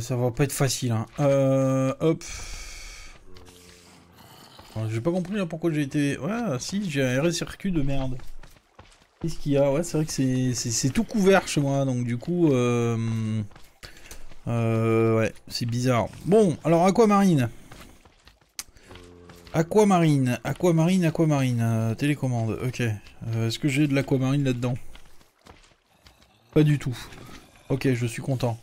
Ça, va pas être facile. Hein. Euh, hop. J'ai pas compris hein, pourquoi j'ai été... Ouais, si, j'ai un RSRQ de merde. Qu'est-ce qu'il y a Ouais, c'est vrai que c'est tout couvert chez moi, donc du coup... Euh, euh, ouais, c'est bizarre. Bon, alors Aquamarine. Aquamarine, Aquamarine, Aquamarine. télécommande, ok. Est-ce que j'ai de l'Aquamarine là-dedans Pas du tout. Ok, je suis content.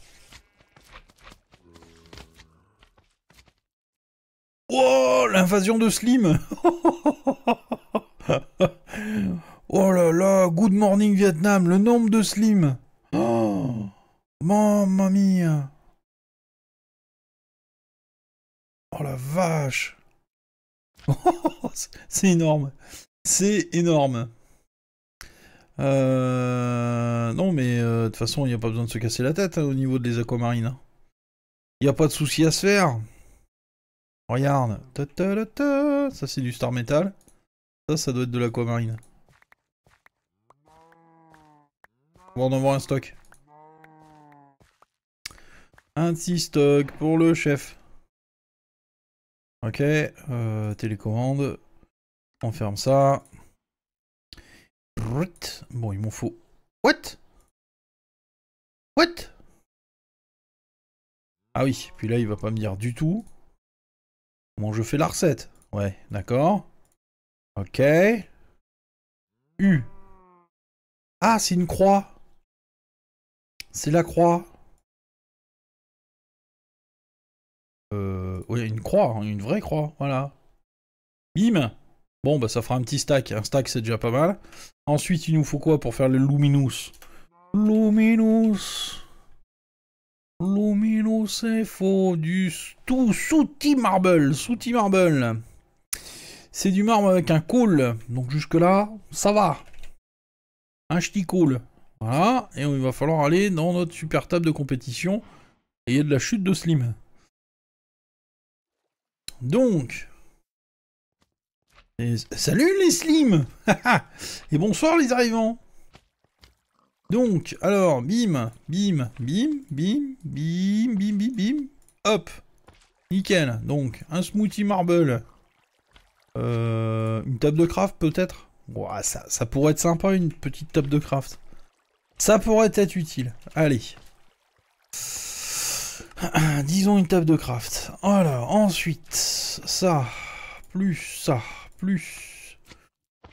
Invasion de Slim Oh là là, Good Morning Vietnam, le nombre de Slim Oh Mamma mia Oh la vache C'est énorme C'est énorme euh, Non mais euh, de toute façon, il n'y a pas besoin de se casser la tête hein, au niveau des aquamarines. Hein. Il n'y a pas de souci à se faire Regarde. ça, c'est du Star Metal. Ça, ça doit être de l'Aquamarine. On va en avoir un stock. Un petit stock pour le chef. Ok, euh, télécommande. On ferme ça. Bon, il m'en faut. What What Ah oui, puis là, il va pas me dire du tout. Bon, je fais la recette. Ouais, d'accord. Ok. U. Ah, c'est une croix. C'est la croix. Euh, une croix, hein, une vraie croix, voilà. Bim Bon, bah ça fera un petit stack. Un stack, c'est déjà pas mal. Ensuite, il nous faut quoi pour faire le Luminous Luminous faux, du tout Souti Marble. Souti Marble. C'est du marbre avec un cool. Donc jusque-là, ça va. Un ch'ti cool. Voilà. Et il va falloir aller dans notre super table de compétition. Et il y a de la chute de Slim. Donc. salut les Slims Et bonsoir les arrivants donc, alors, bim, bim, bim, bim, bim, bim, bim, bim. Hop. Nickel. Donc, un smoothie marble. Euh, une table de craft, peut-être ça, ça pourrait être sympa, une petite table de craft. Ça pourrait être utile. Allez. Disons une table de craft. Alors, ensuite, ça, plus ça, plus,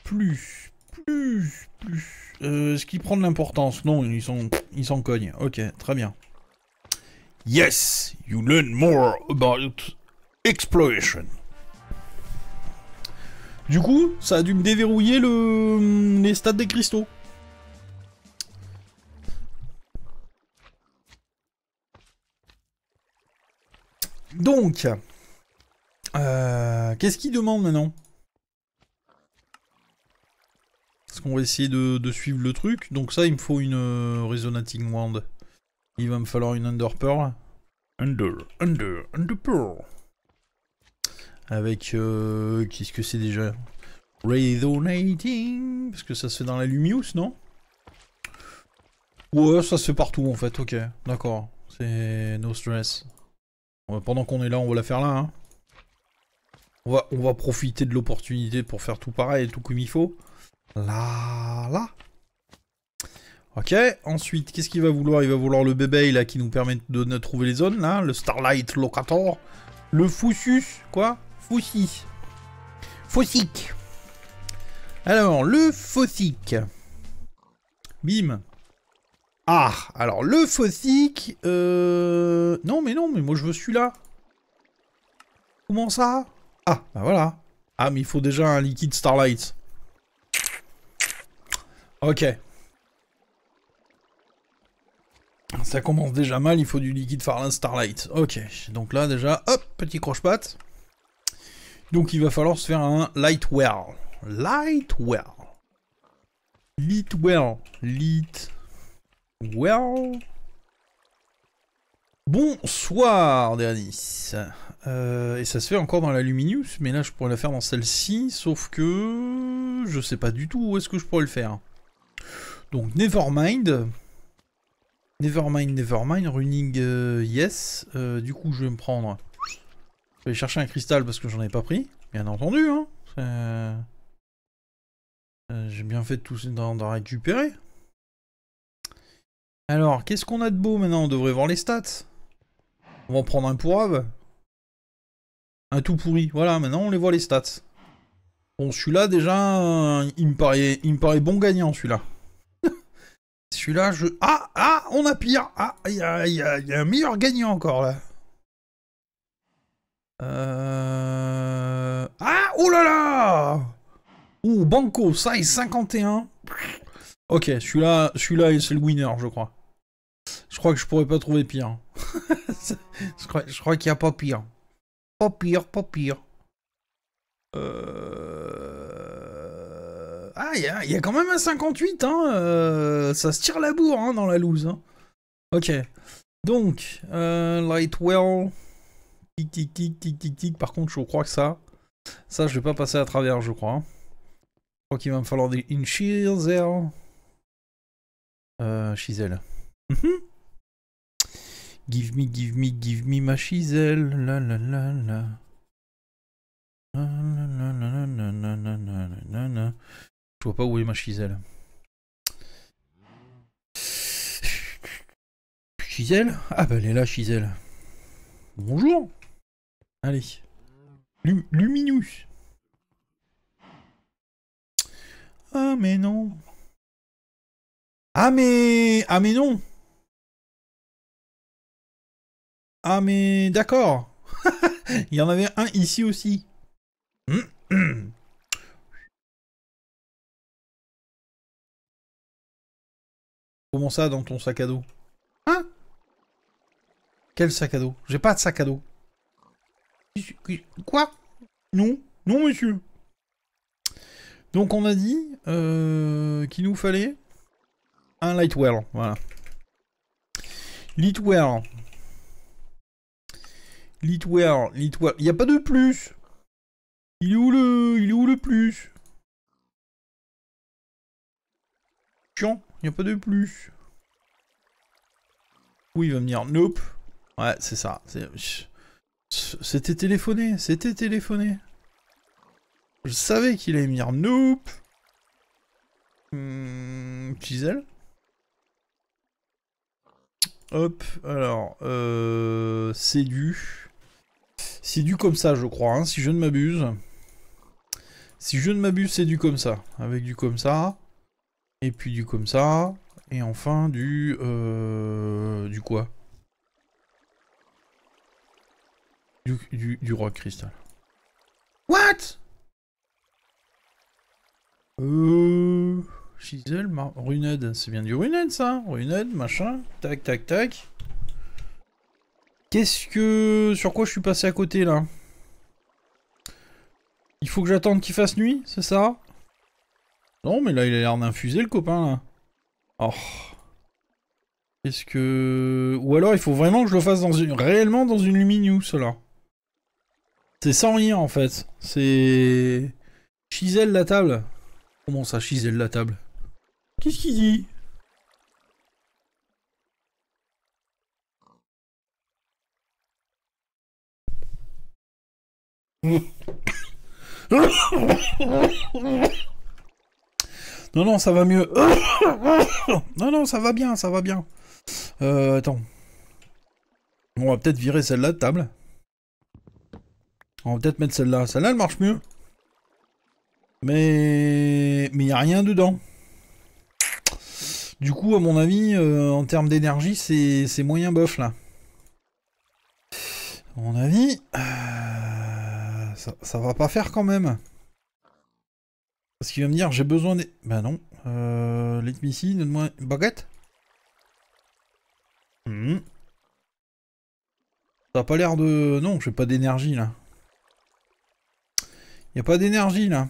plus, plus, plus. Euh, ce qui prend de l'importance Non, ils sont, ils s'en cognent. Ok, très bien. Yes, you learn more about exploration. Du coup, ça a dû me déverrouiller le... Hum, les stades des cristaux. Donc, euh, qu'est-ce qu'il demande maintenant qu'on va essayer de, suivre le truc. Donc ça, il me faut une euh, Resonating Wand. Il va me falloir une Under Pearl. Under, Under, Under Pearl. Avec, euh, qu'est-ce que c'est déjà Resonating, parce que ça se fait dans la Lumius, non Ouais, ça se fait partout en fait, ok, d'accord. C'est no stress. Pendant qu'on est là, on va la faire là, hein. On va, on va profiter de l'opportunité pour faire tout pareil, tout comme il faut. Là, là. Ok, ensuite, qu'est-ce qu'il va vouloir Il va vouloir le bébé là qui nous permet de, trouver les zones là, le Starlight Locator, le Foussus, quoi Foussi. Fossic. Alors, le Fossic. Bim. Ah, alors le Fossic, euh... Non mais non, mais moi je veux celui-là. Comment ça Ah, bah voilà. Ah, mais il faut déjà un liquide Starlight. Ok. Ça commence déjà mal, il faut du liquide farlin Starlight. Ok, donc là déjà, hop, petit croche-patte. Donc il va falloir se faire un light well. Light well. Lit well. Lit well. Bonsoir, Dernis. Euh, et ça se fait encore dans l'Aluminium, mais là je pourrais la faire dans celle-ci, sauf que je sais pas du tout où est-ce que je pourrais le faire. Donc Nevermind. Nevermind, Nevermind, Running euh, Yes. Euh, du coup, je vais me prendre. Je vais chercher un cristal parce que j'en ai pas pris. Bien entendu, hein. euh, J'ai bien fait de tout d'en récupérer. Alors, qu'est-ce qu'on a de beau maintenant On devrait voir les stats. On va prendre un pourrave. Un tout pourri. Voilà, maintenant on les voit les stats. Bon, celui-là, déjà, il me paraît, il me paraît bon gagnant, celui-là là je... Ah Ah On a pire Ah Il y a, un meilleur gagnant encore, là. Euh... Ah Oh là là Ouh Banco, est 51. Ok, celui-là, celui-là, c'est le winner, je crois. Je crois que je pourrais pas trouver pire. je crois, je crois qu'il n'y a pas pire. Pas pire, pas pire. Euh... Ah, il y, a quand même un 58, hein, ça se tire la bourre hein, dans la loose. Hein. Ok. Donc, euh, Lightwell. Tic, tic, tic, tic, tic, tic. Par contre, je crois que ça. Ça, je vais pas passer à travers, je crois. Je crois qu'il va me falloir des Inchizer. Euh, Chisel. Give me, give me, give me ma Chisel. La la la la vois pas où est ma chiselle. Chiselle Ah bah elle est là, Chiselle. Bonjour Allez. Luminous. Luminus Ah mais non Ah mais... Ah mais non Ah mais d'accord Il y en avait un ici aussi. Comment ça dans ton sac à dos Hein Quel sac à dos J'ai pas de sac à dos. Quoi Non Non monsieur donc on a dit euh, qu'il nous fallait un Lightwell, voilà. Lightwell. Lightwell, Lightwell. Il n'y a pas de plus. Il est où le, il est où le plus Chiant pas de plus. Oui, il va venir dire nope. Ouais, c'est ça. C'était téléphoné, c'était téléphoné. Je savais qu'il allait me dire nope. Hmm, Hop, alors, euh, c'est du. C'est du comme ça, je crois, hein, si je ne m'abuse. Si je ne m'abuse, c'est du comme ça. Avec du comme ça. Et puis du comme ça. Et enfin du... Euh, du quoi du, du, du cristal. What Euh... Chisel, Runed, c'est bien du Runed ça Runed, machin, tac tac tac. Qu'est-ce que... Sur quoi je suis passé à côté là Il faut que j'attende qu'il fasse nuit, c'est ça non, mais là, il a l'air d'infuser, le copain, là. Oh. Est-ce que... Ou alors, il faut vraiment que je le fasse dans une... réellement dans une lumineuse cela. C'est sans rien, en fait. C'est... Chisel la table. Comment ça, chisel la table Qu'est-ce qu'il dit non, non, ça va mieux. non, non, ça va bien, ça va bien. Euh, attends. On va peut-être virer celle-là de table. On va peut-être mettre celle-là. Celle-là, elle marche mieux. Mais... Mais il n'y a rien dedans. Du coup, à mon avis, euh, en termes d'énergie, c'est moyen bof, là. À mon avis, euh, ça, ça va pas faire quand même. Parce qu'il va me dire j'ai besoin des... Ben non. Euh, let me see, donne-moi une baguette. Hmm. Ça a pas l'air de... Non, j'ai pas d'énergie là. Il Y a pas d'énergie là.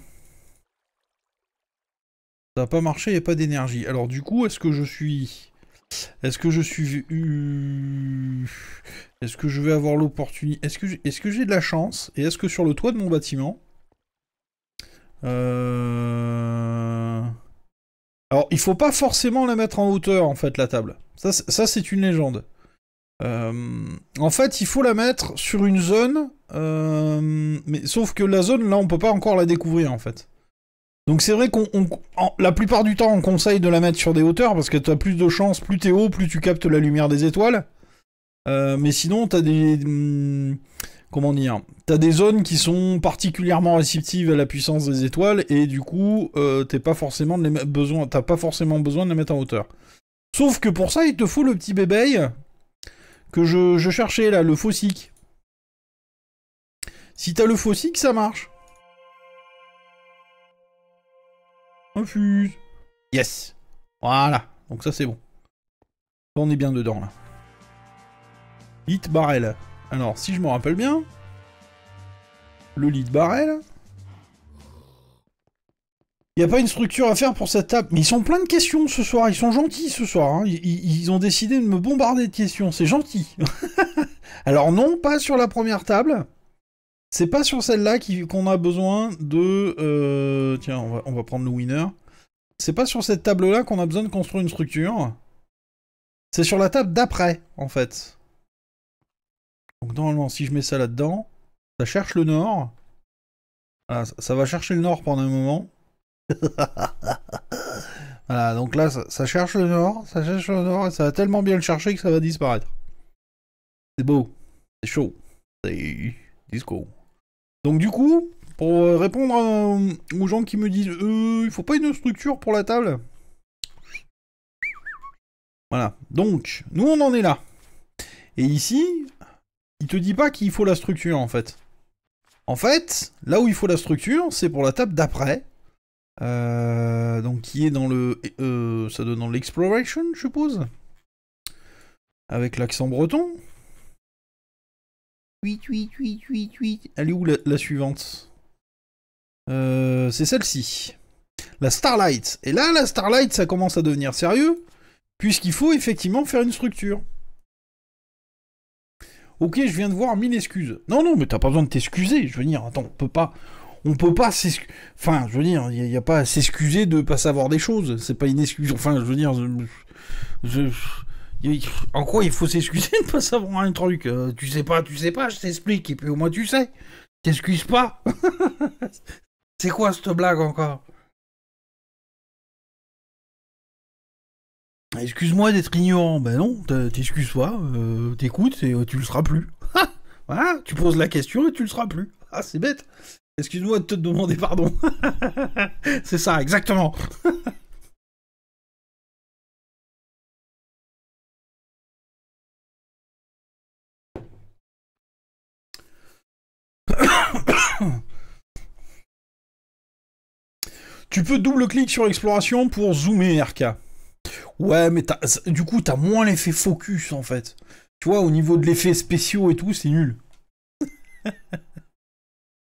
Ça a pas marché, y a pas d'énergie. Alors du coup, est-ce que je suis... Est-ce que je suis... Est-ce que je vais avoir l'opportunité... Est-ce que j'ai de la chance Et est-ce que sur le toit de mon bâtiment... Euh, Alors, il faut pas forcément la mettre en hauteur, en fait, la table. Ça, c'est une légende. Euh, en fait, il faut la mettre sur une zone, euh, mais sauf que la zone, là, on peut pas encore la découvrir, en fait. Donc c'est vrai qu'on, la plupart du temps, on conseille de la mettre sur des hauteurs parce que tu as plus de chance, plus t'es haut, plus tu captes la lumière des étoiles. mais sinon, t'as des hmm, comment dire, t'as des zones qui sont particulièrement réceptives à la puissance des étoiles et du coup, euh, pas t'as pas forcément besoin de les mettre en hauteur. Sauf que pour ça, il te faut le petit bébé que je, cherchais là, le fossique. Si t'as le fossique, ça marche. Infuse. Yes. Voilà. Donc ça, c'est bon. On est bien dedans là. Hit barrel. Alors, si je me rappelle bien, le lit de barrel. Il n'y a pas une structure à faire pour cette table. Mais ils sont plein de questions ce soir. Ils sont gentils ce soir. Hein. Ils, ont décidé de me bombarder de questions. C'est gentil. Alors non, pas sur la première table. C'est pas sur celle-là qu'on a besoin de... Euh, tiens, on va prendre le winner. C'est pas sur cette table-là qu'on a besoin de construire une structure. C'est sur la table d'après, en fait. Donc normalement, si je mets ça là-dedans, ça cherche le nord. ça, va chercher le nord pendant un moment. voilà, donc là, ça, cherche le nord, ça cherche le nord, et ça va tellement bien le chercher que ça va disparaître. C'est beau, c'est chaud, c'est disco. Donc du coup, pour euh, répondre euh, aux gens qui me disent, euh, il faut pas une structure pour la table. Voilà, donc, nous on en est là. Et ici, il te dit pas qu'il faut la structure en fait. En fait, là où il faut la structure, c'est pour la table d'après. Euh, donc qui est dans le... Euh, ça donne dans l'exploration, je suppose Avec l'accent breton 8, Elle est où la, suivante euh, C'est celle-ci. La Starlight. Et là, la Starlight, ça commence à devenir sérieux, puisqu'il faut effectivement faire une structure. Ok, je viens de voir mille excuses. Non, non, mais t'as pas besoin de t'excuser. Je veux dire, attends, on peut pas, on peut pas s'excuser. Enfin, je veux dire, il n'y a, pas à s'excuser de pas savoir des choses. C'est pas une excuse. Enfin, je veux dire, je, en quoi il faut s'excuser de pas savoir un truc euh, Tu sais pas, tu sais pas. Je t'explique et puis au moins tu sais. T'excuses pas. C'est quoi cette blague encore Ah, excuse-moi d'être ignorant. Ben non, t'excuses-toi, euh, t'écoutes et euh, tu le seras plus. voilà, hein tu poses la question et tu le seras plus. Ah, c'est bête. Excuse-moi de te demander pardon. c'est ça, exactement. tu peux double-clic sur exploration pour zoomer RK. Ouais, mais du coup, t'as moins l'effet focus en fait. Tu vois, au niveau de l'effet spéciaux et tout, c'est nul.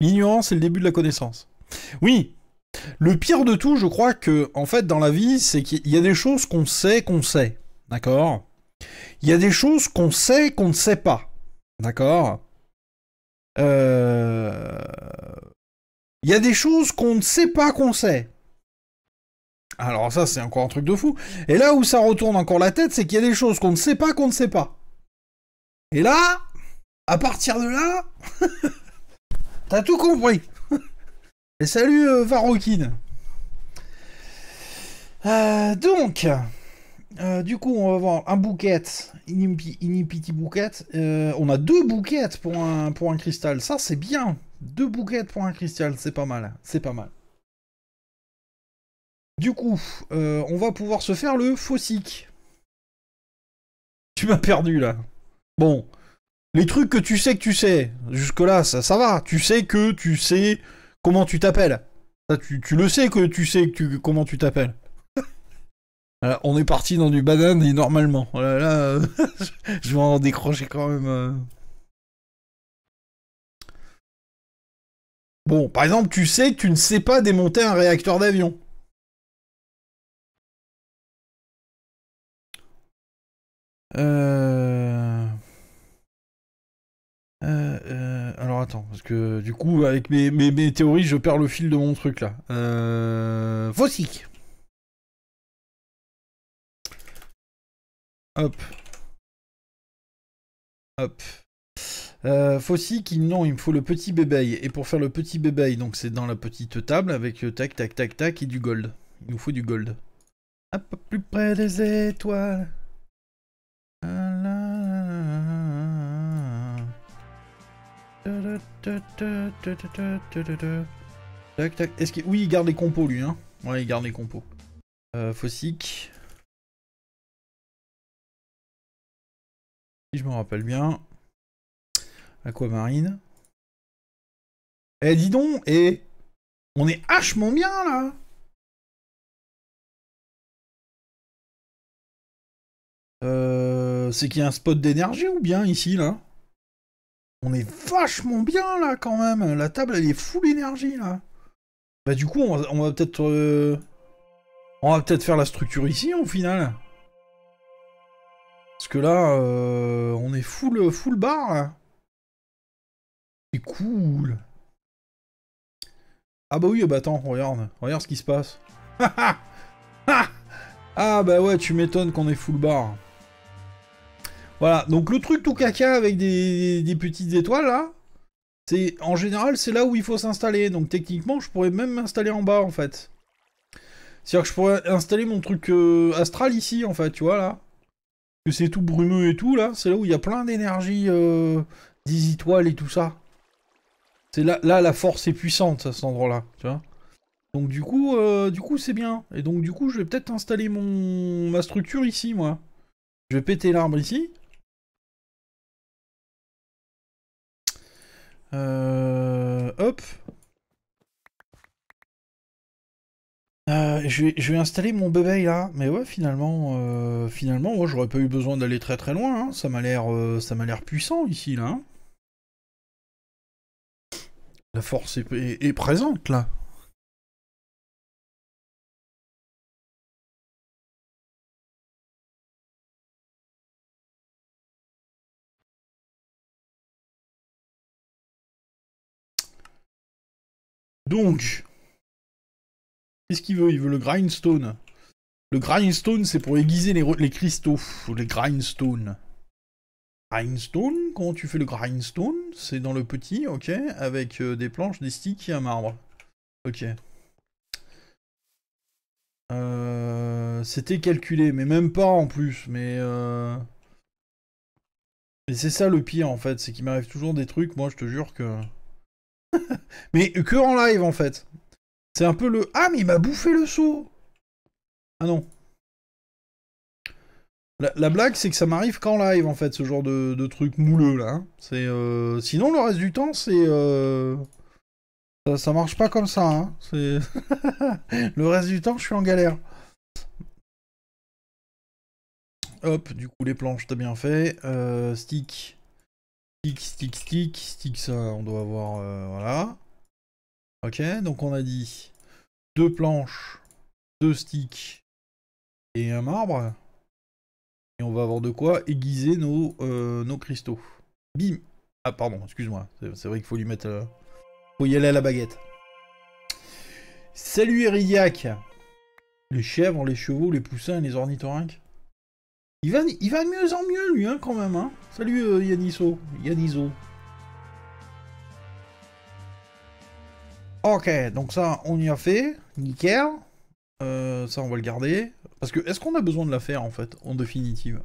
L'ignorance, c'est le début de la connaissance. Oui. Le pire de tout, je crois que, en fait, dans la vie, c'est qu'il y a des choses qu'on sait qu'on sait. D'accord Il y a des choses qu'on sait qu'on ne sait pas. D'accord euh, Il y a des choses qu'on ne sait pas qu'on sait. Alors ça, c'est encore un truc de fou. Et là où ça retourne encore la tête, c'est qu'il y a des choses qu'on ne sait pas, qu'on ne sait pas. Et là, à partir de là, t'as tout compris. Et salut euh, Varrokin. Euh, donc, euh, du coup, on va voir un bouquet, petite bouquet. on a deux bouquets pour un, pour un cristal. Ça, c'est bien. Deux bouquets pour un cristal, c'est pas mal. C'est pas mal. Du coup, euh, on va pouvoir se faire le fossique. Tu m'as perdu là. Bon, les trucs que tu sais que tu sais, jusque-là, ça, ça va. Tu sais que tu sais comment tu t'appelles. Tu, tu, le sais que tu sais que comment tu t'appelles. on est parti dans du banane et normalement. Oh je vais en décrocher quand même. Euh. Bon, par exemple, tu sais que tu ne sais pas démonter un réacteur d'avion. Euh, euh, euh... alors attends, parce que du coup, avec mes, mes, mes, théories, je perds le fil de mon truc là. Euh... Fossic. Hop. Hop. Euh, Fossic, non, il me faut le petit bébé. Et pour faire le petit bébé, donc c'est dans la petite table avec euh, tac tac tac tac et du gold. Il nous faut du gold. Hop, plus près des étoiles. Tac, tac. Est-ce Oui, il garde les compos, lui. Hein. Ouais, il garde les compos. Euh, Fossic. Si je me rappelle bien. Aquamarine. Eh, dis donc, eh On est hachement bien, là Euh c'est qu'il y a un spot d'énergie ou bien ici, là On est vachement bien, là, quand même. La table, elle est full énergie, là. Bah, du coup, on va, peut-être... Euh, on va peut-être faire la structure ici, au final. Parce que là, euh, on est full, full bar, là. C'est cool. Ah bah oui, bah attends, regarde. Regarde ce qui se passe. ah bah ouais, tu m'étonnes qu'on est full bar. Voilà, donc le truc tout caca avec des, petites étoiles là, c'est en général c'est là où il faut s'installer. Donc techniquement, je pourrais même m'installer en bas en fait. C'est-à-dire que je pourrais installer mon truc euh, astral ici en fait, tu vois là. Que c'est tout brumeux et tout là, c'est là où il y a plein d'énergie, 10 euh, étoiles et tout ça. C'est là, là la force est puissante à cet endroit-là, tu vois. Donc du coup, euh, du coup c'est bien. Et donc du coup, je vais peut-être installer mon ma structure ici moi. Je vais péter l'arbre ici. Euh, hop. Euh, je, vais, installer mon bébé là, mais ouais finalement, euh, finalement, moi j'aurais pas eu besoin d'aller très très loin, hein. ça m'a l'air, ça m'a l'air puissant ici là. Hein. La force est présente là. Donc, qu'est-ce qu'il veut Il veut le grindstone. Le grindstone, c'est pour aiguiser les, les cristaux. Les grindstones. Grindstone Comment tu fais le grindstone C'est dans le petit, ok, avec euh, des planches, des sticks et un marbre. Ok. Euh, c'était calculé, mais même pas en plus, euh, mais... c'est ça le pire en fait, c'est qu'il m'arrive toujours des trucs, moi je te jure que... mais que en live en fait. C'est un peu le ah mais il m'a bouffé le saut. Ah non. La, blague c'est que ça m'arrive qu'en live en fait ce genre de, truc mouleux là. Hein. C'est euh, sinon le reste du temps c'est euh, ça, marche pas comme ça. Hein. le reste du temps je suis en galère. Hop, du coup les planches t'as bien fait. Euh, stick. Stick, stick, stick, stick, ça on doit avoir, euh, voilà. Ok, donc on a dit deux planches, deux sticks et un marbre. Et on va avoir de quoi aiguiser nos, euh, nos cristaux. Bim Ah pardon, excuse-moi, c'est vrai qu'il faut lui mettre... Euh, faut y aller à la baguette. Salut Eridiac Les chèvres, les chevaux, les poussins et les ornithorynques. Il va, il va de mieux en mieux lui hein, quand même hein Salut euh, Yaniso, Yaniso. Ok, donc ça, on y a fait. Nickel. Euh, ça, on va le garder. Parce que, est-ce qu'on a besoin de la faire, en fait, en définitive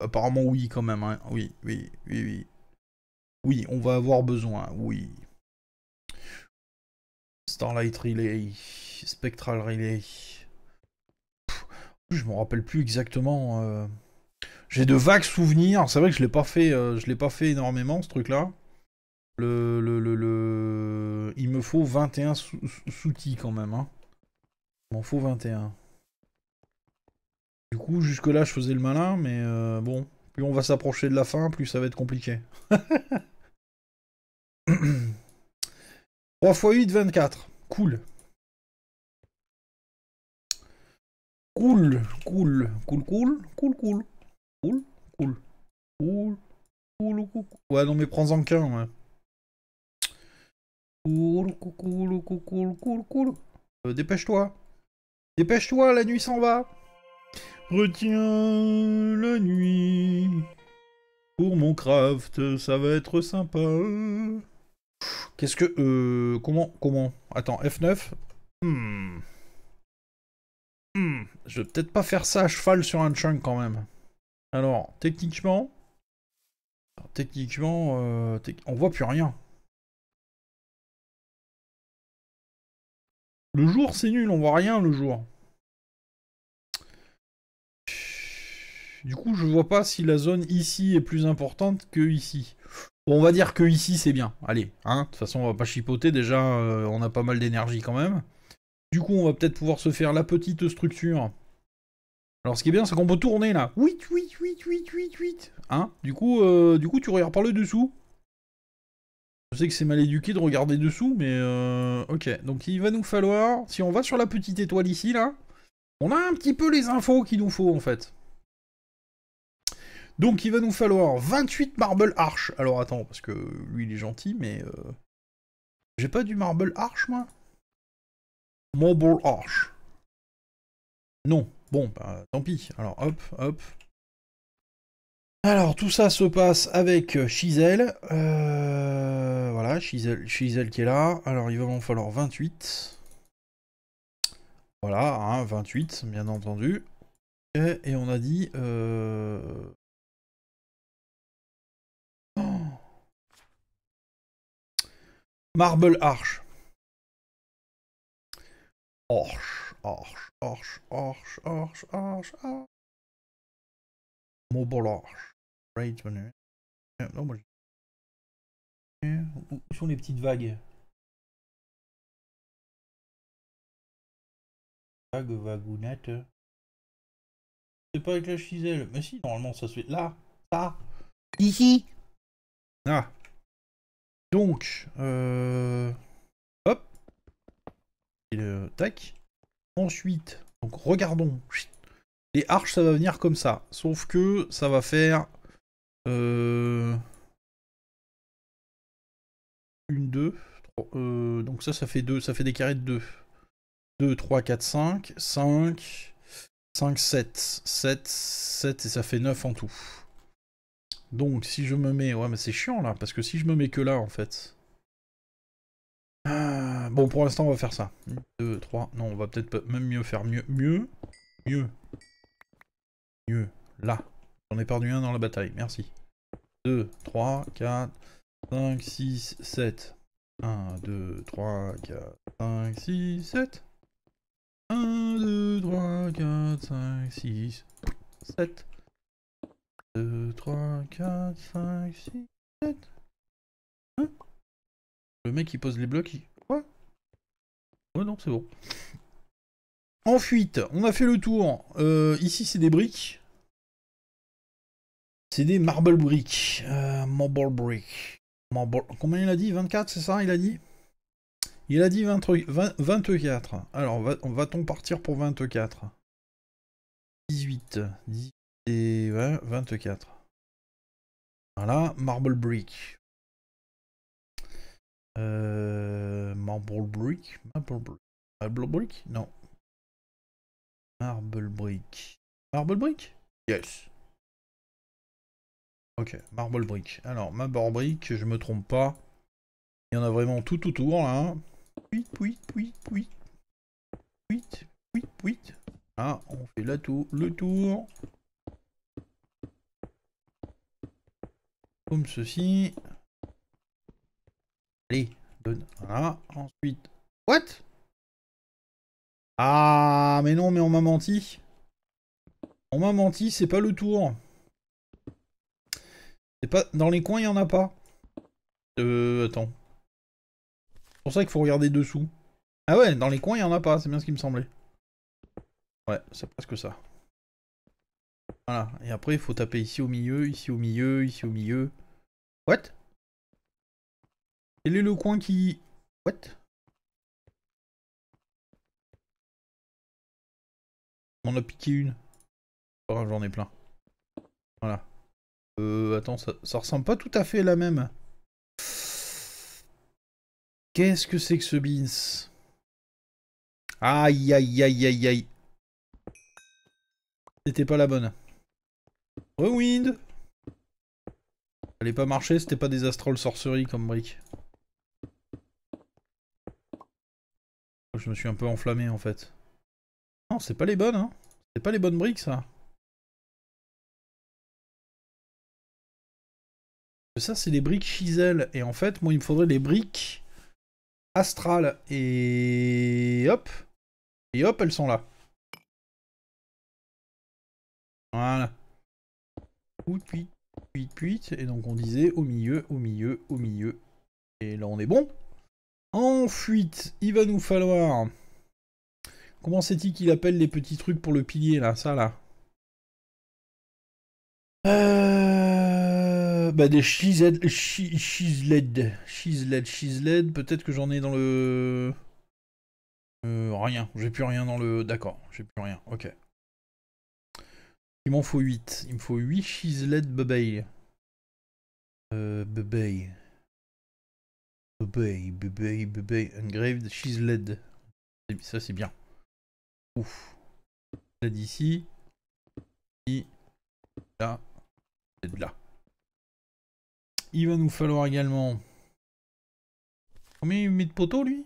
Apparemment, oui, quand même. Hein. Oui, oui, oui, oui. Oui, on va avoir besoin, oui. Starlight Relay, Spectral Relay. je me rappelle plus exactement... Euh. J'ai de vagues souvenirs. C'est vrai que je l'ai pas fait, euh, je l'ai pas fait énormément ce truc-là. Le, le, le, il me faut 21 sous soutis quand même. Hein. Il m'en faut 21. Du coup, jusque-là, je faisais le malin, mais euh, bon, plus on va s'approcher de la fin, plus ça va être compliqué. 3 x 8, 24. Cool. Cool, cool, cool, cool, cool, cool. Cool, cool. Cool, cool, cool. Ouais, non, mais prends-en qu'un, ouais. Cool, cool, cool, cool, cool, cool. Euh, Dépêche-toi. Dépêche-toi, la nuit s'en va. Retiens la nuit. Pour mon craft, ça va être sympa. Qu'est-ce que... Euh, comment Comment Attends, F9 hmm. hmm. Je vais peut-être pas faire ça à cheval sur un chunk quand même. Alors, techniquement, techniquement, euh, on voit plus rien. Le jour, c'est nul, on voit rien le jour. Du coup, je vois pas si la zone ici est plus importante que ici. on va dire que ici, c'est bien. Allez, hein, de toute façon, on va pas chipoter. Déjà, euh, on a pas mal d'énergie quand même. Du coup, on va peut-être pouvoir se faire la petite structure alors ce qui est bien, c'est qu'on peut tourner là. Oui, oui, oui, oui, 8, oui. Hein du coup, euh, du coup, tu regardes par le dessous. Je sais que c'est mal éduqué de regarder dessous, mais euh, ok. Donc il va nous falloir, si on va sur la petite étoile ici là, on a un petit peu les infos qu'il nous faut en fait. Donc il va nous falloir 28 marble Arch. Alors attends, parce que lui il est gentil, mais... Euh, j'ai pas du marble arch moi Marble arch. Non, Bon, bah, tant pis. Alors, hop, hop. Alors, tout ça se passe avec euh, Chisel. Euh, voilà, Chisel, Chisel qui est là. Alors, il va m'en falloir 28. Voilà, hein, 28, bien entendu. Et, on a dit... Euh, Marble Arch. Arch orche, orche, orche, orche, orche, orche. Mobile orche. Raids euh, Non, moi euh, Où sont les petites vagues Vague, vagounette. C'est pas avec la chiselle. Mais si, normalement, ça se fait là, ça Ici. Ah. Donc, euh... Hop. Et le... Tac. Ensuite, donc regardons. Les arches, ça va venir comme ça. Sauf que ça va faire... Euh, une, deux. euh, donc ça, ça fait deux. Ça fait des carrés de 2. 2, 3, 4, 5. 5. 5, 7. 7, 7 et ça fait 9 en tout. Donc si je me mets... Ouais mais c'est chiant là, parce que si je me mets que là en fait... Ah, bon, pour l'instant, on va faire ça. 2, 3. Non, on va peut-être même mieux faire mieux. Mieux. Mieux. Là. J'en ai perdu un dans la bataille. Merci. 2, 3, 4, 5, 6, 7. 1, 2, 3, 4, 5, 6, 7. 1, 2, 3, 4, 5, 6, 7. 2, 3, 4, 5, 6, 7. 1. Le mec il pose les blocs, il... Quoi Ouais non c'est bon. En fuite, on a fait le tour. Euh, ici c'est des briques. C'est des marble briques euh, marble brick. Combien il a dit 24 c'est ça il a dit Il a dit 20... 24. Alors va-t-on partir pour 24 18. 18 et 24. Voilà, marble brick. Euh, Marble Brick Marble Brick Marble Brick Non. Marble Brick. Marble Brick Yes. Ok, Marble Brick. Alors, Marble Brick, je me trompe pas. Il y en a vraiment tout autour là. Hein. Oui, oui, oui, oui. 8, Ah, on fait la tour, le tour. Comme ceci. Allez, donne Ensuite. What Ah, mais non, mais on m'a menti. On m'a menti, c'est pas le tour. C'est pas... Dans les coins, il y en a pas. Euh, attends. C'est pour ça qu'il faut regarder dessous. Ah ouais, dans les coins, il y en a pas, c'est bien ce qui me semblait. Ouais, c'est presque ça. Voilà, et après, il faut taper ici au milieu, ici au milieu, ici au milieu. What quel est le coin qui... What On a piqué une. Oh, j'en ai plein. Voilà. Euh, attends, ça, ressemble pas tout à fait à la même. Qu'est-ce que c'est que ce beans Aïe, aïe, aïe, aïe, aïe. C'était pas la bonne. Rewind n'est pas marché. c'était pas des astroles sorceries comme briques. je me suis un peu enflammé en fait. Non, c'est pas les bonnes, hein. C'est pas les bonnes briques, ça. Ça, c'est des briques chiselles Et en fait, moi, il me faudrait les briques astrales. Et hop. Et hop, elles sont là. Voilà. Puit, puit, puit, puit. Et donc, on disait au milieu, au milieu, au milieu. Et là, on est bon. En fuite, il va nous falloir... Comment c'est-il qu'il appelle les petits trucs pour le pilier, là, ça, là euh... Bah, des chiseled... Chiseled, chiselled, Peut-être que j'en ai dans le... Euh, rien, j'ai plus rien dans le... D'accord, j'ai plus rien, ok. Il m'en faut 8. Il me faut 8 chiseled bébé. Euh, Bébé, baby bébé Engraved, She's Led. Ça c'est bien. Ouf. Là d'ici. Là. là. Il va nous falloir également. Combien il met de poteaux lui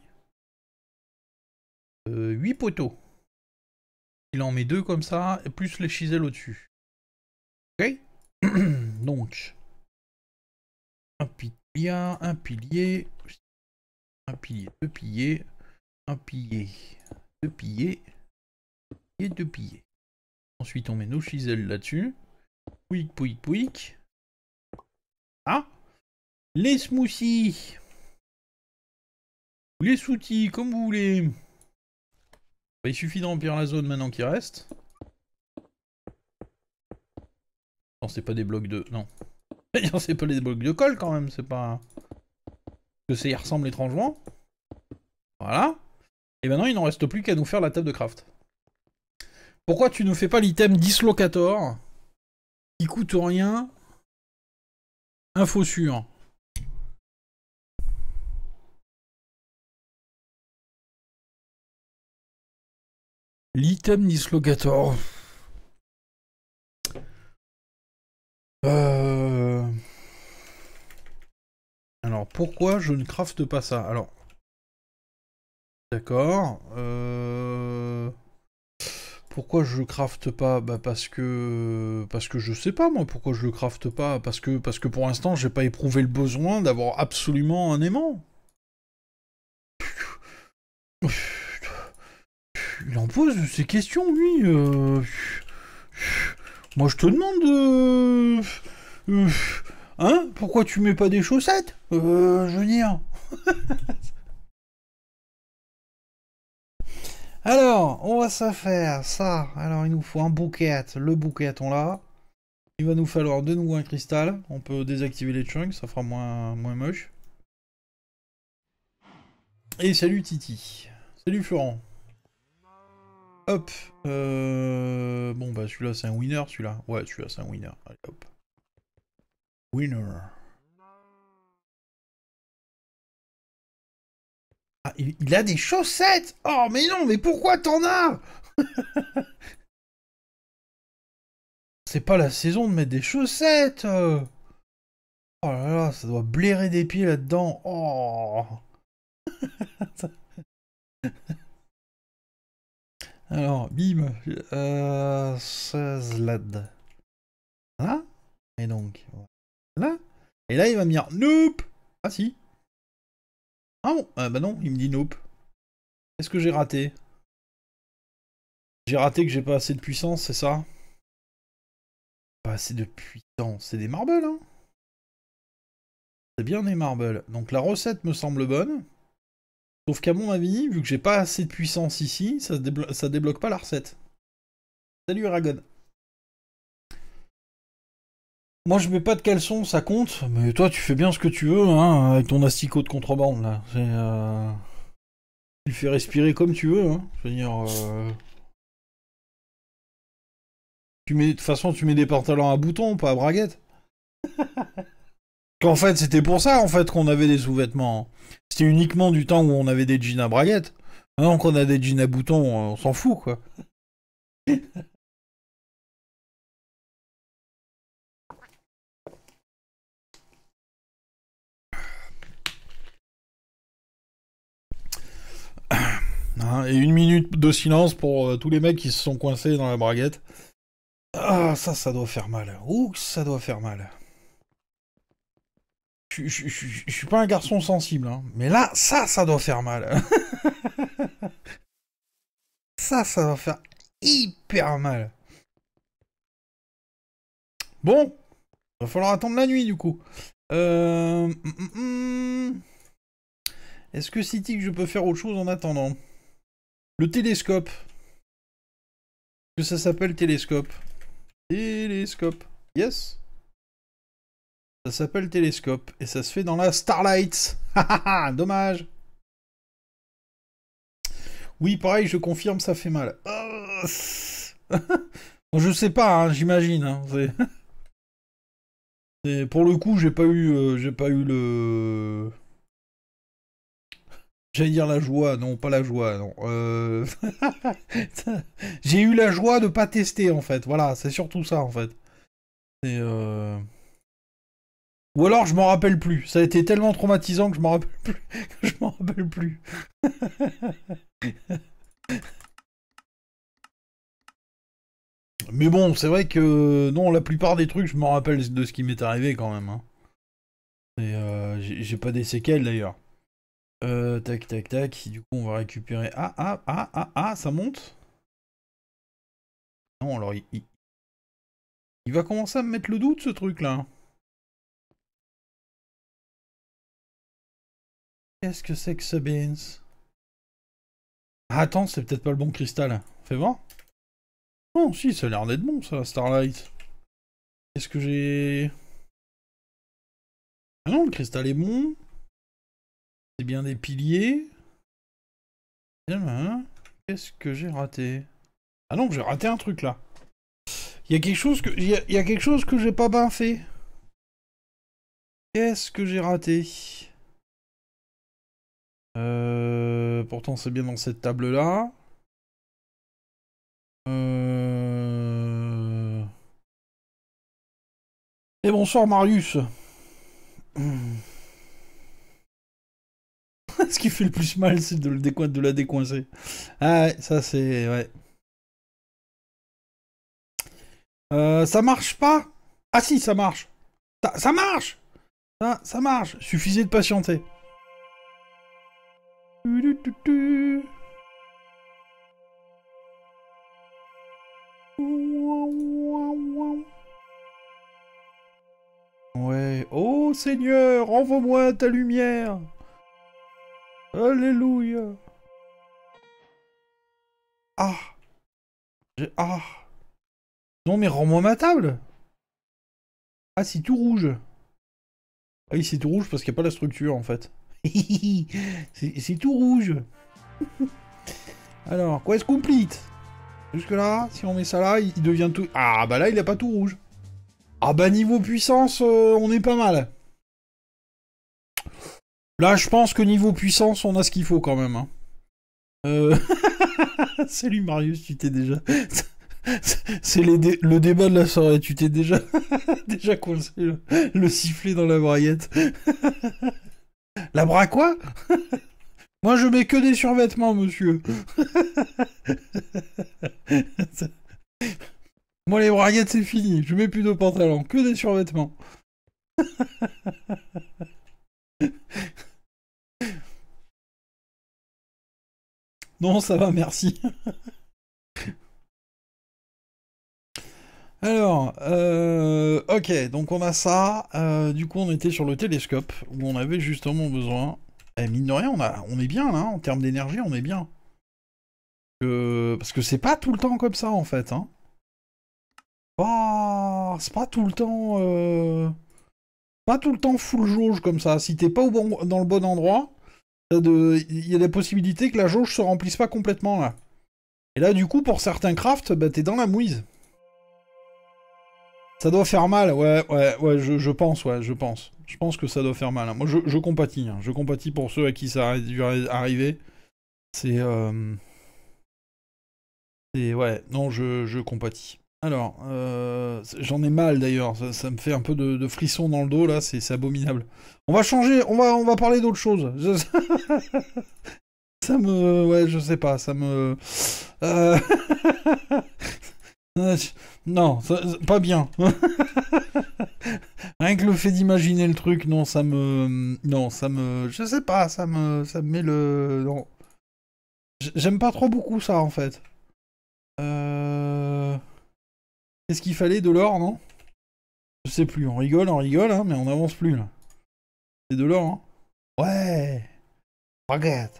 euh, huit 8 poteaux. Il en met deux comme ça, et plus les chisels au-dessus. Ok Donc. Un a un pilier, un pilier, deux piliers, un pilier, deux piliers, et deux piliers. Ensuite, on met nos chiselles là-dessus. Pouic, pouic, pouic. Ah Les smoothies les soutis, comme vous voulez. Bah, il suffit de remplir la zone maintenant qui reste. Non, c'est pas des blocs de... Non, c'est pas les blocs de colle quand même, c'est pas... Que ça y ressemble étrangement. Voilà. Et maintenant, il n'en reste plus qu'à nous faire la table de craft. Pourquoi tu ne fais pas l'item dislocator qui coûte rien Info sur L'item dislocator. Euh... Alors, pourquoi je ne crafte pas ça Alors, d'accord. Euh, pourquoi je crafte pas Bah parce que parce que je sais pas moi pourquoi je le crafte pas parce que parce que pour l'instant j'ai pas éprouvé le besoin d'avoir absolument un aimant. Il en pose ses questions lui. Euh. Moi je te demande. Euh, Hein Pourquoi tu mets pas des chaussettes Euh, je veux dire. Alors, on va se faire ça. Alors, il nous faut un bouquet. Le bouquet, on l'a. Il va nous falloir de nouveau un cristal. On peut désactiver les chunks, ça fera moins, moins moche. Et salut Titi. Salut Florent. Hop. Euh, bon, bah celui-là, c'est un winner, celui-là. Ouais, celui-là, c'est un winner. Allez, hop. Ah, il, a des chaussettes Oh, mais non, mais pourquoi t'en as C'est pas la saison de mettre des chaussettes Oh là là, ça doit blairer des pieds là-dedans Oh Alors, bim euh, 16 LED. Hein Et donc, Là Et là, il va me dire Nope Ah si Ah bon Ah bah non, il me dit Nope. Qu'est-ce que j'ai raté J'ai raté que j'ai pas assez de puissance, c'est ça Pas assez de puissance, c'est des marbles, hein C'est bien des marbles. Donc la recette me semble bonne. Sauf qu'à mon avis, vu que j'ai pas assez de puissance ici, ça, ça débloque pas la recette. Salut Aragon moi, je mets pas de caleçon, ça compte. Mais toi, tu fais bien ce que tu veux, hein, avec ton asticot de contrebande, là. C'est, euh, Tu fais respirer comme tu veux, hein. Euh, de toute façon, tu mets des pantalons à boutons, pas à braguettes. Qu'en fait, c'était pour ça, en fait, qu'on avait des sous-vêtements. C'était uniquement du temps où on avait des jeans à braguettes. Maintenant hein, qu'on a des jeans à boutons, euh, on s'en fout, quoi. Hein, et une minute de silence pour euh, tous les mecs qui se sont coincés dans la braguette. Ah, ça, ça doit faire mal. Ouh, ça doit faire mal. Je, suis pas un garçon sensible, hein, mais là, ça, ça doit faire mal. ça, ça doit faire hyper mal. Bon, va falloir attendre la nuit du coup. Euh, mm, mm, mm. Est-ce que City, je peux faire autre chose en attendant le télescope. Que ça s'appelle télescope. Télescope. Yes. Ça s'appelle télescope. Et ça se fait dans la Starlight. Dommage. Oui, pareil, je confirme, ça fait mal. Ah. je sais pas, hein, j'imagine. Hein, pour le coup, j'ai pas eu, euh, j'ai pas eu le. J'allais dire la joie, non, pas la joie, non. Euh, j'ai eu la joie de pas tester, en fait. Voilà, c'est surtout ça, en fait. Et euh, Ou alors je m'en rappelle plus. Ça a été tellement traumatisant que je m'en rappelle plus. je m'en rappelle plus. Mais bon, c'est vrai que non, la plupart des trucs, je m'en rappelle de ce qui m'est arrivé quand même. Hein. Et euh, j'ai pas des séquelles d'ailleurs. Euh, tac, tac, tac. Du coup, on va récupérer. Ah, ah, ah, ah, ah, ça monte Non, alors, il, va commencer à me mettre le doute, ce truc-là. Qu'est-ce que c'est que ce Beans ah, Attends, c'est peut-être pas le bon cristal. Fais voir. Non, oh, si, ça a l'air d'être bon, ça, Starlight. est ce que j'ai... Ah non, le cristal est bon. C'est bien des piliers. Qu'est-ce que j'ai raté Ah non, j'ai raté un truc là. Il y a quelque chose que j'ai pas bien fait. Qu'est-ce que j'ai raté euh, Pourtant, c'est bien dans cette table là. Euh. Et bonsoir Marius. Ce qui fait le plus mal, c'est de, de la décoincer. Ah ouais, ça c'est... Ouais. Euh, ça marche pas Ah si, ça marche. Ça, ça marche ça, ça marche. Suffisait de patienter. Ouais. Oh Seigneur, envoie-moi ta lumière. Alléluia. Ah. Ah. Non, mais rends-moi ma table. Ah, c'est tout rouge. Ah oui, c'est tout rouge parce qu'il n'y a pas la structure, en fait. c'est, tout rouge. Alors, quoi est-ce complete Jusque-là, si on met ça là, il devient tout... Ah, bah là, il n'a pas tout rouge. Ah bah niveau puissance, euh, on est pas mal. Là, je pense que niveau puissance, on a ce qu'il faut quand même. Hein. Euh... Salut Marius, tu t'es déjà. C'est le débat de la soirée, tu t'es déjà, déjà coincé le, sifflet dans la braillette. la bras quoi Moi je mets que des survêtements, monsieur. Moi les braillettes, c'est fini, je mets plus de pantalon, que des survêtements. Non, ça va, merci. Alors, euh, ok, donc on a ça. Euh, du coup, on était sur le télescope où on avait justement besoin. Et eh, mine de rien, on, a, on est bien là, hein, en termes d'énergie, on est bien. parce que c'est pas tout le temps comme ça en fait. Hein. Ah, c'est pas tout le temps. Euh, pas tout le temps full jauge comme ça. Si t'es pas au bon, dans le bon endroit, euh, il y a la possibilité que la jauge se remplisse pas complètement là. Et là, du coup, pour certains crafts, bah, t'es dans la mouise. Ça doit faire mal, ouais, ouais, ouais, je, pense, ouais, je pense. Je pense que ça doit faire mal. Hein. Moi, je, je compatis, hein. je compatis pour ceux à qui ça a dû arriver. C'est... Euh, c'est... Ouais, non, je, je compatis. Alors, euh, j'en ai mal d'ailleurs, ça, me fait un peu de, frisson dans le dos là, c'est abominable. On va changer, on va, on va parler d'autre chose. ça me... Ouais, je sais pas, ça me... Euh, non, pas bien. Rien que le fait d'imaginer le truc, non, ça me... Non, ça me... Je sais pas, ça me, ça me met le... Non. J'aime pas trop beaucoup ça en fait. Euh... Qu'est-ce qu'il fallait De l'or, non Je sais plus, on rigole, on rigole, hein, mais on n'avance plus là. C'est de l'or, hein Ouais Regarde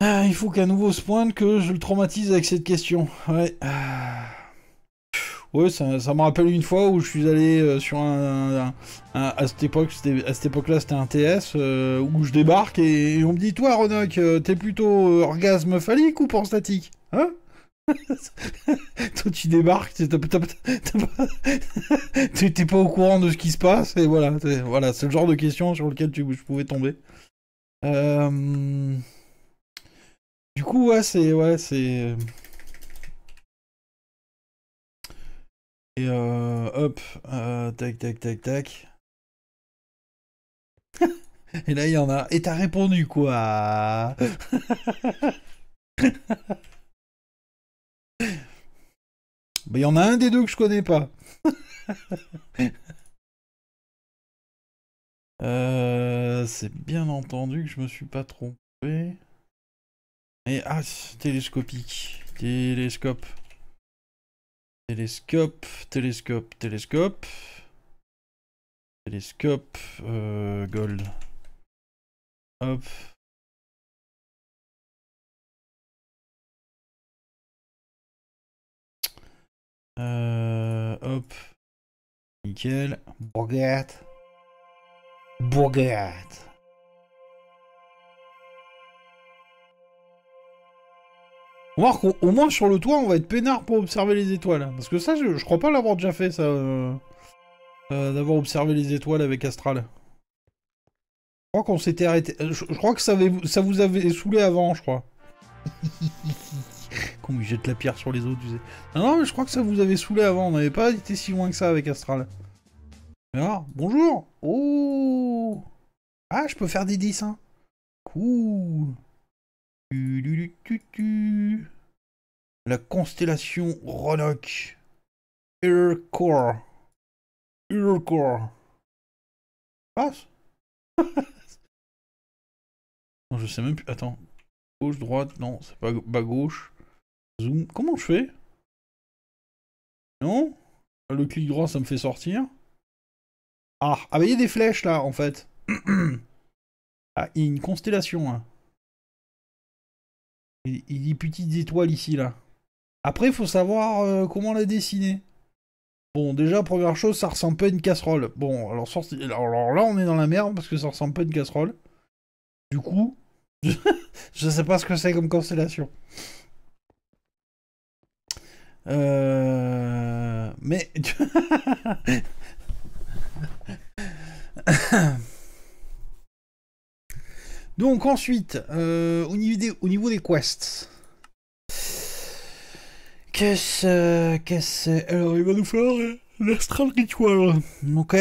ah, Il faut qu'à nouveau se pointe que je le traumatise avec cette question. Ouais. Ah. Ouais, ça, me rappelle une fois où je suis allé euh, sur un, à cette époque, à époque-là, c'était un TS euh, où je débarque et, on me dit, toi, Renoc, euh, t'es plutôt orgasme phallique ou pan Hein Toi, tu débarques, t'es pas... au courant de ce qui se passe, et voilà, voilà c'est le genre de question sur lequel tu, je pouvais tomber. Euh, du coup, ouais, c'est. Ouais, c'est. Et euh, hop, euh, tac, tac, tac, tac. et là, il y en a. Et t'as répondu quoi il bah, y en a un des deux que je connais pas. Euh, c'est bien entendu que je me suis pas trompé. Et ah, télescopique. Télescope. Télescope, télescope, télescope. Télescope, euh, gold. Hop. Euh, hop. Nickel. Bourgat. Bourgat. On au, moins sur le toit, on va être peinard pour observer les étoiles. Hein. Parce que ça, je, crois pas l'avoir déjà fait, ça. Euh, euh, d'avoir observé les étoiles avec Astral. Je crois qu'on s'était arrêté. Je, crois que ça, ça vous avait saoulé avant, je crois. Comme jette la pierre sur les autres, ah Non, mais je crois que ça vous avait saoulé avant. On n'avait pas été si loin que ça avec Astral. Ah, bonjour Oh Ah, je peux faire des dessins. Cool La constellation Ronok. Urcore. Urcore. Passe Non, je sais même plus. Attends. Gauche, droite, non, c'est pas, pas gauche. Comment je fais Non ah, Le clic droit, ça me fait sortir. Ah, ah bah il y a des flèches là, en fait. ah, il y a une constellation. Hein. Il y a des petites étoiles ici, là. Après, il faut savoir euh, comment la dessiner. Bon, déjà, première chose, ça ressemble pas à une casserole. Bon, alors, alors là, on est dans la merde parce que ça ressemble pas à une casserole. Du coup, je sais pas ce que c'est comme constellation. Euh... Mais... Donc ensuite, euh, au, niveau des, quests. Qu'est-ce... Euh, qu'est-ce... Alors il va nous falloir euh, l'Astral Ritual. Ok.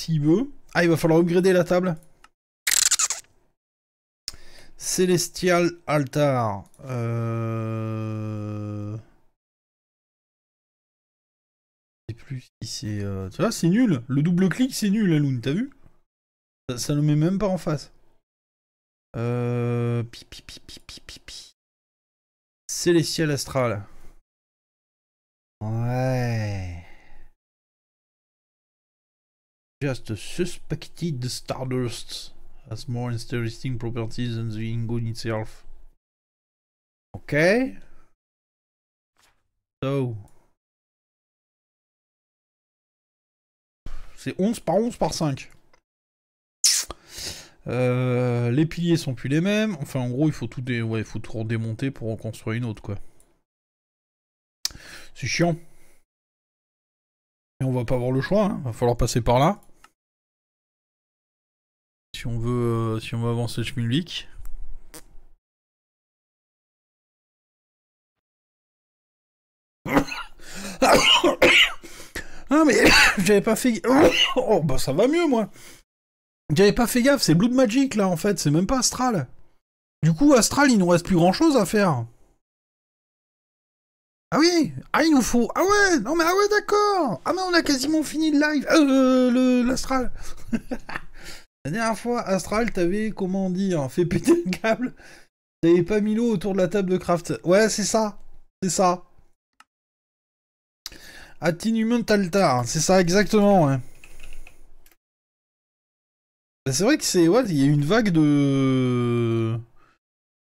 S'il veut. Ah, il va falloir upgrader la table. Celestial Altar. Euh... Je sais plus si c'est... Euh, tu vois, c'est nul. Le double clic, c'est nul, la Lune, t'as vu ça, ne le met même pas en face. Euh... Pi, pi, pi, Celestial Astral. Ouais. Just suspected Stardust has more interesting properties than the ingot itself. Okay. So. C'est 11 par 11 par 5. Euh, les piliers sont plus les mêmes. Enfin, en gros, il faut tout, redémonter pour en construire une autre, quoi. C'est chiant. Et on va pas avoir le choix, il hein. va falloir passer par là si on veut, euh, si on veut avancer Ah mais j'avais pas fait... Oh bah ça va mieux moi J'avais pas fait gaffe, c'est Blood Magic là en fait, c'est même pas Astral. Du coup Astral il nous reste plus grand chose à faire. Ah oui Ah il nous faut... Ah ouais Non mais ah ouais d'accord Ah mais on a quasiment fini le live. Euh, l'Astral. La dernière fois, Astral, t'avais, comment dire, hein, fait péter le câble. T'avais pas mis l'eau autour de la table de craft. Ouais, c'est ça. C'est ça. Atinumon Altar, hein, c'est ça exactement. Ouais. Bah, c'est vrai que c'est. Ouais, il y a une vague de.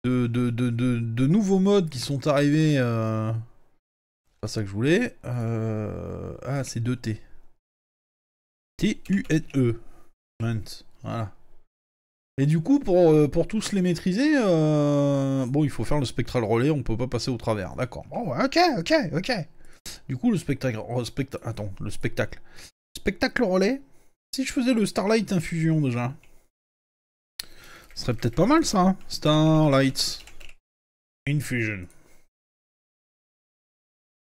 De, de, nouveaux modes qui sont arrivés. Euh, c'est pas ça que je voulais. Euh, ah, c'est 2T. T-U-N-E. Voilà. Et du coup, pour, euh, pour tous les maîtriser, euh, bon, il faut faire le spectral relais, on peut pas passer au travers. D'accord. Bon, ok, ok, ok. Du coup, le spectacle. Oh, attends, le spectacle. Spectacle relais. Si je faisais le Starlight Infusion déjà. Ce serait peut-être pas mal ça. Hein. Starlight Infusion.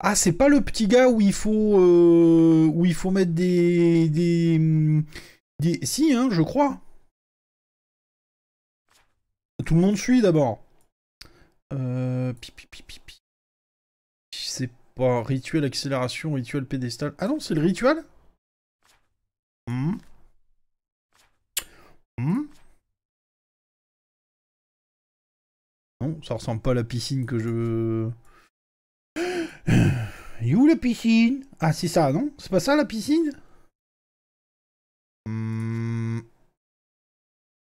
Ah, c'est pas le petit gars où il faut, euh, où il faut mettre des, des, hmm, si, hein, je crois. Tout le monde suit d'abord. Euh... C'est pas rituel accélération, rituel pédestal. Ah non, c'est le rituel hmm. Hmm. Non, ça ressemble pas à la piscine que je... Et où la piscine Ah, c'est ça, non C'est pas ça la piscine Hmm.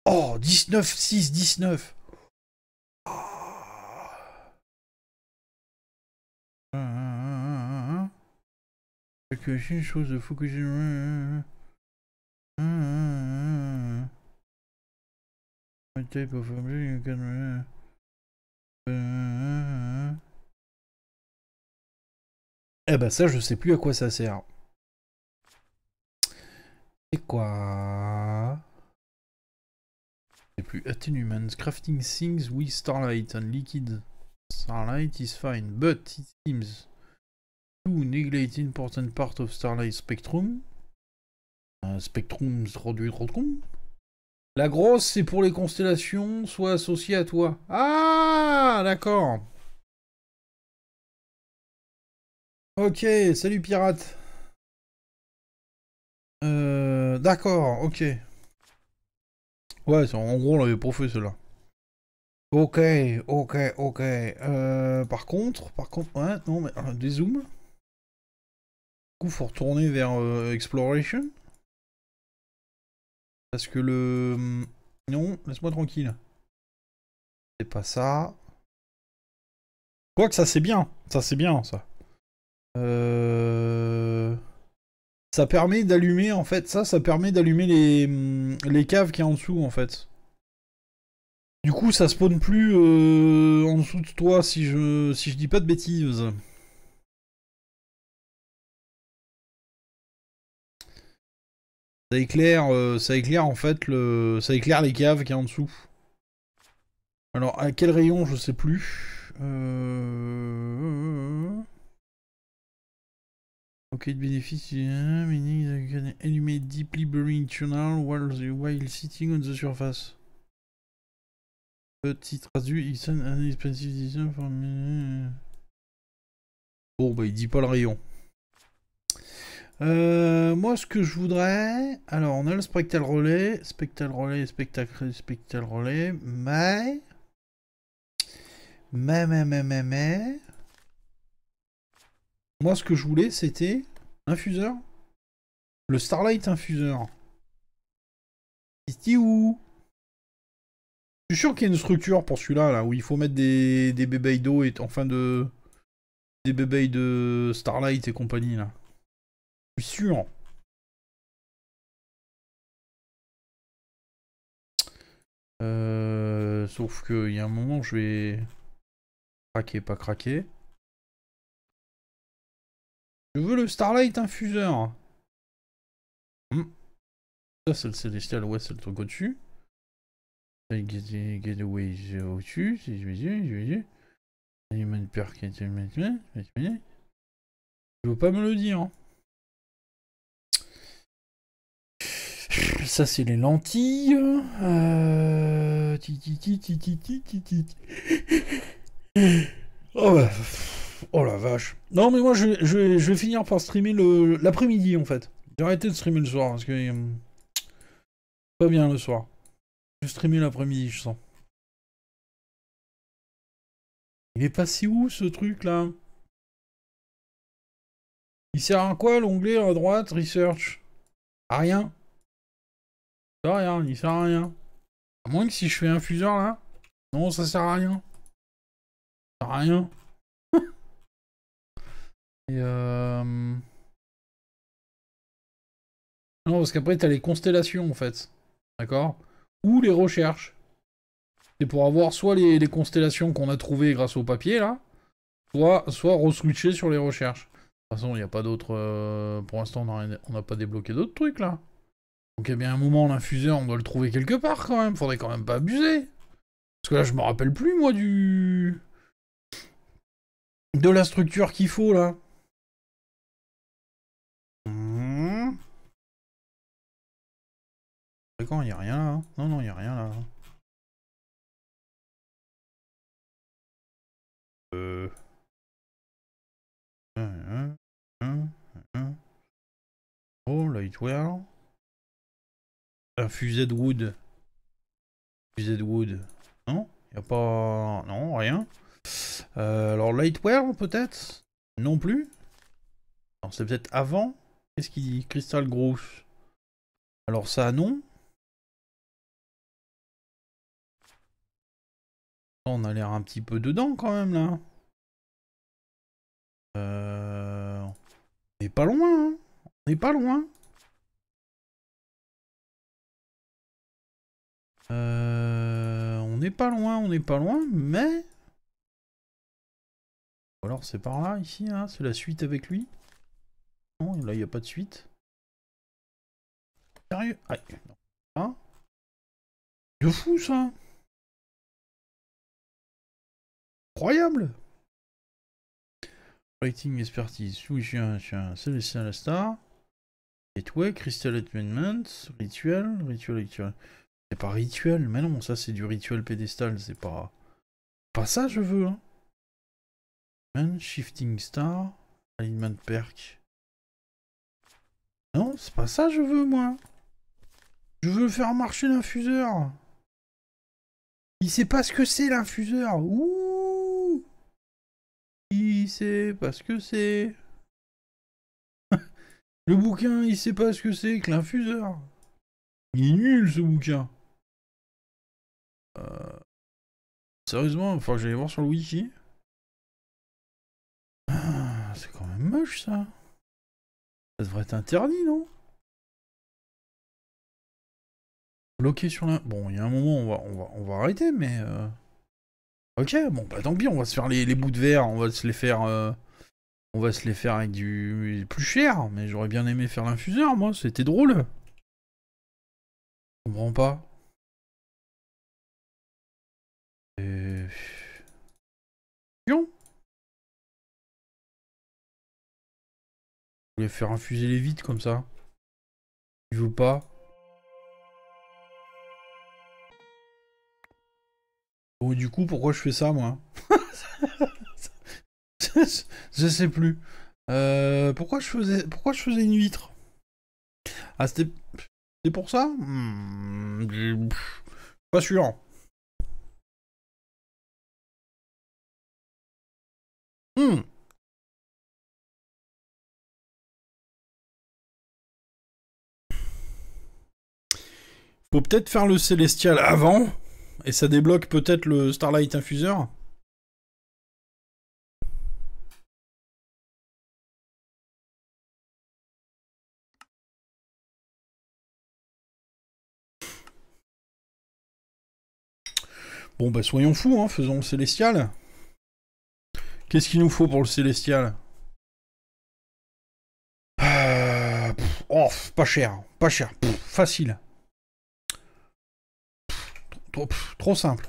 Oh, 19, 6, 19. Oh. une chose hum, hum, hum, de fou que j'ai. Eh ben ça, je sais plus à quoi ça sert. C'est quoi C'est plus Attenuement. Crafting things with starlight and liquid. Starlight is fine, but it seems to neglect important part of starlight spectrum. Uh, spectrum de con. La grosse, c'est pour les constellations, soit associé à toi. Ah, d'accord. Ok, salut pirate. Euh, d'accord, ok. Ouais, en gros, on avait pas fait, cela. Ok, ok, ok. Euh, par contre, par contre, ouais, non, mais euh, des zooms Du faut retourner vers Exploration. Parce que le... Hmm, non, laisse-moi tranquille. C'est pas ça. Quoique, ça c'est bien. Ça c'est bien, ça. Ça permet d'allumer, en fait, ça, ça permet d'allumer les, mm, les caves qui est en dessous, en fait. Du coup, ça spawn plus euh, en dessous de toi, si je, si je dis pas de bêtises. Ça éclaire, euh, ça éclaire en fait le, ça éclaire les caves qui est en dessous. Alors à quel rayon je sais plus. Euh... Ok, de bénéfice, meaning can animate deeply burning tunnel while, while sitting on the surface. Petit traduit, it's an un design for me. Bon, bah, il dit pas le rayon. Euh, moi, ce que je voudrais. Alors, on a le spectacle relais, spectacle relais, spectacle, spectacle relais, mais. Mais, mais, mais, mais, mais. Moi, ce que je voulais, c'était infuseur. Le Starlight infuseur. Ici où Je suis sûr qu'il y a une structure pour celui-là, là, où il faut mettre des, bébés d'eau et enfin de. Des bébés de Starlight et compagnie, là. Je suis sûr. Euh, sauf qu'il y a un moment, je vais craquer, pas craquer. Je veux le Starlight Infuseur. Hmm. Ça, c'est le Célestial, ouais, c'est le truc au-dessus. Gateway au-dessus, je veux je Human Perk Je veux pas me le dire. Hein. Ça, c'est les lentilles. Euh, oh bah. Oh la vache. Non, mais moi, je, vais finir par streamer l'après-midi, en fait. J'ai arrêté de streamer le soir, parce que... Euh, pas bien le soir. Je vais streamer l'après-midi, je sens. Il est passé où, ce truc-là Il sert à quoi, l'onglet à droite, Research À rien. Ça rien, il sert à rien. À moins que si je fais un fuseur, là... Non, ça sert à rien. Ça sert à rien. Et euh... Non, parce qu'après, t'as les constellations, en fait. D'accord Ou les recherches. C'est pour avoir soit les, constellations qu'on a trouvées grâce au papier, là, soit, soit re-switcher sur les recherches. De toute façon, il n'y a pas d'autres... Euh, pour l'instant, on n'a pas débloqué d'autres trucs, là. Donc il y a bien un moment, l'infuseur, on doit le trouver quelque part, quand même. Faudrait quand même pas abuser. Parce que là, je me rappelle plus, moi, du... De la structure qu'il faut, là. Quand il a rien là. Hein. non, non, il a rien là. Euh... Hein, hein, oh, lightwear. Un fusée de wood. Fusée de wood. Non Il a pas... Non, rien. Euh, alors, lightwear peut-être Non plus Alors, c'est peut-être avant Qu'est-ce qu'il dit Crystal growth. Alors ça, non. On a l'air un petit peu dedans quand même là. Euh, on n'est hein. euh, pas loin. On n'est pas loin. On n'est pas loin, on n'est pas loin, mais... alors c'est par là, ici, hein, c'est la suite avec lui. là il n'y a pas de suite. Sérieux ah, De fou ça incroyable. Writing expertise, oui, je suis un, la star. Gateway, Crystal Amendment, rituel, rituel, rituel. C'est pas rituel, mais non, ça c'est du rituel pédestal, c'est pas. Pas ça je veux, hein. Shifting Star, Alignment Perk. Non, c'est pas ça je veux, moi. Je veux faire marcher l'infuseur. Il sait pas ce que c'est l'infuseur. Ouh il sait pas ce que c'est. Le bouquin, il sait pas ce que c'est que l'infuseur. Il est nul ce bouquin. Euh, sérieusement, il faut que j'aille voir sur le wiki. Ah, c'est quand même moche ça. Ça devrait être interdit, non Bloqué sur la... Bon, il y a un moment, on va, on va, on va arrêter, mais... Euh, Ok, bon, bah tant pis, on va se faire les, bouts de verre, on va se les faire. Euh, on va se les faire avec du plus cher, mais j'aurais bien aimé faire l'infuseur, moi, c'était drôle. Je comprends pas. Euh... Non. Je faire infuser les vides comme ça. Il veut pas. Oh, du coup, pourquoi je fais ça, moi Je sais plus. Euh, pourquoi je faisais pourquoi je faisais une huître Ah, c'était pour ça hmm, Pas sûr. Hmm. Faut peut-être faire le célestial avant. Et ça débloque peut-être le Starlight Infuseur. Bon ben soyons fous, hein, faisons le célestial. Qu'est-ce qu'il nous faut pour le célestial euh, Oh, pas cher, pas cher, facile trop, simple.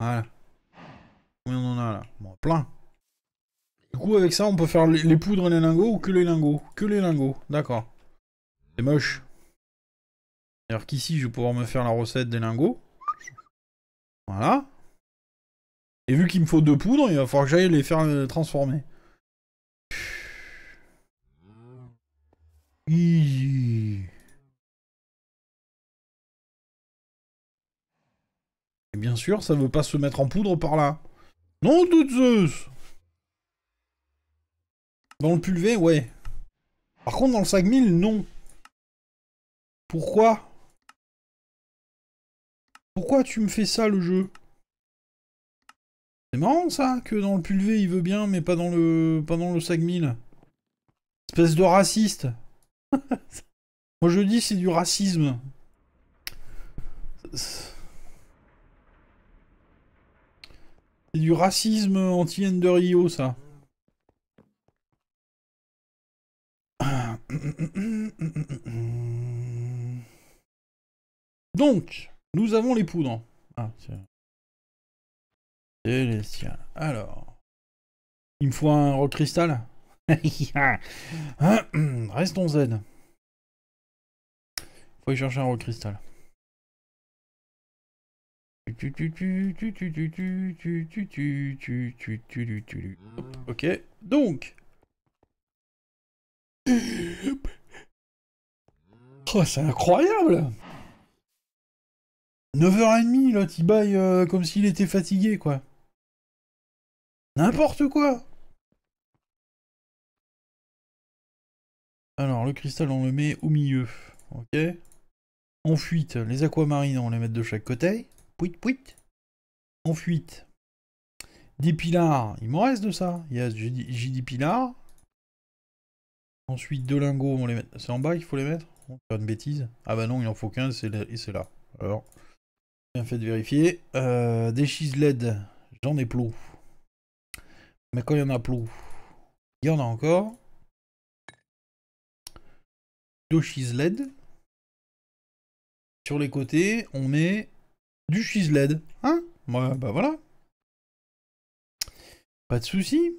Voilà. Oui, on en a là. plein. Du coup, avec ça, on peut faire les poudres et les lingots ou que les lingots Que les lingots, d'accord. C'est moche. Alors qu'ici, je vais pouvoir me faire la recette des lingots. Voilà. Et vu qu'il me faut deux poudres, il va falloir que j'aille les faire euh, transformer. Easy. Et bien sûr, ça veut pas se mettre en poudre par là. Non, de Zeus dans le pulvé, ouais. Par contre, dans le 5000, non. Pourquoi Pourquoi tu me fais ça, le jeu C'est marrant, ça, que dans le pulvé, il veut bien, mais pas dans le, pas dans le 5000. Espèce de raciste. Moi, je dis, c'est du racisme. C'est du racisme anti enderio ça. Donc, nous avons les poudres. Ah, les siens, Alors. Il me faut un rock cristal Restons Z. Faut y chercher un rock cristal. Ok, donc, Hum. Oh, c'est incroyable 9h30, là il baille euh, comme s'il était fatigué, quoi. N'importe quoi Alors, le cristal, on le met au milieu. Ok On fuite. Les aquamarines, on les met de chaque côté. Pouit, pouit. On fuite. Des pilars, il m'en reste de ça. Il y a Pilar, Ensuite, deux lingots, on les met. C'est en bas qu'il faut les mettre On va faire une bêtise. Ah bah non, il en faut qu'un, c'est là. Alors, bien fait de vérifier. Euh, des cheese LED, j'en ai plou. Mais quand il y en a plou, il y en a encore. Deux cheese LED. Sur les côtés, on met du cheese LED. Hein Bah voilà. Pas de soucis.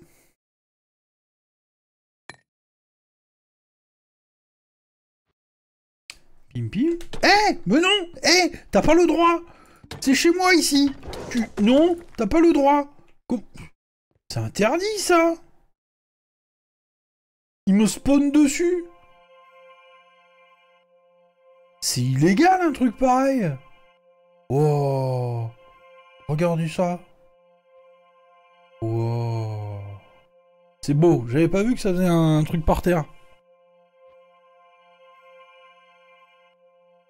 Pimpi Eh Mais non Eh T'as pas le droit C'est chez moi ici tu... Non T'as pas le droit C'est interdit ça Il me spawn dessus C'est illégal un truc pareil Oh Regardez ça oh. C'est beau, j'avais pas vu que ça faisait un truc par terre.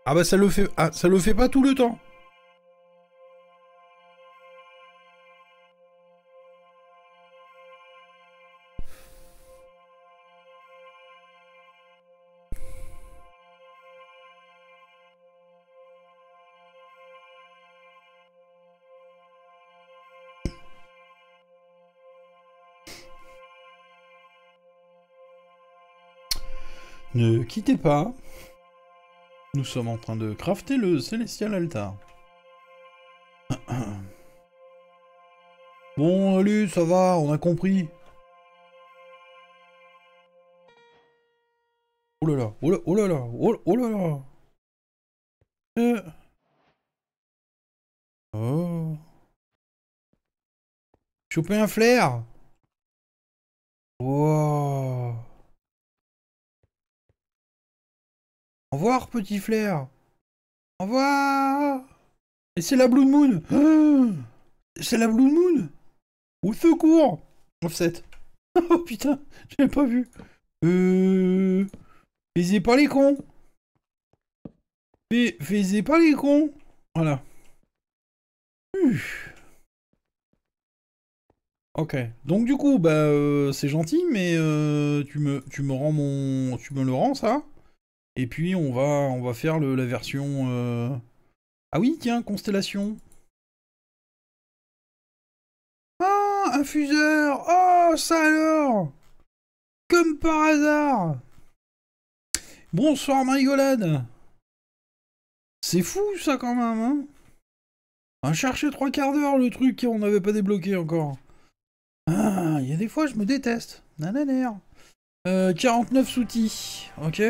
Ah bah ça le fait, ah, ça le fait pas tout le temps. Ne quittez pas. Nous sommes en train de crafter le Celestial Altar. Bon, allez, ça va, on a compris. Oh là là, oh là, oh là là, oh là oh là. Euh. Oh. Choper un flair. Wow. Au revoir, petit flair. Au revoir. Et c'est la Blue Moon. c'est la Blue Moon. Au secours. Offset. oh putain, j'avais pas vu. Euh... Faisez pas les cons. Faisais pas les cons. Voilà. Ok. Donc du coup, bah euh, c'est gentil, mais euh, tu me tu me rends mon tu me le rends ça et puis on va, on va faire le, la version... Euh, ah oui, tiens, Constellation. Ah, un fuseur Oh, ça alors Comme par hasard Bonsoir, rigolade C'est fou, ça, quand même, hein On a trois quarts d'heure, le truc qu'on n'avait pas débloqué encore. Ah, il y a des fois, je me déteste. Nananère. Euh, 49 soutis, ok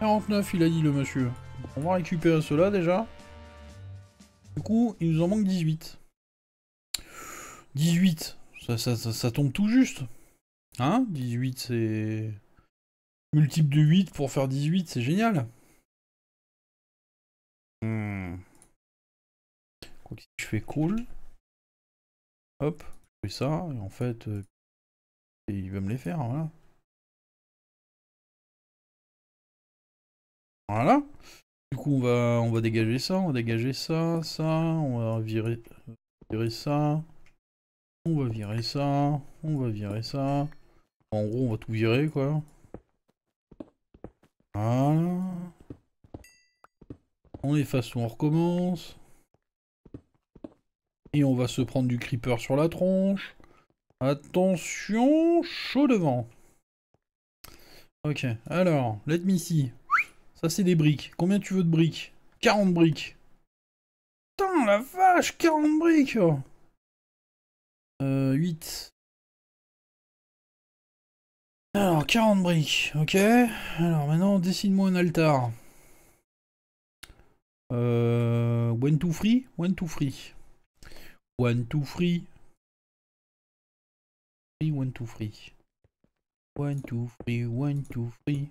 49, il a dit le monsieur. On va récupérer cela déjà. Du coup, il nous en manque 18. 18, ça, ça, ça, tombe tout juste. Hein 18, c'est... Multiple de 8 pour faire 18, c'est génial. Hmm. je fais cool. Hop, je fais ça, et en fait, euh, il va me les faire, hein, voilà. Voilà. Du coup, on va, on va dégager ça, on va dégager ça, ça, on va virer, virer ça, on va virer ça, on va virer ça. En gros, on va tout virer, quoi. Voilà. On efface tout, on recommence. Et on va se prendre du creeper sur la tronche. Attention, chaud devant. Ok, alors, let me see. Ça, c'est des briques. Combien tu veux de briques 40 briques. Putain, la vache, 40 briques oh. euh, 8. Alors, 40 briques, ok. Alors, maintenant, dessine-moi un altar. Euh, one, two, free One, two, free. One, two, free. Free, one, two, free. One, two, free, one, two, free.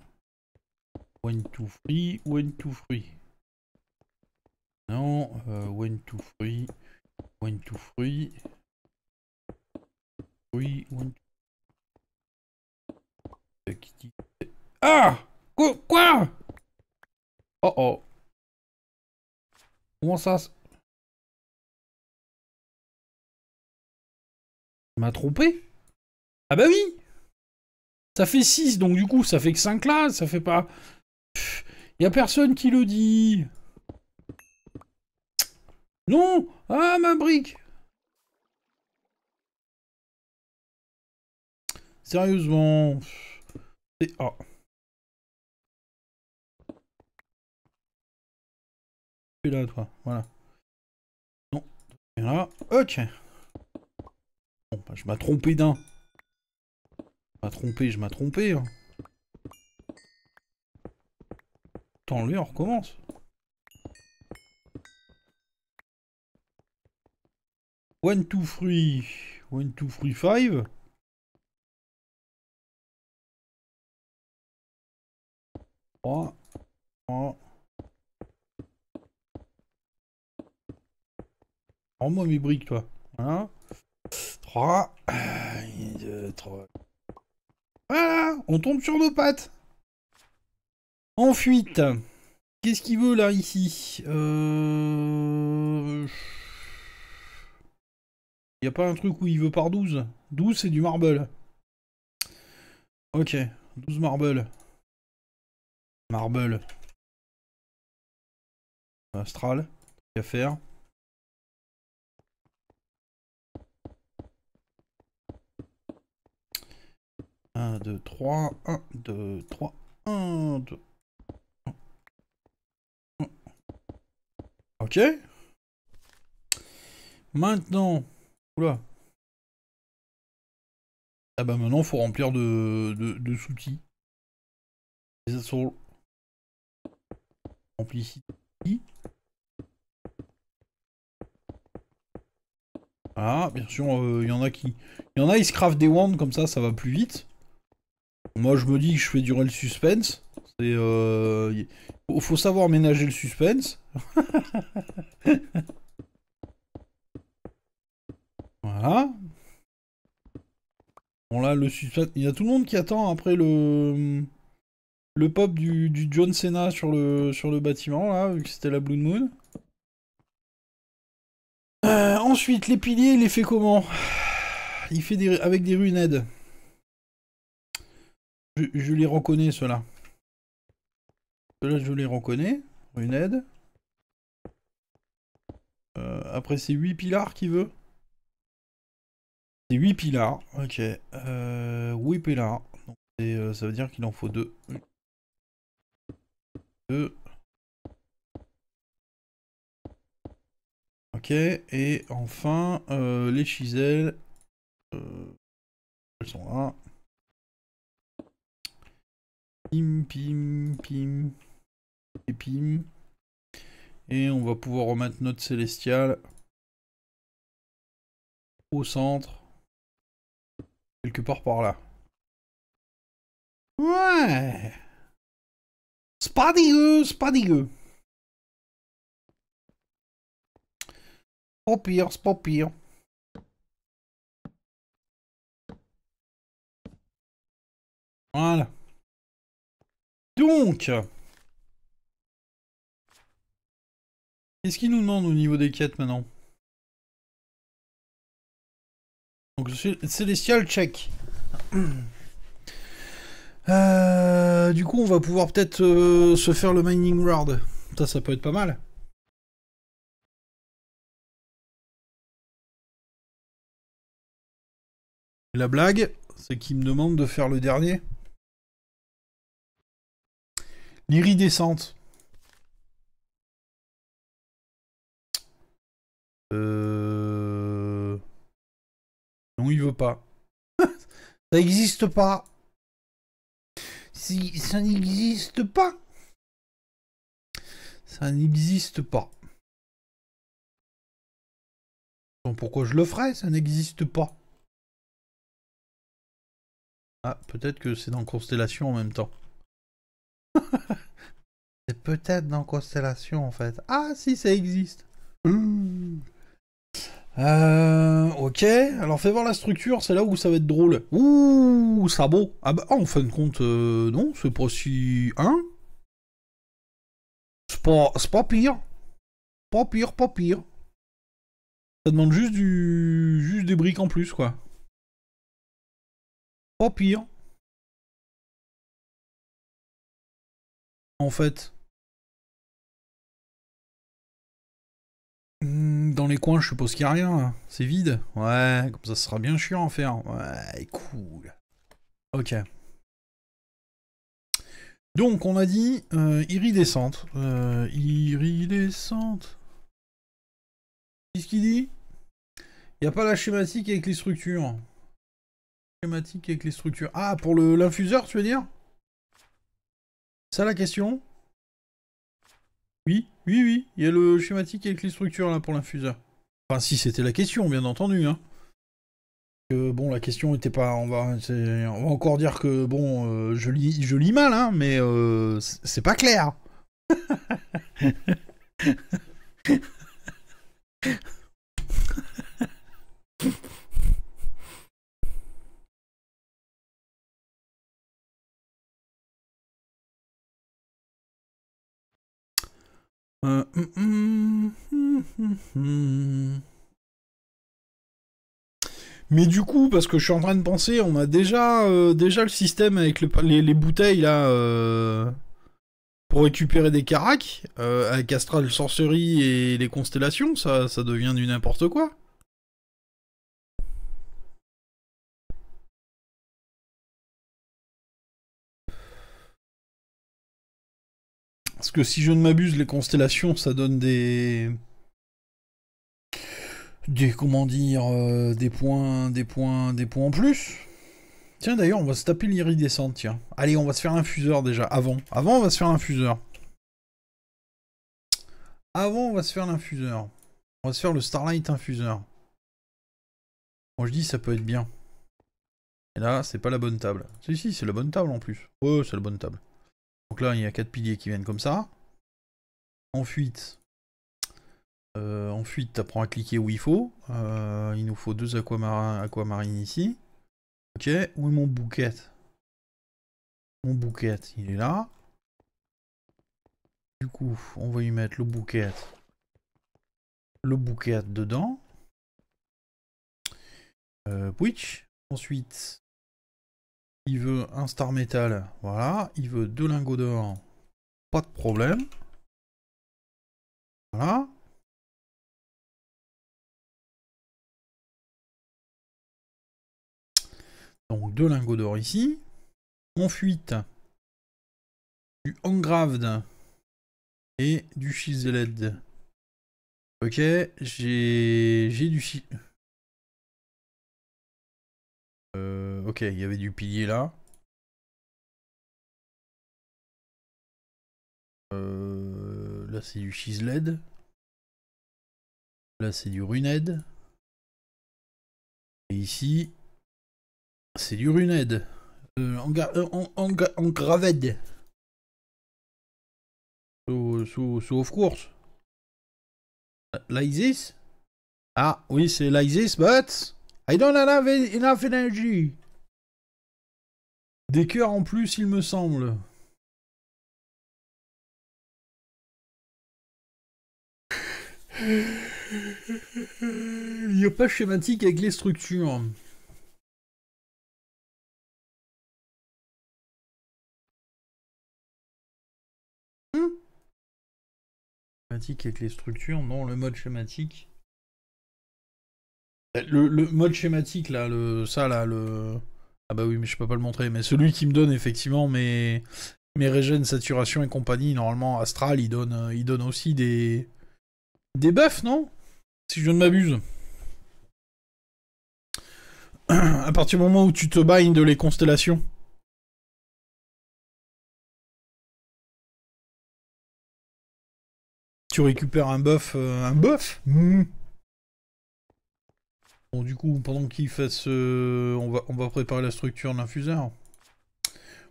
1, 2, 3, 1, 2, 3. Non, 1, 2, 3. 1, 2, 3. 3, 1, 2, 3. Ah Quoi Oh oh. Comment ça m'a trompé Ah bah oui Ça fait 6, donc du coup ça fait que 5 là, ça fait pas... Il y a personne qui le dit. Non Ah, ma brique Sérieusement. C'est... ah. Tu là, toi. Voilà. Non. là. Ok. Bon, bah, je m'ai trompé d'un. Je m'ai trompé, je m'ai trompé. Hein. On on recommence. One, two, free, One, two, three, five. Trois. Trois. Rends-moi mes briques, toi. Voilà. 3, 2, 3. Voilà, on tombe sur nos pattes. En fuite. Qu'est-ce qu'il veut là ici Il n'y euh, a pas un truc où il veut par 12 12 c'est du marble. Ok. 12 marble. Marble. Astral. Qu'est-ce qu'il a à faire 1, 2, 3, 1, 2, 3, 1, 2. Ok. Maintenant. Oula. Ah bah maintenant, faut remplir de, de, de sous-outils. Les sont Remplis ici. Ah, bien sûr, il euh, y en a qui... Il y en a, ils se craftent des wands, comme ça, ça va plus vite. Moi, je me dis que je fais durer le suspense. Il euh, faut savoir ménager le suspense. voilà. Bon là, le suspense... Il y a tout le monde qui attend après le... Le pop du, du John Cena sur le, sur le bâtiment, là, vu que c'était la Blue Moon. Euh, ensuite, les piliers, il les fait comment Il fait des, avec des runes je les reconnais, ceux-là là je les reconnais. Une aide. Euh, après, c'est 8 pilars qui veut. C'est 8 pilars. Ok. Euh, 8 pilars. Donc, euh, ça veut dire qu'il en faut 2. 2. Ok. Et enfin, euh, les chisels. Euh, elles sont là. Pim, pim, pim. Et Et on va pouvoir remettre notre célestial au centre. Quelque part par là. Ouais. C'est pas dégueu, c'est pas dégueu. Pas pire, c'est pas pire. Voilà. Donc, Qu'est-ce qu'il nous demande au niveau des quêtes maintenant Donc Celestial check. Euh, du coup, on va pouvoir peut-être euh, se faire le mining Ward. Ça, ça peut être pas mal. la blague, c'est qu'il me demande de faire le dernier. L'iridescente. Euh... Non, il veut pas. ça n'existe pas. Si, ça n'existe pas. Ça n'existe pas. Donc pourquoi je le ferais Ça n'existe pas. Ah, peut-être que c'est dans Constellation en même temps. c'est peut-être dans Constellation en fait. Ah, si, ça existe. Mmh. Euh, ok, alors fais voir la structure, c'est là où ça va être drôle. Ouh, ça beau. Ah bah, en fin de compte, euh, non, c'est pas si... Hein C'est pas, pas pire. Pas pire, pas pire. Ça demande juste du... juste des briques en plus, quoi. Pas pire. En fait... Hmm, dans les coins, je suppose qu'il n'y a rien. Hein. C'est vide. Ouais, comme ça, ce sera bien chiant à faire. Ouais, cool. Ok. Donc, on a dit euh, iridescente. Euh, iridescente. Qu'est-ce qu'il dit Il n'y a pas la schématique avec les structures. Schématique avec les structures. Ah, pour l'infuseur, tu veux dire Ça la question Oui oui, oui, il y a le schématique avec les structures là pour l'infuseur. Enfin, si c'était la question, bien entendu. Hein. bon, la question n'était pas. On va, on va encore dire que bon, euh, je, lis, je lis mal, hein, mais euh, c'est pas clair. Euh, hum, hum, hum, mais du coup, parce que je suis en train de penser, on a déjà, euh, déjà le système avec les, bouteilles là euh, pour récupérer des caracs avec Astral Sorcery et les constellations, ça, ça devient du n'importe quoi. Parce que si je ne m'abuse, les constellations, ça donne des des comment dire euh, des points des points des points en plus. Tiens d'ailleurs on va se taper l'iridescente tiens. Allez on va se faire un fuseur déjà avant. Avant on va se faire un fuseur. Avant on va se faire l'infuseur. On va se faire le Starlight infuseur. Moi je dis ça peut être bien. Et là c'est pas la bonne table. Si si c'est la bonne table en plus. oh c'est la bonne table. Donc là, il y a quatre piliers qui viennent comme ça. En fuite, euh, en fuite, à cliquer où il faut. Euh, il nous faut deux aquamarins, aquamarines ici. Ok, où est mon bouquet Mon bouquet, il est là. Du coup, on va y mettre le bouquet. Le bouquet dedans. Euh, Ensuite, il veut un Star Metal, voilà. Il veut deux lingots d'or, pas de problème. Voilà. Donc deux lingots d'or ici. mon fuite, du Engraved et du Chiseled. Ok, j'ai du shield euh, ok, il y avait du pilier là. Euh, là, c'est du chiseled. Là, c'est du Runed. Et ici, c'est du Runed. Euh, en, euh, en, en, Graved. Sous, of course L'Isis Ah, oui, c'est l'Isis, but... I don't have enough energy. Des cœurs en plus, il me semble. Il n'y a pas schématique avec les structures. Schématique avec les structures, non, le mode schématique. Le, mode schématique, là, le, ça, là, le. Ah bah oui, mais je peux pas le montrer, mais celui qui me donne effectivement mes, mes régènes, saturation et compagnie, normalement Astral, il donne, euh, il donne aussi des. des buffs, non Si je ne m'abuse. à partir du moment où tu te de les constellations. Tu récupères un buff. Euh, un buff hmm. Bon, du coup, pendant qu'il fasse... ce... on, va, on va préparer la structure de l'infuseur.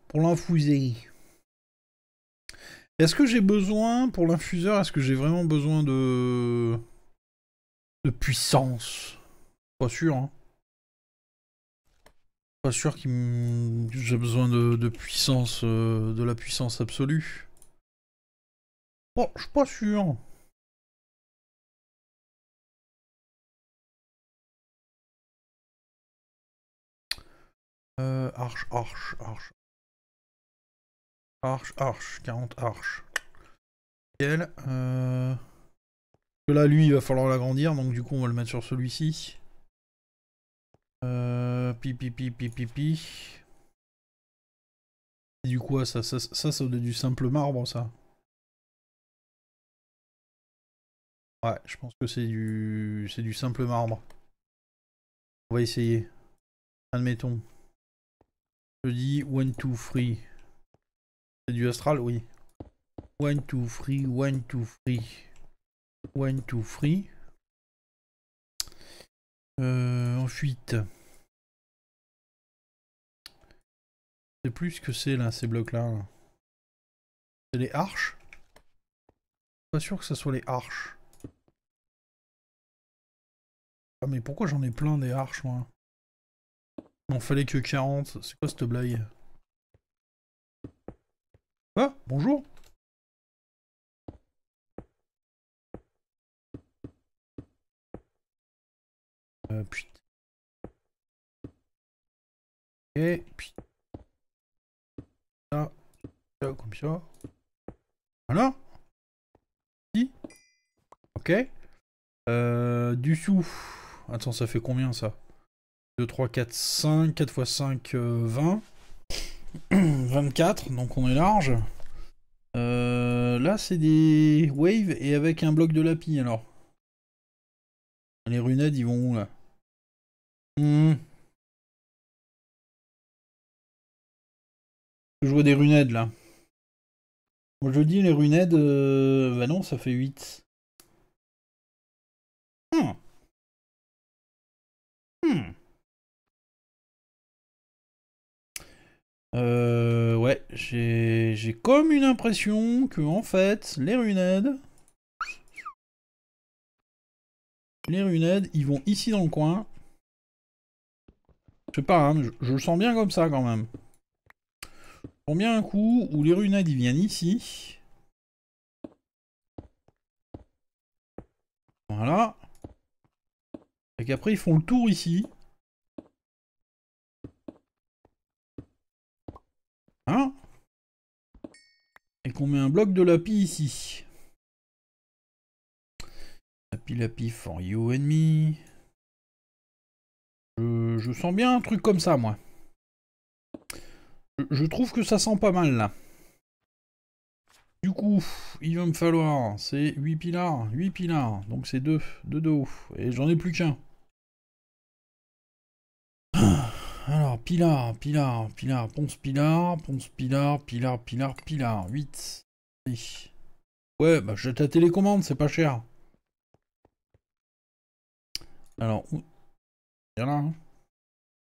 Pour l'infuser. Est-ce que j'ai besoin, pour l'infuseur, est-ce que j'ai vraiment besoin de... de puissance Pas sûr, hein. Pas sûr que j'ai besoin de, de puissance, euh, de la puissance absolue. Bon, je suis pas sûr. arche, arche, arche. Arche, arche, 40 arches. Nickel. Là, lui, il va falloir l'agrandir, donc du coup, on va le mettre sur celui-ci. pi, pi, pi, pi, pi du quoi ça ça, ça, ça, du simple marbre, ça Ouais, je pense que c'est du... c'est du simple marbre. On va essayer. Admettons. Je dis 1, 2, 3. C'est du astral, oui. 1, 2, 3, 1, 2, 3. 1, 2, 3. Ensuite. en fuite. C'est plus ce que c'est là, ces blocs-là. Là. C'est les arches Pas sûr que ce soit les arches. Ah mais pourquoi j'en ai plein des arches moi M'en fallait que 40. C'est quoi cette blague Ah, bonjour euh, putain. Et puis ça, ça, comme ça. Voilà. Si. Ok. Euh, du sous. Attends, ça fait combien ça 3, 4, 5. 4 x 5, 20. 24, donc on est large. Euh, là, c'est des waves et avec un bloc de lapis, alors. Les runades, ils vont où, là hmm. Je vois des runades, là. Moi, je dis les runades... Euh, bah non, ça fait 8. Euh, ouais, j'ai comme une impression que, en fait, les runades... Les runes, ils vont ici dans le coin. Je sais pas, hein, je, le sens bien comme ça, quand même. Je bien un coup où les Runes ils viennent ici. Voilà. Et qu'après, ils font le tour ici. Hein et qu'on met un bloc de lapis ici. lapis lapi for you and me. Je, je sens bien un truc comme ça, moi. Je, trouve que ça sent pas mal, là. Du coup, il va me falloir, c'est 8 pilars, 8 pilars, donc c'est deux de haut, et j'en ai plus qu'un. Pilar, Pilar, Pilar, Ponce Pilar, Ponce Pilar, Pilar, Pilar, Pilar, 8. Ouais, bah je ta télécommande, c'est pas cher. Alors, il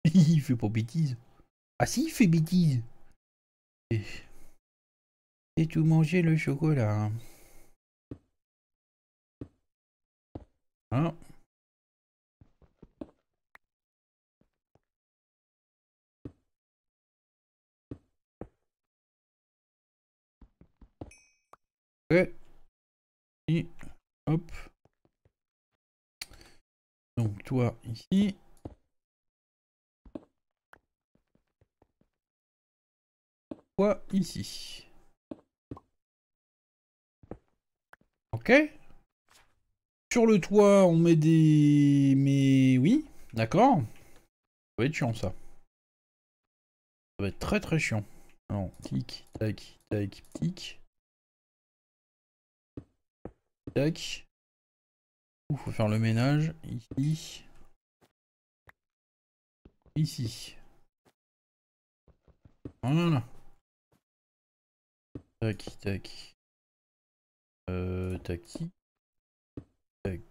il fait pas bêtise. Ah si, il fait bêtise. Et, tout manger le chocolat. Hein. Ok Et hop. Donc toi ici. Toi ici. Ok. Sur le toit, on met des... Mais oui, d'accord. Ça va être chiant ça. Ça va être très très chiant. Alors tic, tac, tac, tic. Tac. Il faut faire le ménage. Ici. Ici. Voilà. Tac, tac. Euh, tac, tac.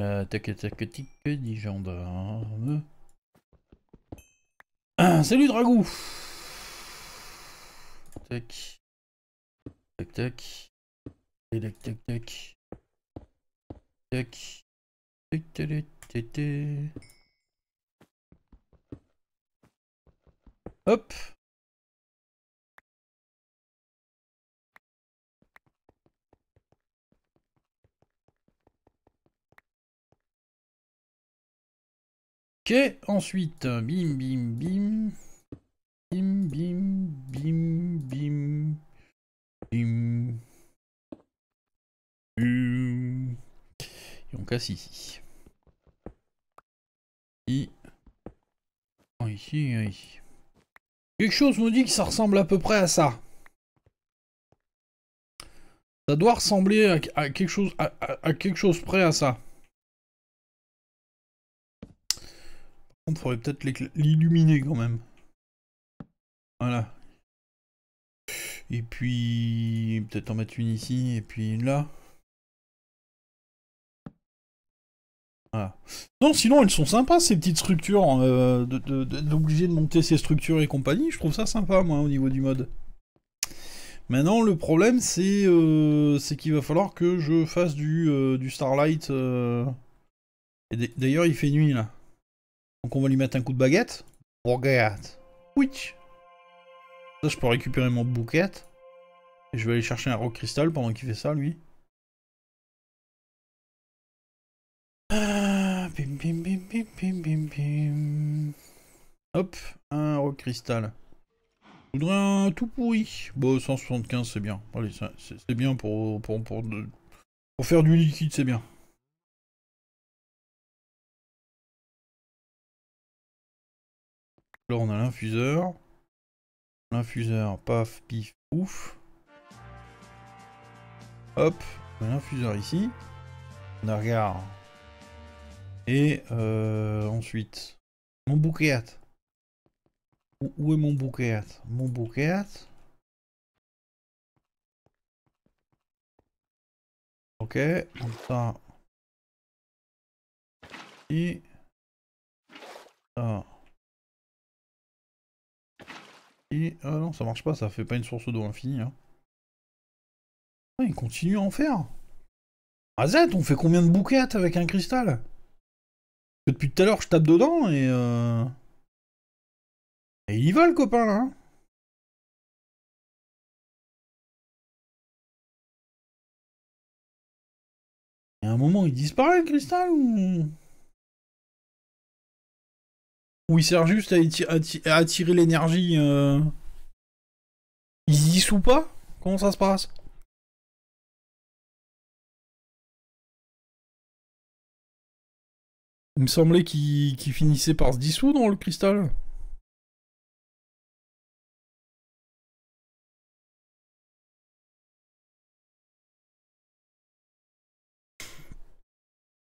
Euh, tac, tac, tic, dit gendarme. Ah, salut Dragou Tac. Tac, tac tac. tac, tac, Hop. Ok, ensuite, euh, bim, bim, bim. Bim, bim, bim, bim. Bim. Et on casse ici. Oh, ici. Ici, ici. Quelque chose me dit que ça ressemble à peu près à ça. Ça doit ressembler à, quelque chose à, quelque chose près à ça. Par contre, faudrait peut-être l'illuminer quand même. Voilà. Et puis peut-être en mettre une ici et puis une là. Non, sinon elles sont sympas ces petites structures, hein, euh, d'obliger de, monter ces structures et compagnie, je trouve ça sympa moi au niveau du mode. Maintenant le problème c'est euh, qu'il va falloir que je fasse du, euh, du Starlight. D'ailleurs il fait nuit là. Donc on va lui mettre un coup de baguette. Baguette. Oh, oui je peux récupérer mon bouquette. Et je vais aller chercher un rock cristal pendant qu'il fait ça lui. Bim, bim, bim, bim, bim, bim, bim. Hop, un rock cristal. Je voudrais un tout pourri. Bon, 175, c'est bien. Allez, c'est bien pour, pour, pour, faire du liquide, c'est bien. Là, on a l'infuseur. L'infuseur, paf, pif, ouf. Hop, on a l'infuseur ici. On regarde, et euh, ensuite, mon bouquet. Où est mon bouquet Mon bouquet. Ok, donc ça. Et ça. Et ah non, ça marche pas, ça fait pas une source d'eau infinie. Hein. Ah, il continue à en faire. AZ, ah, on fait combien de bouquettes avec un cristal depuis tout à l'heure, je tape dedans et. Euh, et il y va le copain là. Hein. un moment, il disparaît le cristal ou. il sert juste à, attirer l'énergie. Euh, il se dissout pas Comment ça se passe Il me semblait qu'il finissait par se dissoudre, dans le cristal.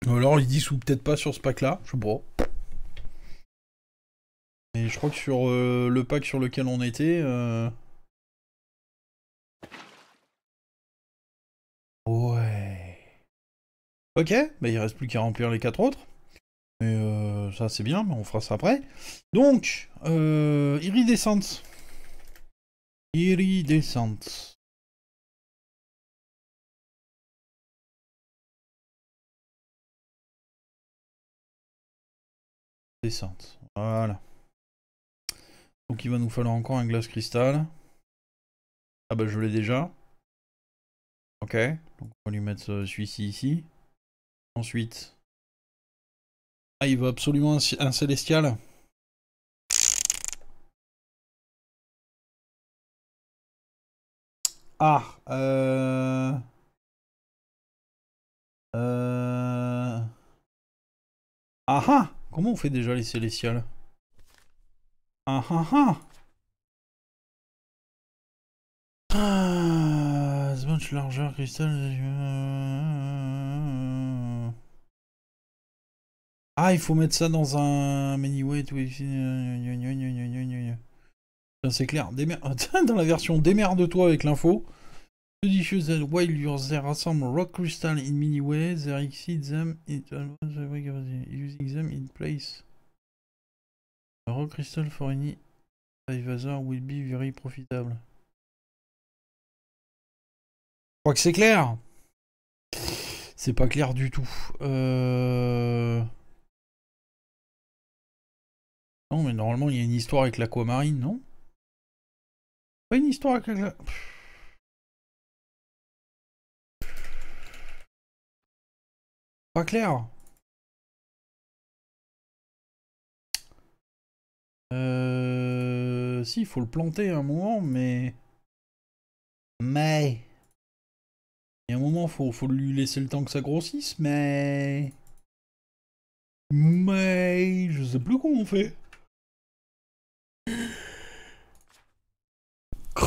Ou alors il dissout peut-être pas sur ce pack-là, je sais pas. Et je crois que sur euh, le pack sur lequel on était... Euh, ouais... Ok, bah il reste plus qu'à remplir les quatre autres ça c'est bien, mais on fera ça après. Donc, euh, iridescente. Iridescente. Descente. Voilà. Donc il va nous falloir encore un glace cristal. Ah bah je l'ai déjà. Ok, on va lui mettre euh, celui-ci ici. Ensuite, ah, il veut absolument un, célestial. Ah, euh... Euh... Ah ah Comment on fait déjà les célestials Ah ah ah Ah, largeur, cristal... Euh... Ah, il faut mettre ça dans un mini Oui, C'est clair. dans la version démerde-toi avec l'info. Delicious that while you're there assemble rock crystal in many ways, there exceed them in using them in place. A rock crystal for any advisor will be very profitable. Je crois que c'est clair. C'est pas clair du tout. Euh... Non, mais normalement, il y a une histoire avec l'aquamarine, non Pas une histoire avec la... Pas clair. Euh... Si, il faut le planter un moment, mais... Mais... Il y a un moment, faut, faut lui laisser le temps que ça grossisse, mais... Mais... Je sais plus comment on fait.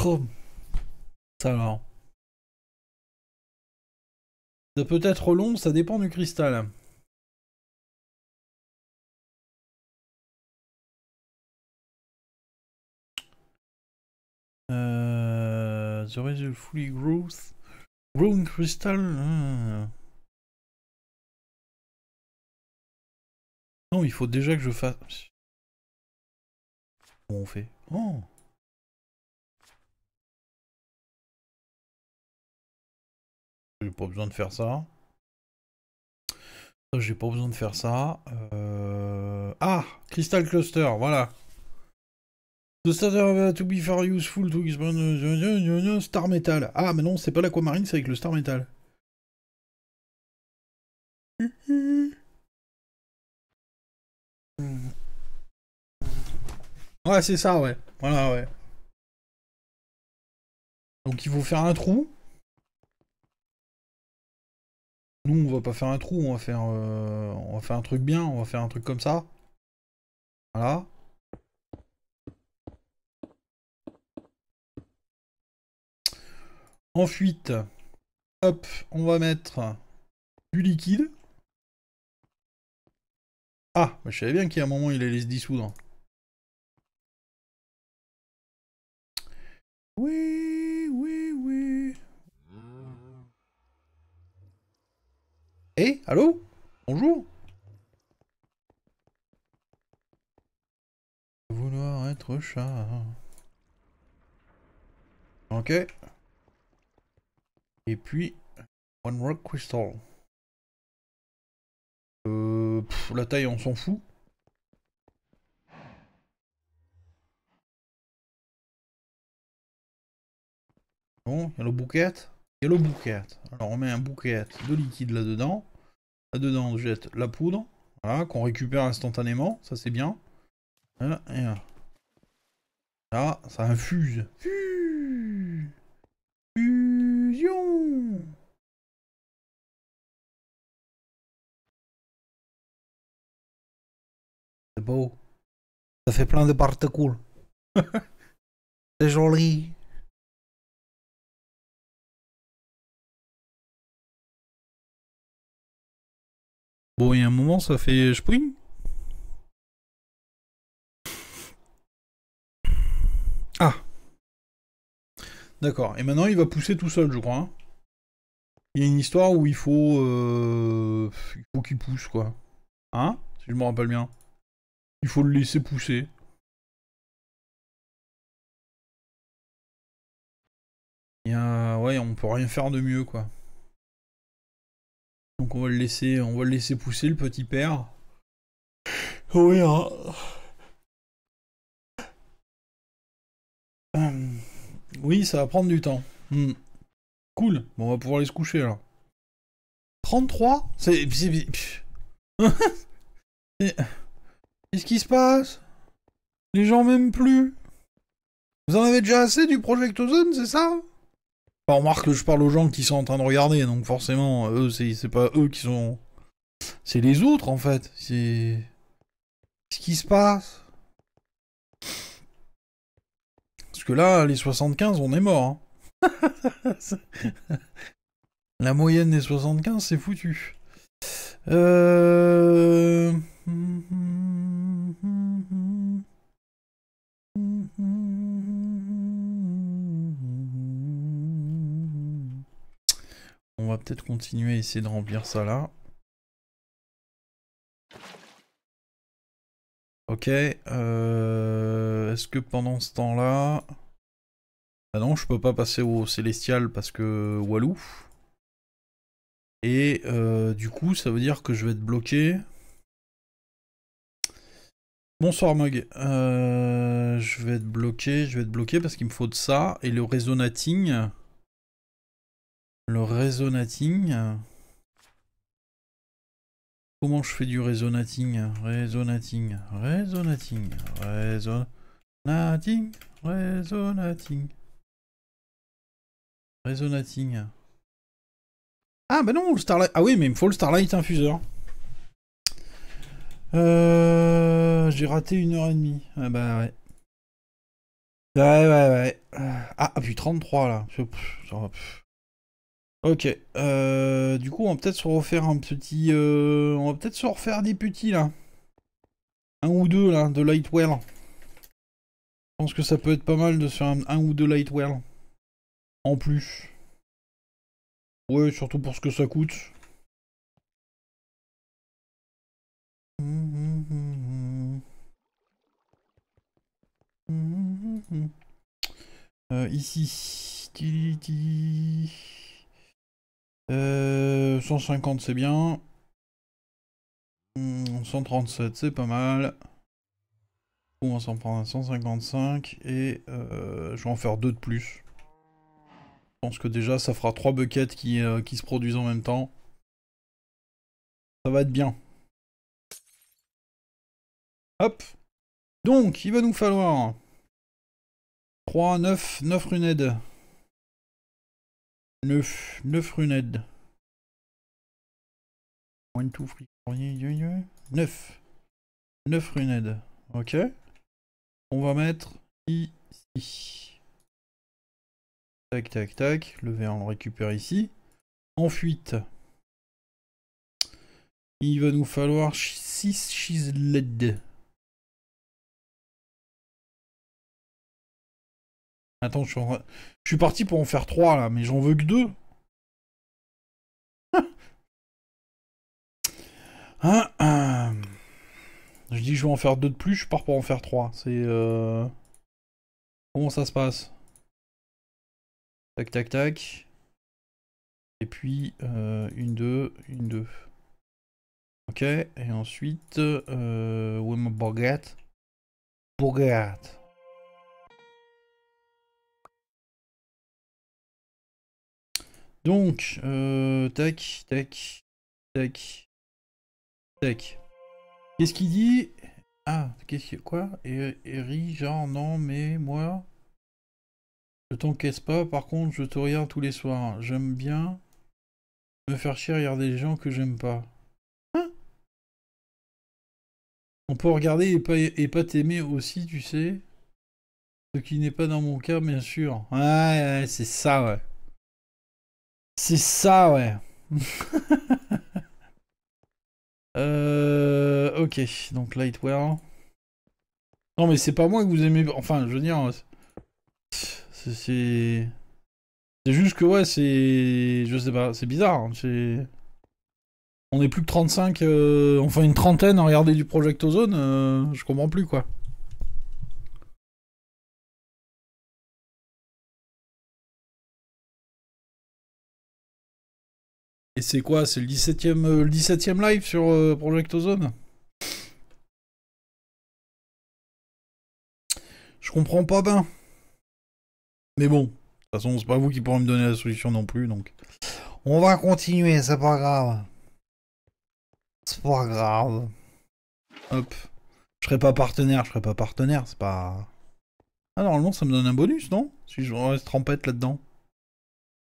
Chrome. Alors. Ça peut être long, ça dépend du cristal. Euh, the result fully growth. Grown crystal. Hmm. Non, il faut déjà que je fasse. Comment on fait Oh J'ai pas besoin de faire ça. J'ai pas besoin de faire ça. Euh, ah Crystal Cluster, voilà. The starter to be useful to euh, euh, Star Metal. Ah, mais non, c'est pas l'aquamarine, c'est avec le Star Metal. Ouais, c'est ça, ouais. Voilà, ouais. Donc il faut faire un trou. on va pas faire un trou, on va faire, euh, on va faire un truc bien, on va faire un truc comme ça. Voilà. ensuite hop, on va mettre du liquide. Ah, je savais bien qu'il y a un moment, il allait se dissoudre. Oui, oui, oui. Eh, allô Bonjour Vouloir être chat. Ok. Et puis, One Rock Crystal. Euh, la taille, on s'en fout. Bon, y a Y bouquette. le bouquette. Alors on met un bouquet de liquide là-dedans. Là-dedans, on jette la poudre, voilà, qu'on récupère instantanément, ça c'est bien. là. ça infuse. Fusion C'est beau. Ça fait plein de particules. c'est joli. Bon, il y a un moment, ça fait spring Ah D'accord. Et maintenant, il va pousser tout seul, je crois. Hein. Il y a une histoire où il faut... Euh, il faut qu'il pousse, quoi. Hein Si je me rappelle bien. Il faut le laisser pousser. Ouais, on peut rien faire de mieux, quoi. Donc on va le laisser, on va le laisser pousser le petit père. Oui. Hein. Euh, oui, ça va prendre du temps. Hmm. Cool. on va pouvoir aller se coucher alors. 33 C'est Qu'est-ce qui se passe Les gens m'aiment plus. Vous en avez déjà assez du Project Ozone, c'est ça remarque que je parle aux gens qui sont en train de regarder, donc forcément, eux, c'est pas eux qui sont. C'est les autres, en fait. C'est. Ce qui se passe. Parce que là, les 75, on est mort. Hein. La moyenne des 75, c'est foutu. Euh... Hum, hum, hum. On va peut-être continuer à essayer de remplir ça là. Ok, euh, est-ce que pendant ce temps-là... Ah non, je peux pas passer au Célestial parce que Walou. Et euh, du coup, ça veut dire que je vais être bloqué. Bonsoir Mug. Euh, je vais être bloqué, je vais être bloqué parce qu'il me faut de ça. Et le réseau le resonating. Comment je fais du resonating Resonating, resonating, resonating, resonating. Resonating. Ah bah non, le Starlight. Ah oui, mais il me faut le Starlight infuseur. Euh, j'ai raté une heure et demie. Ah bah ouais. Ouais, ouais, ouais. Ah, ah puis 33 là. Ok, euh, du coup on va peut-être se refaire un petit... Euh, on va peut-être se refaire des petits là. Un ou deux là, de Lightwell. Je pense que ça peut être pas mal de se faire un, ou deux Lightwell. En plus. Ouais, surtout pour ce que ça coûte. Euh, ici. 150 euh, c'est bien. 137 hmm, c'est pas mal. Bon, on s'en prendre un 155 et euh, je vais en faire deux de plus. Je pense que déjà ça fera trois buckets qui, euh, qui se produisent en même temps. Ça va être bien. Hop Donc, il va nous falloir 3, 9, 9 aides 9, 9 runed. 2, 3, 9. 9 runed. Ok. On va mettre ici. Tac, tac, tac. Le verre, on le récupère ici. En fuite. Il va nous falloir 6 chisled. Attends, je suis en train... Je suis parti pour en faire trois là, mais j'en veux que deux. Hein, hein. Je dis je vais en faire deux de plus, je pars pour en faire trois. C'est euh, comment ça se passe Tac tac tac. Et puis euh, une deux, une deux. Ok. Et ensuite euh, où est ma Donc, euh, tac, tac, tac, tac. Qu'est-ce qu'il dit Ah, qu'est-ce que quoi Eri, genre, non, mais moi, je t'encaisse pas. Par contre, je te regarde tous les soirs. J'aime bien me faire chier regarder les gens que j'aime pas. Hein On peut regarder et pas et pas t'aimer aussi, tu sais. Ce qui n'est pas dans mon cas, bien sûr. Ah, ouais c'est ça, ouais. C'est ça, ouais. euh, ok, donc Lightwear. Non, mais c'est pas moi que vous aimez. Enfin, je veux dire. C'est. C'est juste que, ouais, c'est. Je sais pas, c'est bizarre. Hein, on est plus que 35, euh... enfin une trentaine à regarder du Project Ozone, euh, je comprends plus quoi. Et c'est quoi C'est le 17ème, euh, live sur euh, Project Ozone Je comprends pas ben. Mais bon, de toute façon, c'est pas vous qui pourrez me donner la solution non plus, donc. On va continuer, c'est pas grave. C'est pas grave. Hop. Je serai pas partenaire, je serai pas partenaire, c'est pas. Ah, normalement, ça me donne un bonus, non Si je reste trempette là-dedans.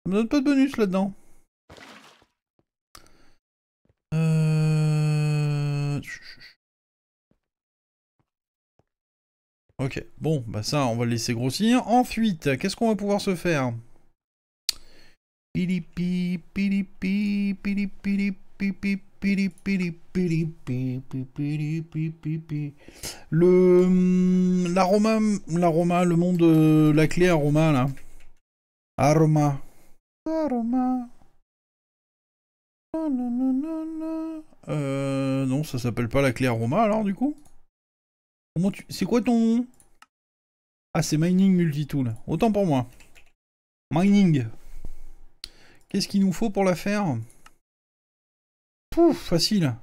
Ça me donne pas de bonus là-dedans. Ok, bon, bah ça, on va le laisser grossir. Ensuite, qu'est-ce qu'on va pouvoir se faire Pilipi, pilipi, pilipi, le hmm, l'aroma l'aroma le monde la clé aroma là aroma aroma euh, non, ça s'appelle pas la clé Aroma alors du coup Comment tu... C'est quoi ton Ah, c'est Mining Multitool. Autant pour moi. Mining. Qu'est-ce qu'il nous faut pour la faire Pouf, facile.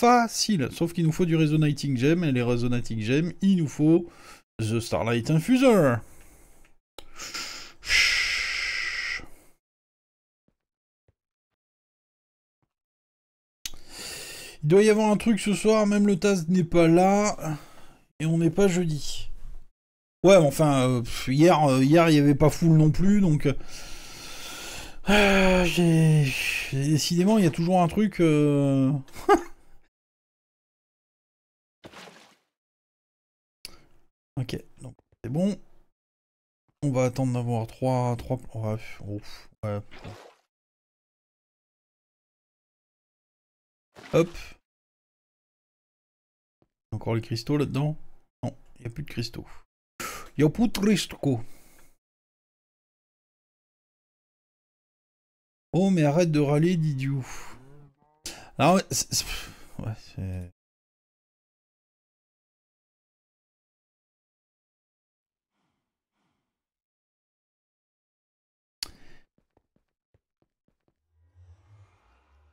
Facile. Sauf qu'il nous faut du Resonating Gem. Et les Resonating Gem il nous faut The Starlight Infuser. Il doit y avoir un truc ce soir, même le TAS n'est pas là. Et on n'est pas jeudi. Ouais, enfin, euh, hier, euh, hier, il n'y avait pas foule non plus, donc... Euh, ah, j'ai... Décidément, il y a toujours un truc... ok, donc c'est bon. On va attendre d'avoir 3... 3... ouais. Hop. Encore les cristaux là-dedans Non, il n'y a plus de cristaux. Il a plus de cristaux. Oh, mais arrête de râler, Didiou. Non, ah mais... Ouais, c'est...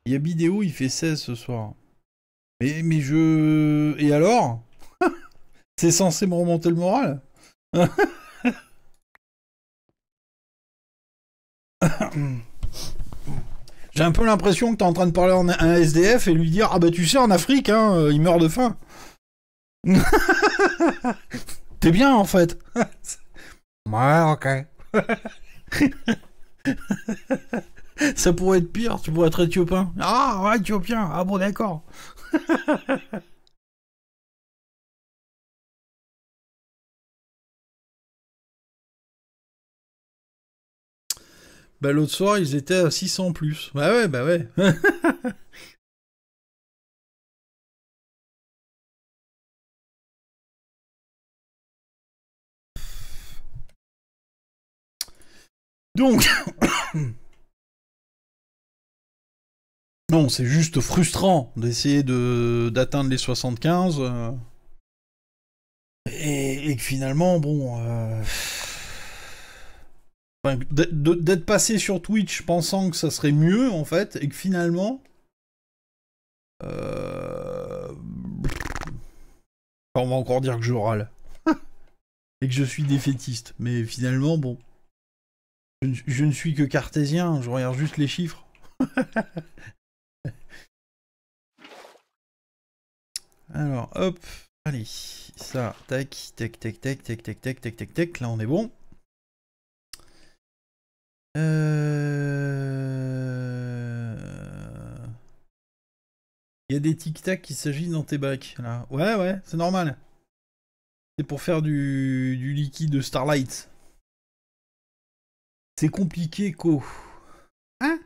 Il y a vidéo, il fait 16 ce soir. Mais, mais je. Et alors C'est censé me remonter le moral J'ai un peu l'impression que t'es en train de parler à un SDF et lui dire Ah bah tu sais, en Afrique, hein, euh, il meurt de faim. t'es bien en fait. ouais, ok ça pourrait être pire, tu pourrais être éthiopien. Ah, ouais, éthiopien, ah bon, d'accord. bah, l'autre soir, ils étaient à 600 plus. Bah ouais, bah ouais. Donc, non, c'est juste frustrant d'essayer de d'atteindre les 75. Euh. et, que finalement, bon. Euh, d'être passé sur Twitch pensant que ça serait mieux, en fait, et que finalement. Euh, on va encore dire que je râle. et que je suis défaitiste. Mais finalement, bon. je ne suis que cartésien, je regarde juste les chiffres. Alors, hop, allez, ça, tac, tac, tac, tac, tac, tac, tac, tac, tac, tac, là on est bon. Il y a des tic-tac qui s'agissent dans tes bacs, là. Ouais, ouais, c'est normal. C'est pour faire du, du liquide Starlight. C'est compliqué, co. Hein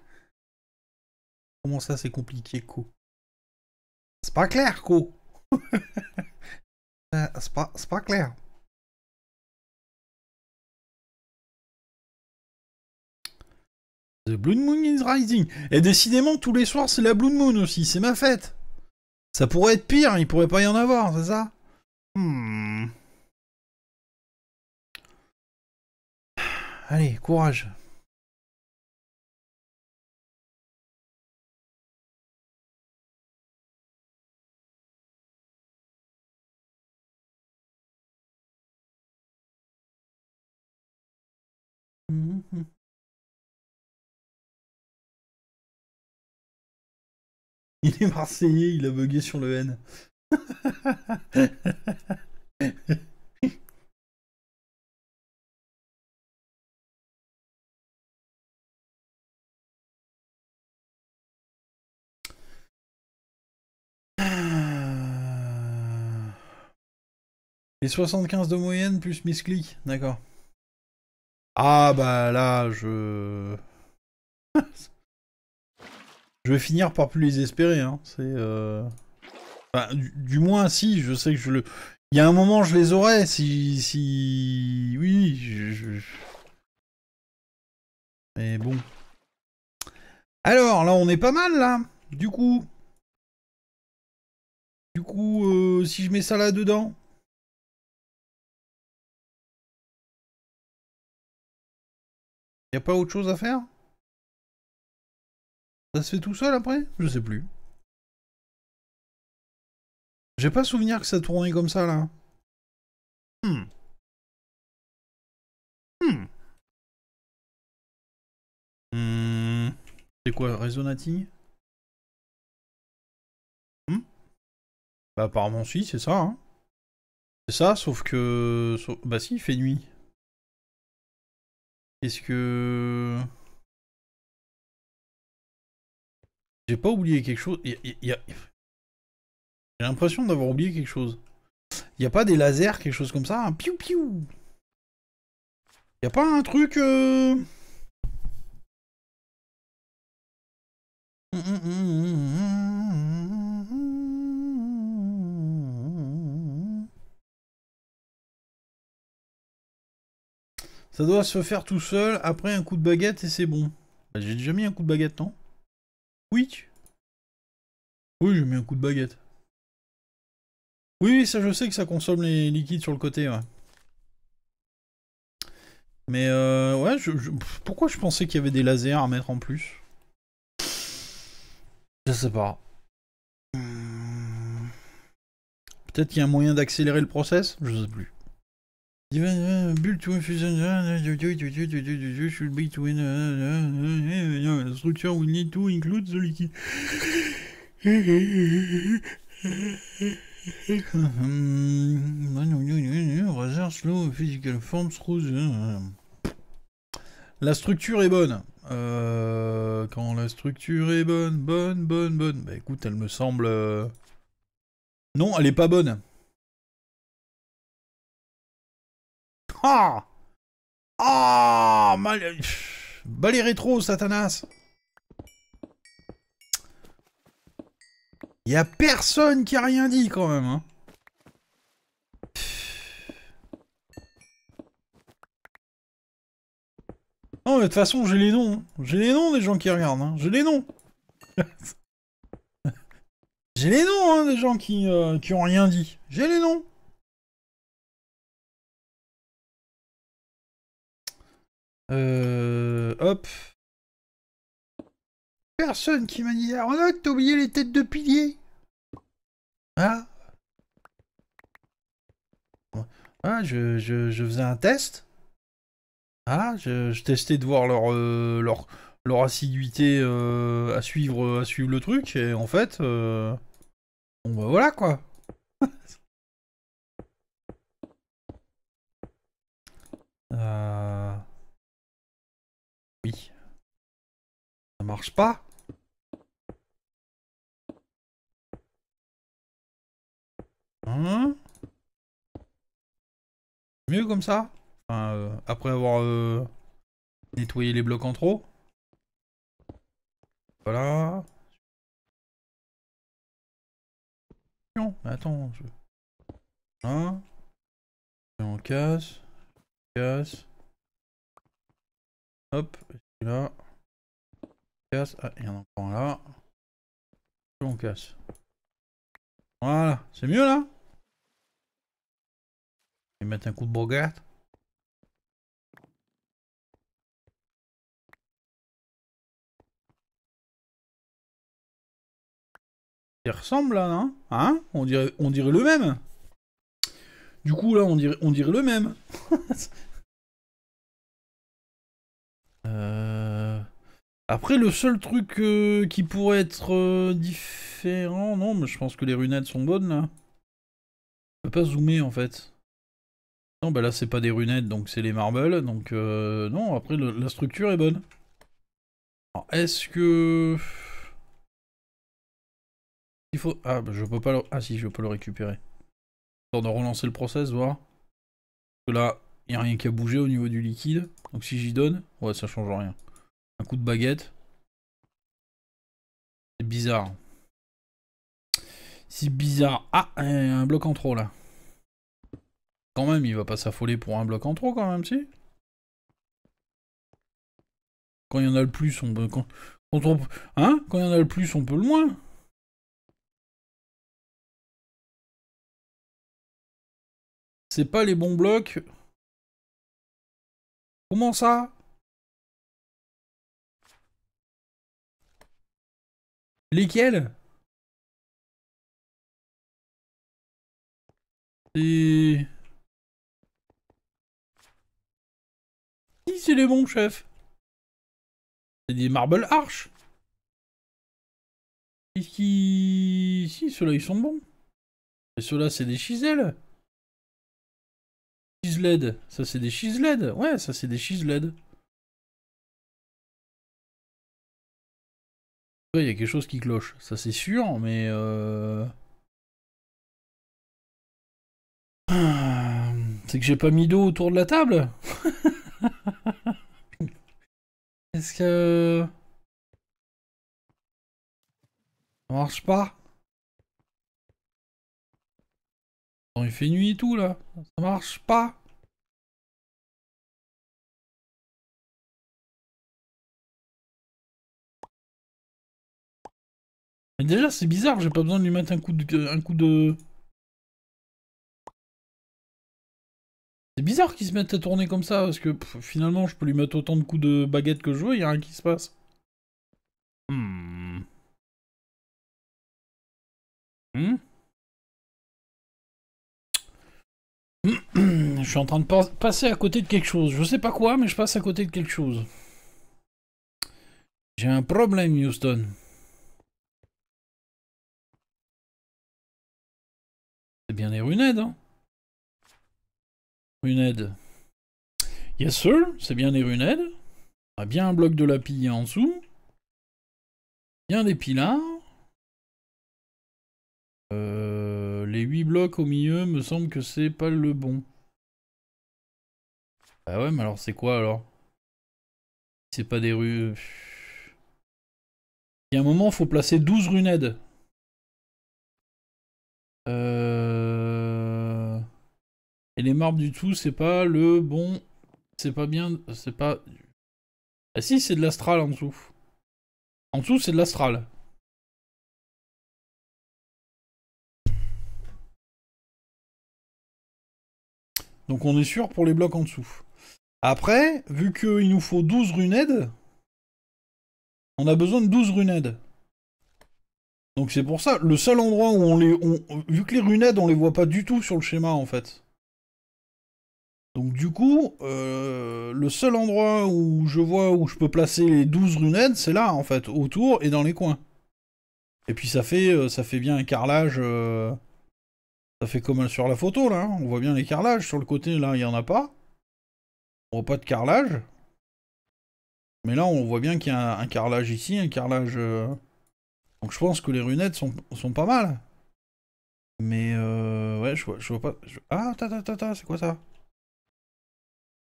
Comment ça, c'est compliqué, co C'est pas clair, co c'est pas, clair. The Blue Moon is Rising. Et décidément, tous les soirs, c'est la Blue Moon aussi, c'est ma fête. Ça pourrait être pire, il pourrait pas y en avoir, c'est ça hmm. Allez, courage. Mm-hmm. Il est marseillais, il a bugué sur le N. soixante 75 de moyenne plus misclic, d'accord. Ah bah là, je... je vais finir par plus les espérer, hein. C'est... Euh, du, moins, si, je sais que je le... Il y a un moment, je les aurais, si... si... Oui, Mais bon... Alors, là, on est pas mal, là Du coup... Du coup, euh, si je mets ça là-dedans... Y a pas autre chose à faire Ça se fait tout seul après Je sais plus. J'ai pas souvenir que ça tournait comme ça là. Hmm. Hmm. Hmm. C'est quoi, resonating Bah apparemment si, c'est ça. Hein. C'est ça, sauf que... Bah si, il fait nuit. Est-ce que... J'ai pas oublié quelque chose. J'ai l'impression d'avoir oublié quelque chose. Il Y a pas des lasers, quelque chose comme ça Un piou piou Y a pas un truc... Euh, hum, hum, hum, Ça doit se faire tout seul, après un coup de baguette et c'est bon. Bah, j'ai déjà mis un coup de baguette, non Oui Oui, j'ai mis un coup de baguette. Oui, ça je sais que ça consomme les liquides sur le côté, Mais euh, ouais, pourquoi je pensais qu'il y avait des lasers à mettre en plus Je sais pas. Hmm. Peut-être qu'il y a un moyen d'accélérer le process Je sais plus. La structure est bonne. quand la structure est bonne, bonne, bonne, bonne. Bah écoute, elle me semble. Non, elle est pas bonne. Ah Ah mal... rétro, les Satanas a personne qui a rien dit quand même. Hein. Non mais de toute façon j'ai les noms. Hein. J'ai les noms des gens qui regardent. Hein. J'ai les noms. j'ai les noms hein, des gens qui, euh, qui ont rien dit. J'ai les noms. Euh, hop. Personne qui m'a dit non, t'as oublié les têtes de piliers. Hein ah, ah, je, je, faisais un test. Ah, je, testais de voir leur, euh, leur, leur assiduité euh, à, suivre, à suivre le truc. Et en fait, euh, bon bah voilà quoi. euh... marche pas hein Mieux comme ça euh, Après avoir euh, nettoyé les blocs en trop Voilà. attends. on hein casse. casse. Hop, là. Ah, il y en a encore là. On casse. Voilà, c'est mieux là Je vais mettre un coup de bogate. Il ressemble là, non hein on dirait, on dirait le même Du coup là, on dirait, on dirait le même euh... Après, le seul truc euh, qui pourrait être euh, différent... Non, mais je pense que les runettes sont bonnes, là. Je peux pas zoomer, en fait. Non, bah là, c'est pas des runettes, donc c'est les marbles. Donc, euh, non, après, la structure est bonne. Alors, est-ce que... Il faut... Ah, bah, je peux pas le... Ah, si, je peux le récupérer. Attends de relancer le process, voir. Parce que là, il a rien qui a bougé au niveau du liquide. Donc, si j'y donne... Ouais, ça change rien. Un coup de baguette. C'est bizarre. C'est bizarre. Ah, un bloc en trop là. Quand même, il va pas s'affoler pour un bloc en trop quand même, si Quand il y en a le plus, on peut... Quand, Hein Quand il y en a le plus, on peut le moins. C'est pas les bons blocs. Comment ça Lesquels Et... Si c'est les bons, chefs. C'est des Marble Arch Qu'est-ce qui... Si, ceux-là, ils sont bons. Et ceux-là, c'est des chisels. Chiseled. Ça, c'est des chiseled. Ouais, ça, c'est des chiseled. il y a quelque chose qui cloche, ça c'est sûr, mais... Euh, c'est que j'ai pas mis d'eau autour de la table Est-ce que... Ça marche pas Il fait nuit et tout là, ça marche pas déjà, c'est bizarre, j'ai pas besoin de lui mettre un coup de. coup de... C'est bizarre qu'il se mette à tourner comme ça, parce que finalement, je peux lui mettre autant de coups de baguette que je veux, il y a rien qui se passe. Hmm. Hmm. je suis en train de passer à côté de quelque chose. Je sais pas quoi, mais je passe à côté de quelque chose. J'ai un problème, Houston. Eh bien des Runed. Hein Runed. Yes sir, c'est bien des Runed. On ah, bien un bloc de lapis en dessous. Bien des pilars. Euh, les 8 blocs au milieu me semble que c'est pas le bon. Ah ouais, mais alors c'est quoi alors C'est pas des rues. Il y a un moment, faut placer 12 runèdes euh, Et les marbres du tout, c'est pas le bon. C'est pas bien. C'est pas. Ah si, c'est de l'astral en dessous. En dessous, c'est de l'astral. Donc on est sûr pour les blocs en dessous. Après, vu qu'il nous faut 12 runèdes on a besoin de 12 runèdes donc c'est pour ça, le seul endroit où on les... vu que les runettes on les voit pas du tout sur le schéma, en fait. Donc du coup, euh, le seul endroit où je vois où je peux placer les 12 runettes c'est là, en fait, autour et dans les coins. Et puis ça fait, euh, ça fait bien un carrelage... Euh, ça fait comme sur la photo, là. Hein. On voit bien les carrelages. Sur le côté, là, il n'y en a pas. On voit pas de carrelage. Mais là, on voit bien qu'il y a un, carrelage ici, un carrelage... Donc je pense que les runettes sont, sont pas mal. Mais euh, ouais, je vois, je vois pas. Ah, ta ta ta c'est quoi ça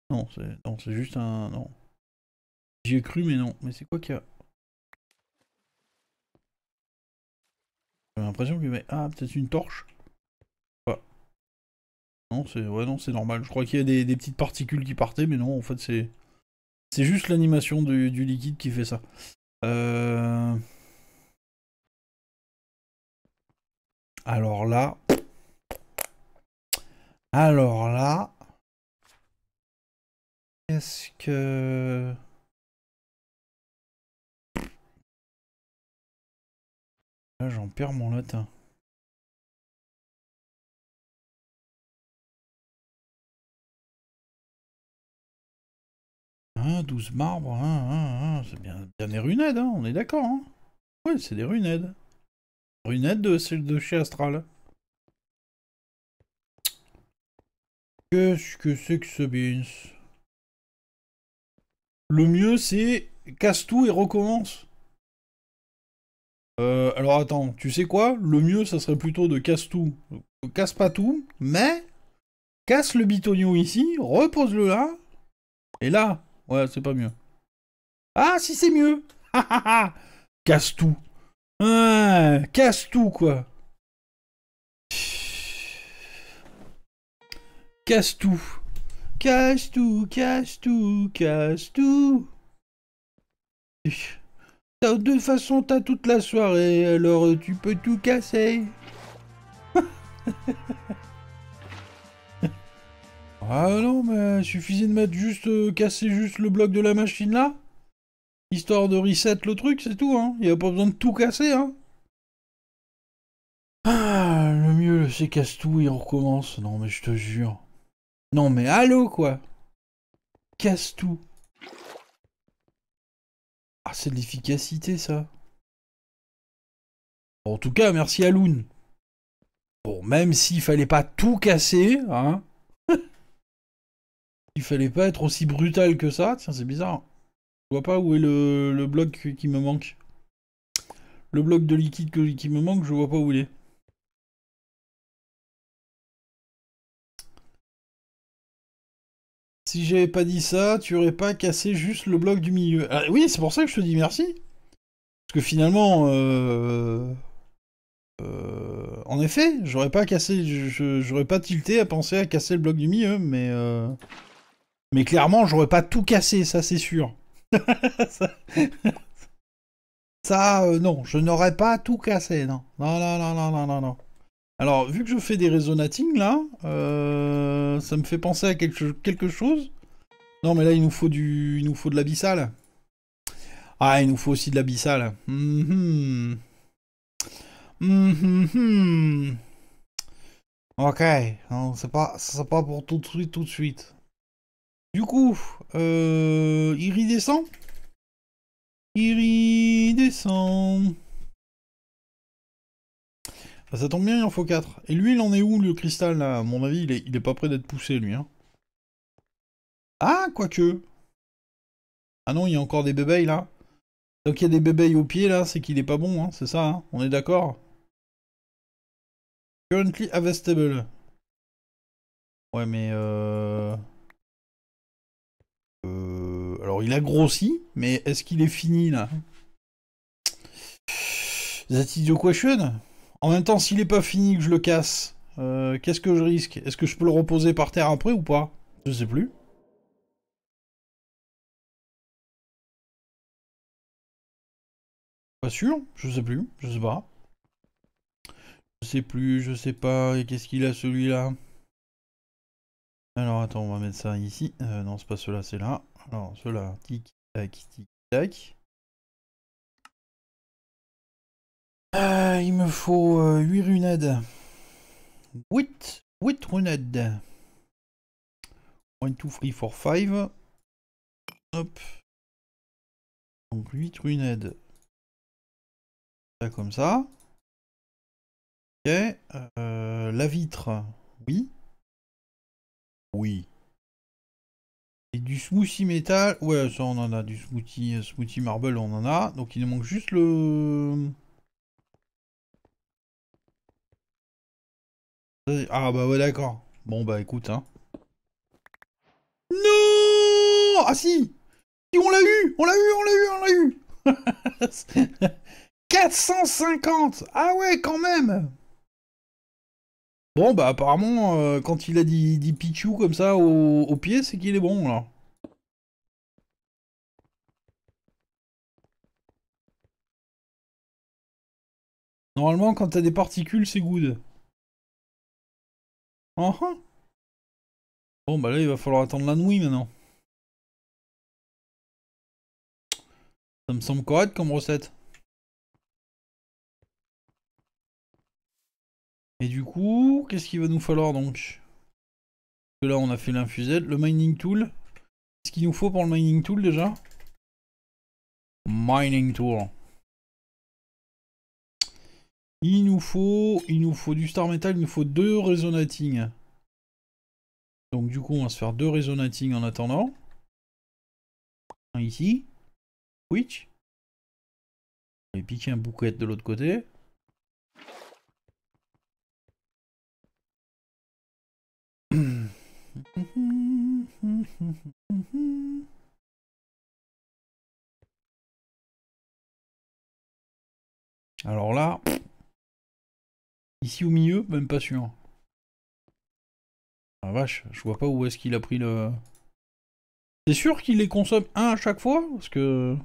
Non, c'est non, c'est juste un non. J'y ai cru, mais non. Mais c'est quoi qu'il y a J'ai l'impression qu'il y ah peut-être une torche. Ouais. Non, c'est ouais, non, c'est normal. Je crois qu'il y a des, petites particules qui partaient, mais non, en fait c'est c'est juste l'animation du, du liquide qui fait ça. Euh... Alors là. Alors là. Qu'est-ce que... Là, j'en perds mon latin. Hein, 12 hein, marbres, hein, hein, hein, c'est bien, bien des hein, on est d'accord. Hein. Oui, c'est des runèdes. Lunettes de celle de chez Astral. Qu'est-ce que c'est que ce beans Le mieux c'est casse tout et recommence. Euh, alors attends, tu sais quoi Le mieux ça serait plutôt de casse tout. Casse pas tout, mais casse le bitonio ici, repose-le là, et là. Ouais, c'est pas mieux. Ah si c'est mieux Casse tout casse tout, quoi. Casse tout. Casse tout, casse tout, casse tout. De toute façon, t'as toute la soirée, alors euh, tu peux tout casser. ah non, mais suffisait de mettre juste, euh, casser juste le bloc de la machine là Histoire de reset le truc, c'est tout, hein. Il n'y a pas besoin de tout casser, hein. Ah, le mieux, c'est casse tout et on recommence. Non, mais je te jure. Non, mais allô, quoi. Casse tout. Ah, c'est de l'efficacité, ça. en tout cas, merci à Loon. Bon, même s'il fallait pas tout casser, hein. il fallait pas être aussi brutal que ça. Tiens, c'est bizarre. Je vois pas où est le, bloc qui me manque. Le bloc de liquide qui me manque, je vois pas où il est. Si j'avais pas dit ça, tu aurais pas cassé juste le bloc du milieu. Ah, oui, c'est pour ça que je te dis merci. Parce que finalement, euh, euh, en effet, j'aurais pas cassé, j'aurais pas tilté à penser à casser le bloc du milieu, mais euh... mais clairement, j'aurais pas tout cassé, ça c'est sûr ça, euh, non, je n'aurais pas tout cassé, non. Non, non, non, non, non, non, Alors, vu que je fais des résonatings là, euh, ça me fait penser à quelque, quelque, chose. Non, mais là, il nous faut, du, il nous faut de l'abyssal. Ah, il nous faut aussi de l'abyssal. Mm -hmm. Ok, c'est pas, pas pour tout de suite, tout de suite. Du coup, euh, il redescend. Il redescend. Ah, ça tombe bien, il en faut 4. Et lui, il en est où, le cristal, là À mon avis, il est, pas prêt d'être poussé, lui. Hein. Ah, quoique. Ah non, il y a encore des bébés, là. Donc il y a des bébés au pied, là, c'est qu'il est pas bon, hein, c'est ça, hein. on est d'accord Currently avestable. Ouais, mais... Euh, euh, alors, il a grossi, mais est-ce qu'il est fini là That is question. En même temps, s'il est pas fini, que je le casse, euh, qu'est-ce que je risque Est-ce que je peux le reposer par terre après ou pas Je sais plus. Pas sûr, je sais plus, je sais pas. Je sais plus, je sais pas, et qu'est-ce qu'il a celui-là alors attends, on va mettre ça ici. Euh, non, c'est pas cela, c'est là. Alors cela, tic tac, tic tac. Euh, il me faut 8 euh, runades. 8, 8 runades. 1, 2, 3, 4, 5. Hop. Donc 8 runades. Ça comme ça. Ok. Euh, la vitre, oui. Oui. Et du smoothie métal, ouais, ça on en a. Du smoothie, euh, smoothie marble, on en a. Donc il nous manque juste le. Ah bah ouais, d'accord. Bon bah écoute, hein. Non Ah si Si on l'a eu On l'a eu, on l'a eu, on l'a eu 450 Ah ouais, quand même Bon, bah apparemment, euh, quand il a dit, dit Pichu comme ça au, pied, c'est qu'il est bon, là. Normalement, quand t'as des particules, c'est good. Uh-huh. Bon, bah là, il va falloir attendre la nuit, maintenant. Ça me semble correct comme recette. Et du coup, qu'est-ce qu'il va nous falloir donc Là, on a fait l'infusette. Le mining tool. Qu'est-ce qu'il nous faut pour le mining tool déjà Mining tool. Il nous faut, il nous faut du star metal, il nous faut deux resonating. Donc du coup, on va se faire deux resonating en attendant. ici. which. Et piquer un bouquet de l'autre côté. Alors là, ici au milieu, même pas sûr. Ah vache, je vois pas où est-ce qu'il a pris le... C'est sûr qu'il les consomme un à chaque fois Parce que...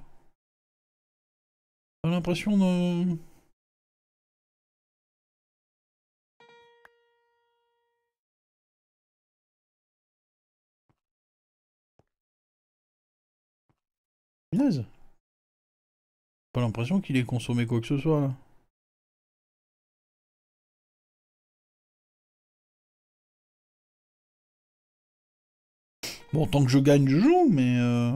J'ai l'impression de... Pas l'impression qu'il ait consommé quoi que ce soit Bon, tant que je gagne, je joue, mais... Euh,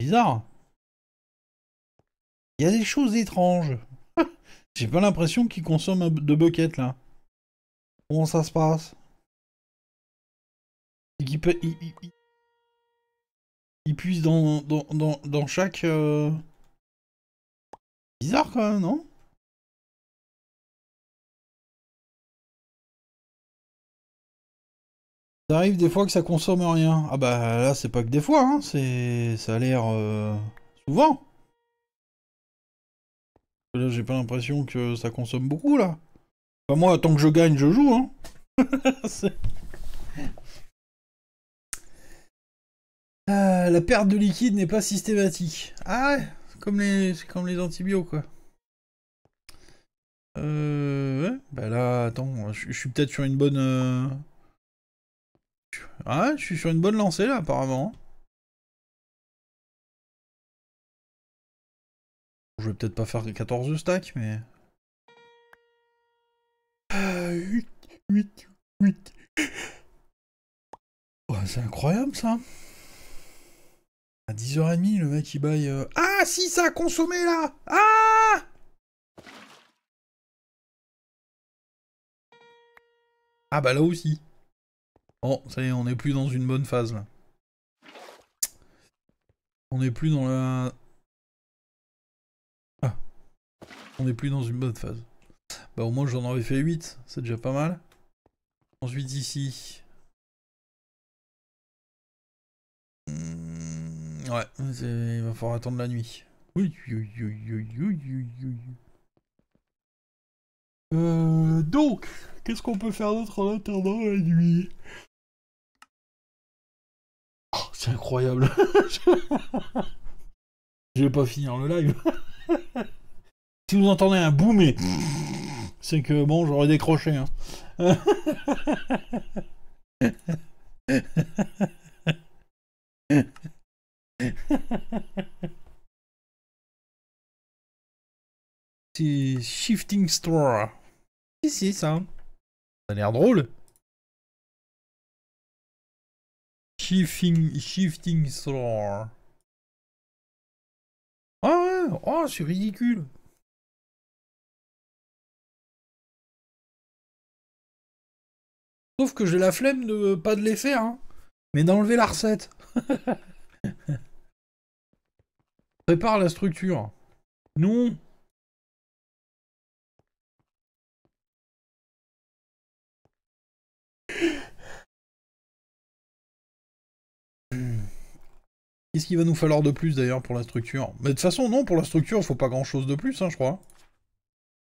bizarre. Il y a des choses étranges. J'ai pas l'impression qu'il consomme de bucket là. Comment ça se passe il dans, dans, dans, dans chaque... Euh, bizarre quand même, non Ça arrive des fois que ça consomme rien. Ah bah là, c'est pas que des fois, hein, c'est... ça a l'air... Euh, souvent. Là, j'ai pas l'impression que ça consomme beaucoup, là. Enfin, moi, tant que je gagne, je joue, hein. Ah, la perte de liquide n'est pas systématique. Ah, comme les, comme les antibiotiques, quoi. Euh, ouais. bah là, attends, je, suis peut-être sur une bonne... Euh, ah, je suis sur une bonne lancée, là, apparemment. Je vais peut-être pas faire 14 stacks, mais... Ah, 8, 8, 8. Oh, c'est incroyable, ça à 10h30, le mec il baille. Euh, ah si ça a consommé là Ah Ah bah là aussi. Oh ça y est, on n'est plus dans une bonne phase là. On n'est plus dans la. Ah. On n'est plus dans une bonne phase. Bah au moins j'en avais fait 8, c'est déjà pas mal. Ensuite ici. Hmm. Ouais, il va falloir attendre la nuit. Oui, oui, oui, euh, donc, qu'est-ce qu'on peut faire d'autre en attendant la nuit oh, C'est incroyable. Je vais pas finir le live. si vous entendez un boom, c'est que bon, j'aurais décroché. Hein. C'est Shifting Store. Si, si, ça. Ça a l'air drôle. Shifting, shifting Store. Ah ouais, oh, c'est ridicule. Sauf que j'ai la flemme de pas de les faire, hein, mais d'enlever la recette. Prépare la structure. Non. Qu'est-ce qu'il va nous falloir de plus d'ailleurs pour la structure Mais de toute façon, non, pour la structure, il faut pas grand-chose de plus, hein, je crois.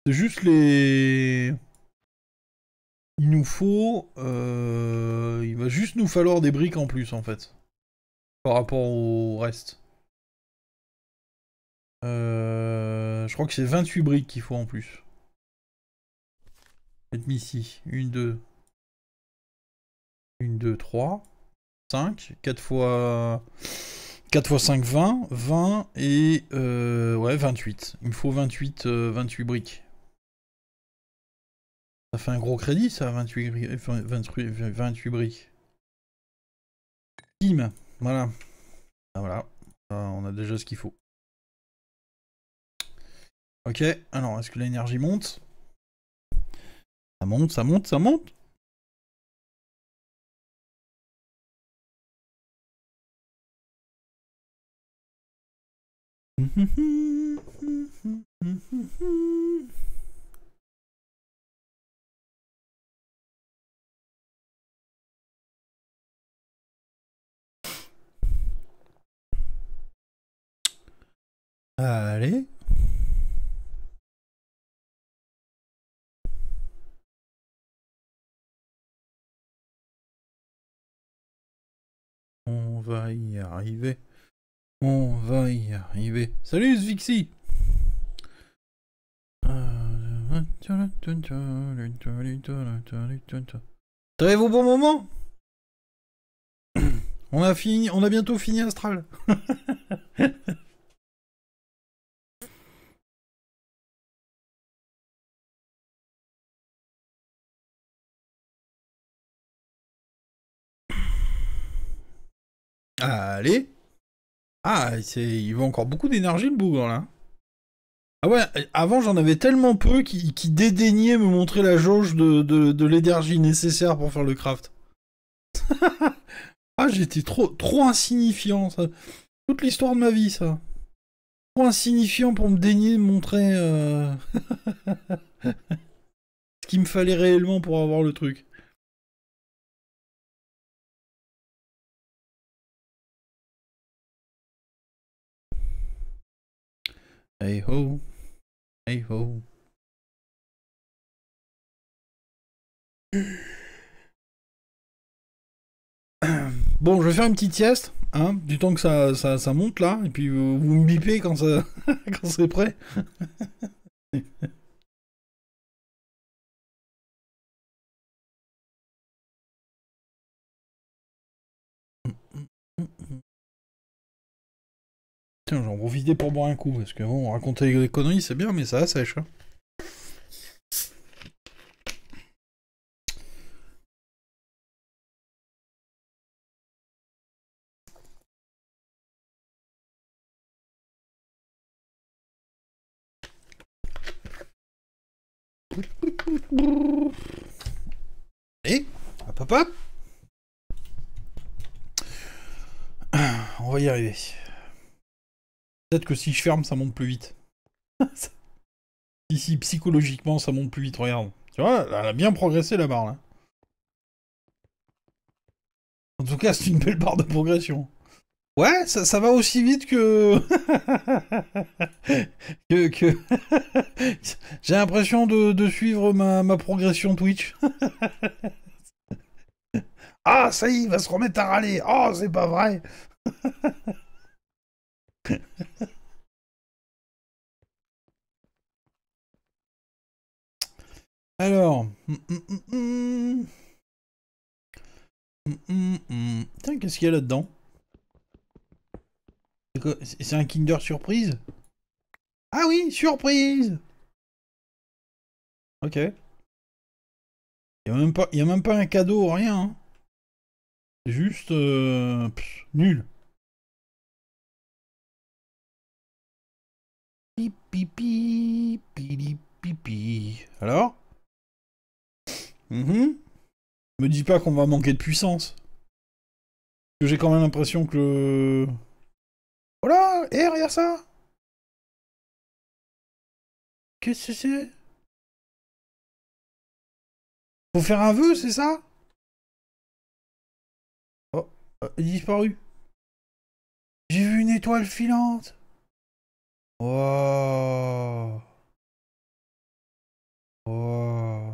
C'est juste les... Il nous faut... Euh, il va juste nous falloir des briques en plus, en fait. Par rapport au reste. Euh, je crois que c'est 28 briques qu'il faut en plus. Faites-moi ici. 1, 2. 1, 2, 3. 5. 4 fois... 4 x 5, 20. 20 et... Euh, ouais, 28. Il me faut 28, 28 euh, briques. Ça fait un gros crédit, ça, 28, 28, briques. voilà. Ah, voilà, ah, on a déjà ce qu'il faut. Ok, alors est-ce que l'énergie monte Ça monte, ça monte, ça monte Allez. On va y arriver. On va y arriver. Salut Svixi. Très au bon moment on a, fini, on a bientôt fini Astral Allez. Ah, il vaut encore beaucoup d'énergie, le bougre, là. Hein. Ah ouais, avant j'en avais tellement peu qui, qui dédaignait me montrer la jauge de, l'énergie nécessaire pour faire le craft. ah, j'étais trop, trop insignifiant, ça. Toute l'histoire de ma vie, ça. Trop insignifiant pour me daigner de montrer euh, ce qu'il me fallait réellement pour avoir le truc. Hey ho. Hey ho. Bon, je vais faire une petite sieste, hein, du temps que ça, ça, ça monte là, et puis vous, me bipez quand, ça, quand c'est prêt. Tiens, j'en profite pour boire un coup, parce que bon, raconter des conneries, c'est bien, mais ça sèche. Hein. Et, hop hop hop, on va y arriver. Peut-être que si je ferme, ça monte plus vite. Ici, psychologiquement, ça monte plus vite, regarde. Tu vois, elle a bien progressé la barre, là. En tout cas, c'est une belle barre de progression. Ouais, ça, va aussi vite que... que... J'ai l'impression de, suivre ma, ma progression Twitch. ah, ça y est, il va se remettre à râler. Oh, c'est pas vrai. Alors. Hum, hum, hum, Tiens, qu'est-ce qu'il y a là-dedans C'est un Kinder Surprise Ah oui, surprise Ok. Il n'y a, a, même pas un cadeau, rien. Hein. Juste... Euh, nul. pipi, pili pipi. Alors mm-hmm. Me dis pas qu'on va manquer de puissance. J'ai quand même l'impression que Oh là Et regarde ça Qu'est-ce que c'est Faut faire un vœu, c'est ça Oh, euh, il est disparu. J'ai vu une étoile filante Oh Oh.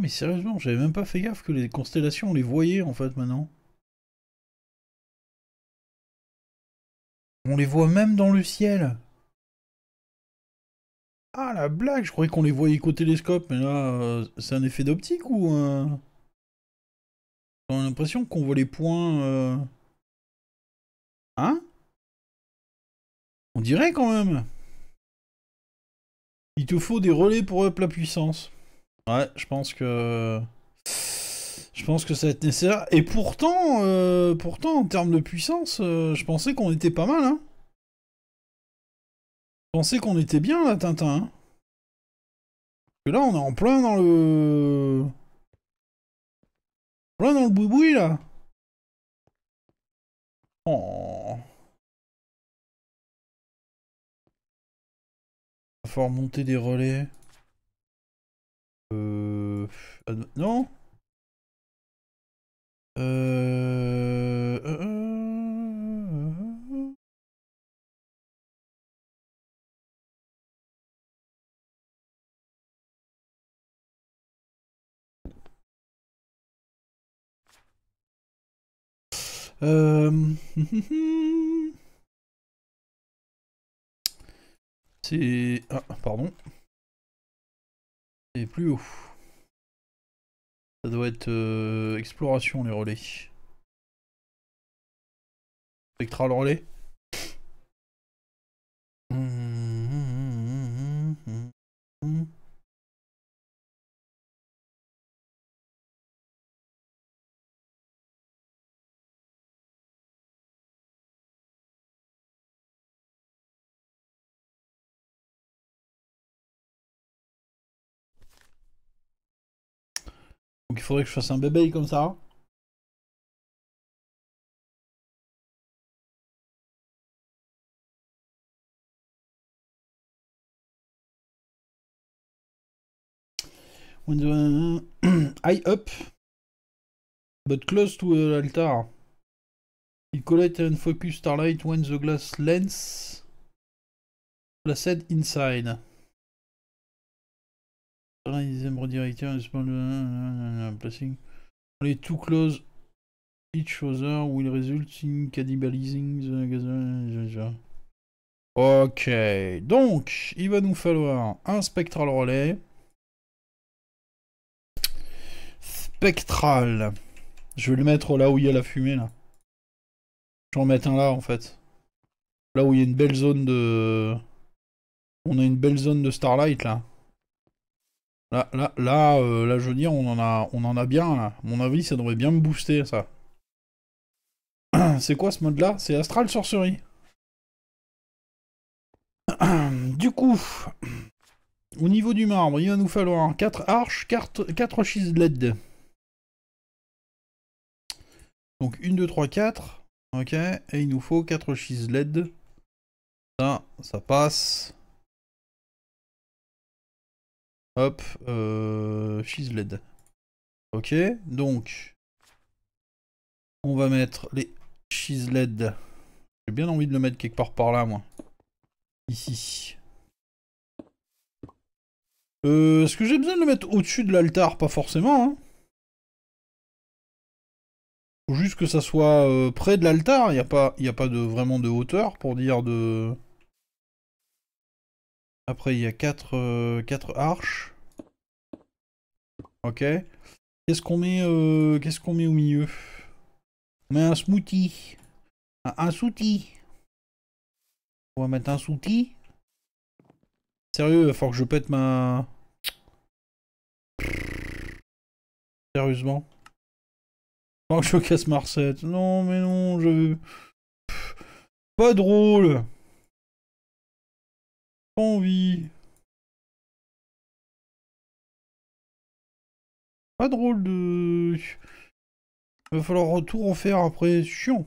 Mais sérieusement, j'avais même pas fait gaffe que les constellations, on les voyait en fait maintenant. On les voit même dans le ciel. Ah la blague, je croyais qu'on les voyait qu'au télescope, mais là, euh, c'est un effet d'optique ou... un... On l'impression qu'on voit les points... Euh, hein on dirait quand même. Il te faut des relais pour up la puissance. Ouais, je pense que... Je pense que ça va être nécessaire. Et pourtant, euh, pourtant en termes de puissance, euh, je pensais qu'on était pas mal. Hein. Je pensais qu'on était bien là, Tintin. Hein. que là, on est en plein dans le... Plein dans le boui là. Oh. va falloir monter des relais. Euh... Ah, non euh... Euh... euh... euh, euh. euh hum, hum, hum. c'est... Ah, pardon. C'est plus haut. Ça doit être euh, exploration les relais. Spectral relais Donc il faudrait que je fasse un bébé comme ça. High up, but close to the altar. Il collect and focus starlight when the glass lens placed inside. December director placing too close each other will result in cannibalizing the Ok, donc il va nous falloir un spectral relay Spectral. Je vais le mettre là où il y a la fumée là. Je en mettre un là en fait. Là où il y a une belle zone de... On a une belle zone de Starlight là. Là, là, là, euh, là, je veux dire, on en a, bien, là. À mon avis, ça devrait bien me booster, ça. C'est quoi ce mode-là C'est Astral Sorcery. du coup, au niveau du marbre, il va nous falloir 4 arches, 4, 4 led. Donc 1, 2, 3, 4. Ok, et il nous faut 4 led, Ça, ça passe. Hop, euh, Ok, donc on va mettre les chiseled. J'ai bien envie de le mettre quelque part par là, moi. Ici. Euh, est-ce que j'ai besoin de le mettre au-dessus de l'altar Pas forcément. Hein. Faut juste que ça soit euh, près de l'altar. Il n'y a, pas, y a pas de, vraiment de hauteur pour dire de... Après, il y a 4 euh, arches. Ok. Qu'est-ce qu'on met, euh, qu'est-ce qu'on met au milieu On met un smoothie. Un, souti. On va mettre un souti. Sérieux, il que je pète ma... Sérieusement que je casse ma recette. Non, mais non, je... pas drôle pas envie. Pas drôle de... Il va falloir tout refaire après, chiant.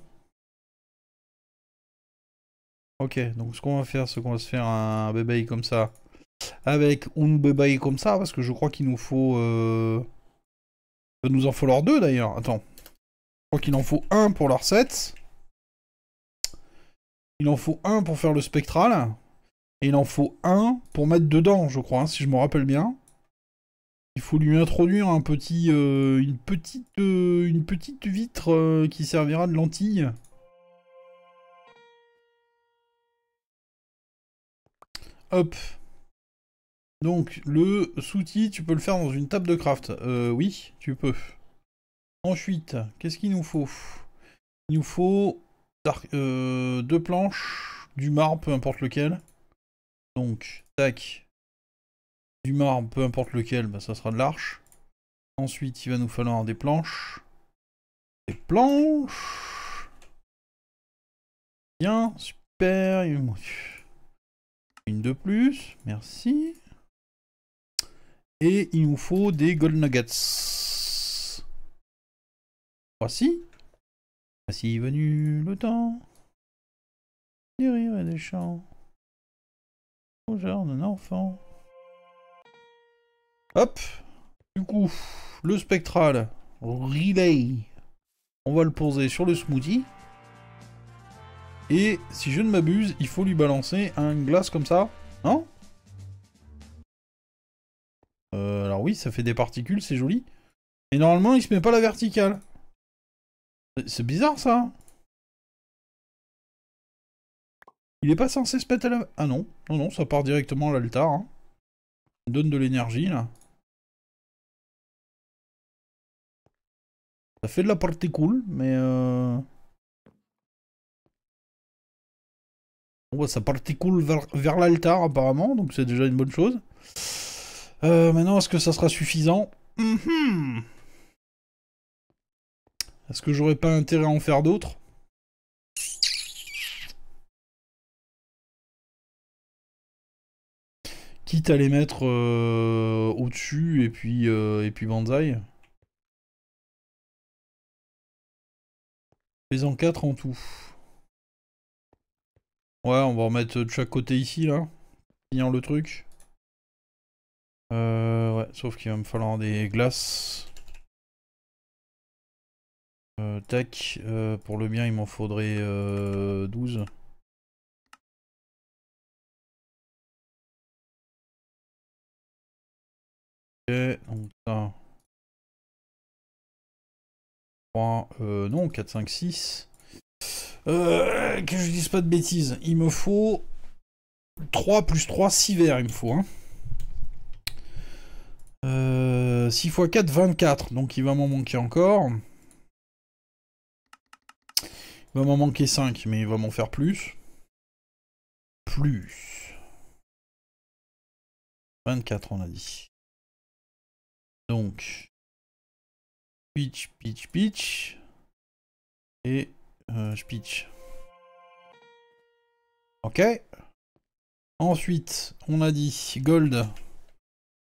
Ok, donc ce qu'on va faire, c'est qu'on va se faire un bébé comme ça. Avec un bébé comme ça, parce que je crois qu'il nous faut... Euh... Il nous en falloir deux d'ailleurs, attends. Je crois qu'il en faut un pour la recette. Il en faut un pour faire le spectral. Et il en faut un pour mettre dedans, je crois, hein, si je me rappelle bien. Il faut lui introduire un petit, euh, une, petite, euh, une petite vitre euh, qui servira de lentille. Hop. Donc, le souti, tu peux le faire dans une table de craft. oui, tu peux. Ensuite, qu'est-ce qu'il nous faut Il nous faut deux planches, du marbre, peu importe lequel. Donc, tac. Du marbre, peu importe lequel, bah, ça sera de l'arche. Ensuite, il va nous falloir des planches. Des planches. Bien, super. une de plus. Merci. Et il nous faut des gold nuggets. Voici. Voici venu le temps. Des rires et des chants genre un enfant. Hop Du coup, le spectral, relay, on va le poser sur le smoothie. Et si je ne m'abuse, il faut lui balancer un glace comme ça, non euh, Alors oui, ça fait des particules, c'est joli. Et normalement, il se met pas la verticale. C'est bizarre ça hein Il est pas censé se à la... Ah non, non, non, ça part directement à l'altar. Hein. donne de l'énergie, là. Ça fait de la partie cool, mais... Euh, ça partie cool vers, l'altar, apparemment, donc c'est déjà une bonne chose. Euh, maintenant, est-ce que ça sera suffisant mhm. Est-ce que j'aurais pas intérêt à en faire d'autres quitte à les mettre euh, au-dessus et puis euh, et puis Banzai. en 4 en tout. Ouais, on va en mettre euh, de chaque côté ici là. Finir le truc. ouais, sauf qu'il va me falloir des glaces. tac, pour le bien il m'en faudrait 12. donc ça. 3, euh, non, 4, 5, 6. que je dise pas de bêtises. Il me faut 3 plus 3, 6 verres, il me faut. 6 x 4, 24. Donc il va m'en manquer encore. Il va m'en manquer 5, mais il va m'en faire plus. Plus. 24, on a dit. Donc, pitch, pitch, pitch. Et euh, je pitch. Ok. Ensuite, on a dit gold.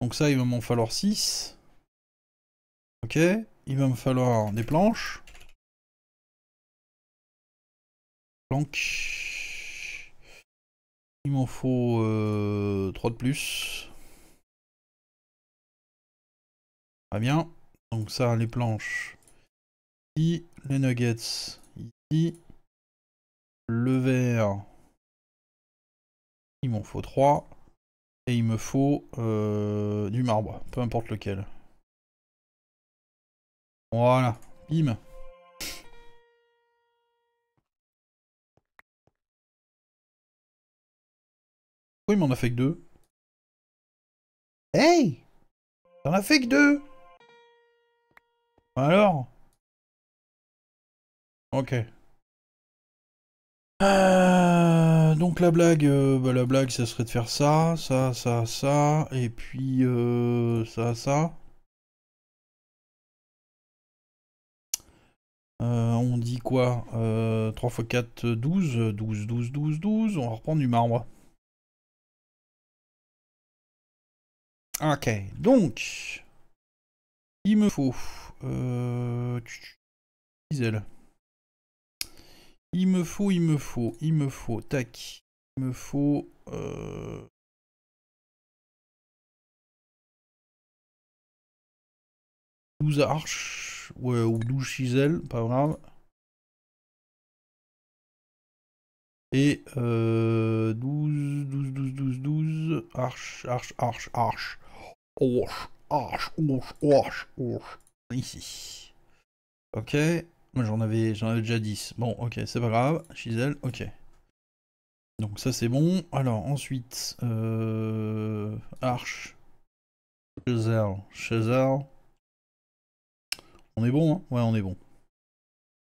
Donc ça, il va m'en falloir 6. Ok. Il va me falloir des planches. Planches, Il m'en faut 3 euh, de plus. Très bien. Donc ça, les planches ici, les nuggets ici, le verre, il m'en faut 3, et il me faut euh, du marbre, peu importe lequel. Voilà, bim Pourquoi il m'en a fait que deux Hey T'en as fait que deux alors Ok. Euh, donc la blague, euh, bah la blague, ça serait de faire ça, ça, ça, ça, et puis euh, ça, ça. on dit quoi 3 x 4, 12, 12, 12, 12, 12, on va reprendre du marbre. Ok, donc... Il me faut euh, Il me faut, il me faut, il me faut, tac. Il me faut euh... 12 arches ouais, ou 12 chisels, pas grave. Et euh, 12, 12, 12, 12, 12, arche, arche, arche, arche. Arche, arche, arche, arche. Ici. Ok. Moi j'en avais, j'en avais déjà 10. Bon, ok, c'est pas grave. Chisel, ok. Donc ça c'est bon. Alors ensuite, euh, arche, chisel, Chazal. On est bon, hein Ouais, on est bon.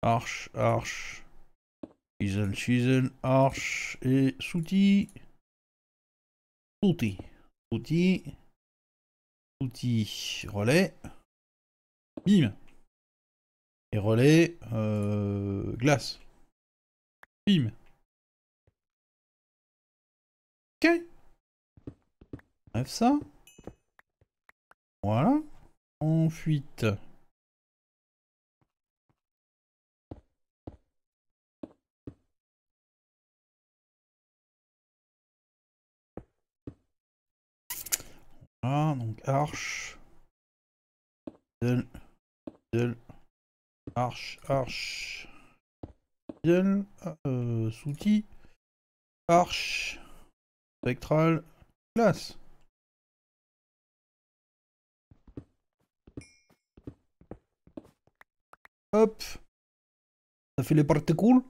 Arche, arche, chisel, chisel, arche et souti. Souti. Souti. Outils, relais. Bim. Et relais, euh, glace. Bim. Ok. Bref, ça. Voilà. En fuite. Ah, donc arche. Middle. Middle. Arche, arche. Middle. Euh, Arche. Spectral. Classe. Hop. Ça fait les particules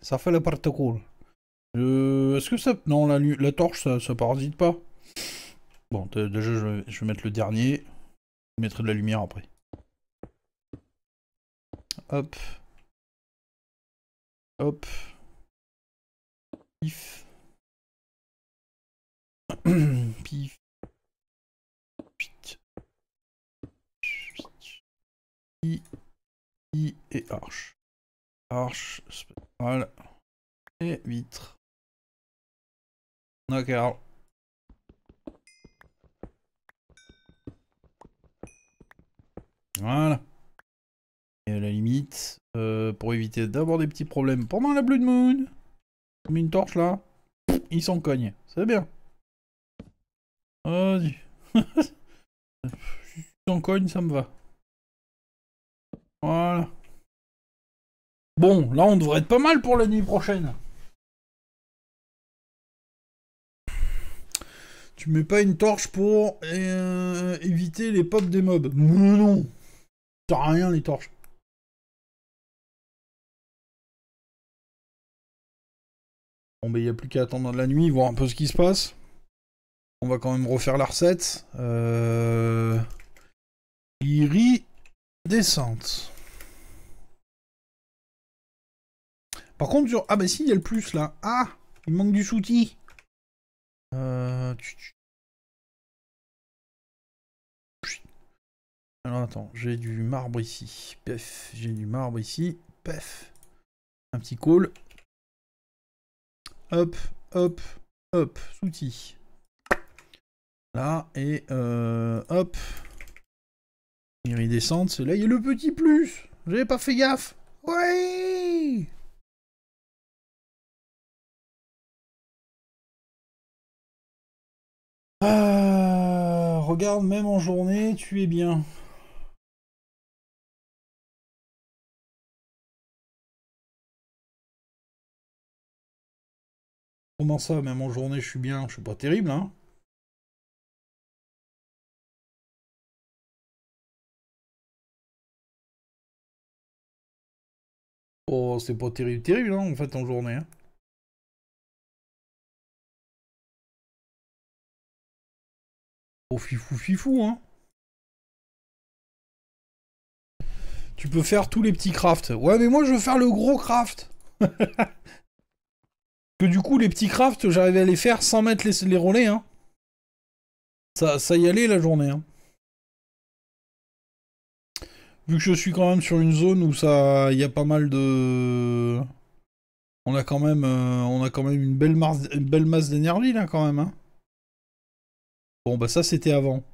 ça fait les particules. Euh, est-ce que ça... Non, la, la torche, ça, ça parasite pas. Bon, déjà, je, vais mettre le dernier. Je mettrai de la lumière après. Hop. Hop. Pif. Pif. Pif. I. I et arche. Arche Voilà. Et vitre. D'accord. Voilà. Et à la limite, euh, pour éviter d'avoir des petits problèmes pendant la Blood Moon, comme une torche là, ils s'en cognent. C'est bien. Vas-y. s'en cogne, ça me va. Voilà. Bon, là on devrait être pas mal pour la nuit prochaine. Tu mets pas une torche pour euh, éviter les pops des mobs. non rien les torches. Bon, il n'y a plus qu'à attendre la nuit, voir un peu ce qui se passe. On va quand même refaire la recette. Euh... descente. Par contre, ah bah si, il y a le plus là. Ah, il manque du souti. Euh, Alors attends, j'ai du marbre ici. Pef, j'ai du marbre ici. Pef. Un petit call. Hop, hop, hop, souti. Là, et euh, hop. Iridescente, cela il y a le petit plus. J'avais pas fait gaffe. Oui ah, regarde, même en journée, tu es bien. Comment ça, Mais en journée, je suis bien, je suis pas terrible, hein Oh, c'est pas terrible, terrible, hein, en fait, en journée. Hein oh, fifou, fifou, hein Tu peux faire tous les petits crafts. Ouais, mais moi, je veux faire le gros craft que du coup, les petits crafts, j'arrivais à les faire sans mettre les, relais. Hein. Ça, ça y allait la journée. Hein. Vu que je suis quand même sur une zone où ça, il y a pas mal de, on a quand même, euh, on a quand même une belle, masse, une belle masse d'énergie là quand même. Hein. Bon bah ça c'était avant.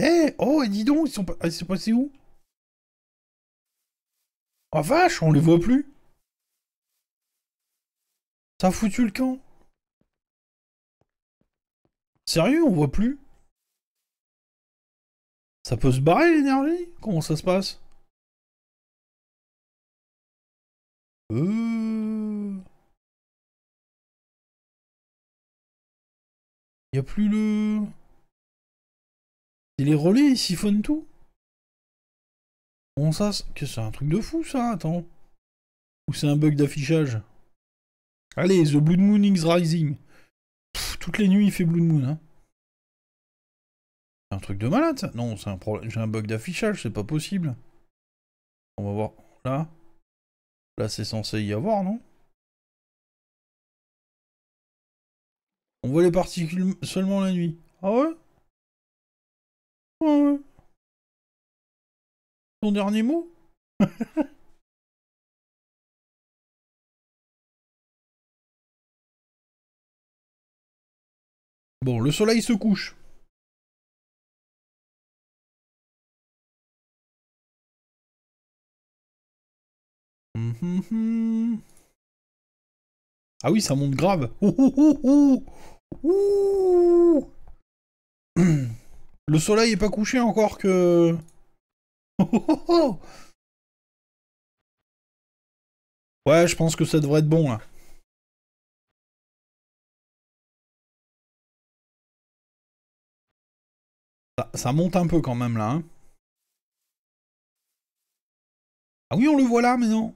Eh oh et dis donc ils sont, pas... Ah, ils sont passés où oh, vache on les voit plus. Ça foutu le camp Sérieux, on voit plus Ça peut se barrer l'énergie Comment ça se passe il euh. Y a plus le... C'est les relais, ils siphonnent tout Bon ça, que c'est un truc de fou ça, attends. Ou c'est un bug d'affichage Allez, The Blood Moon is Rising. toutes les nuits, il fait Blood Moon. Hein. C'est un truc de malade, Non, c'est un problème. J'ai un bug d'affichage, c'est pas possible. On va voir. Là. Là, c'est censé y avoir, non On voit les particules seulement la nuit. Ah ouais Ah ouais Ton dernier mot Bon, le soleil se couche. Hum, hum, hum. Ah oui, ça monte grave. le soleil est pas couché encore que... Ouais, je pense que ça devrait être bon là. Ça, monte un peu quand même là. Hein. Ah oui, on le voit là, mais non.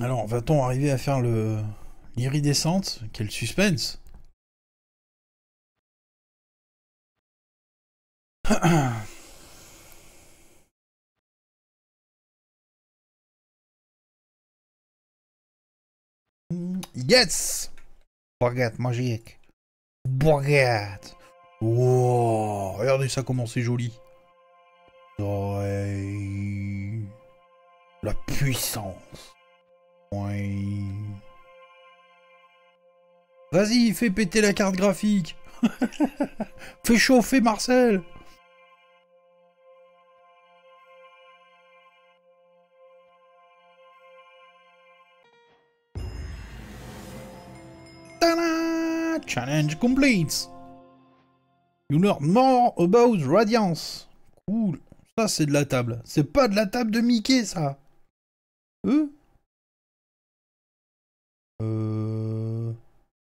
Alors, va-t-on arriver à faire le l'iridescente Quel suspense Yes! Baguette magique. Baguette. regardez ça comment c'est joli. La puissance. Vas-y, fais péter la carte graphique. fais chauffer Marcel. Challenge complete. You learn more about Radiance. Cool. Ça, c'est de la table. C'est pas de la table de Mickey, ça. Hein euh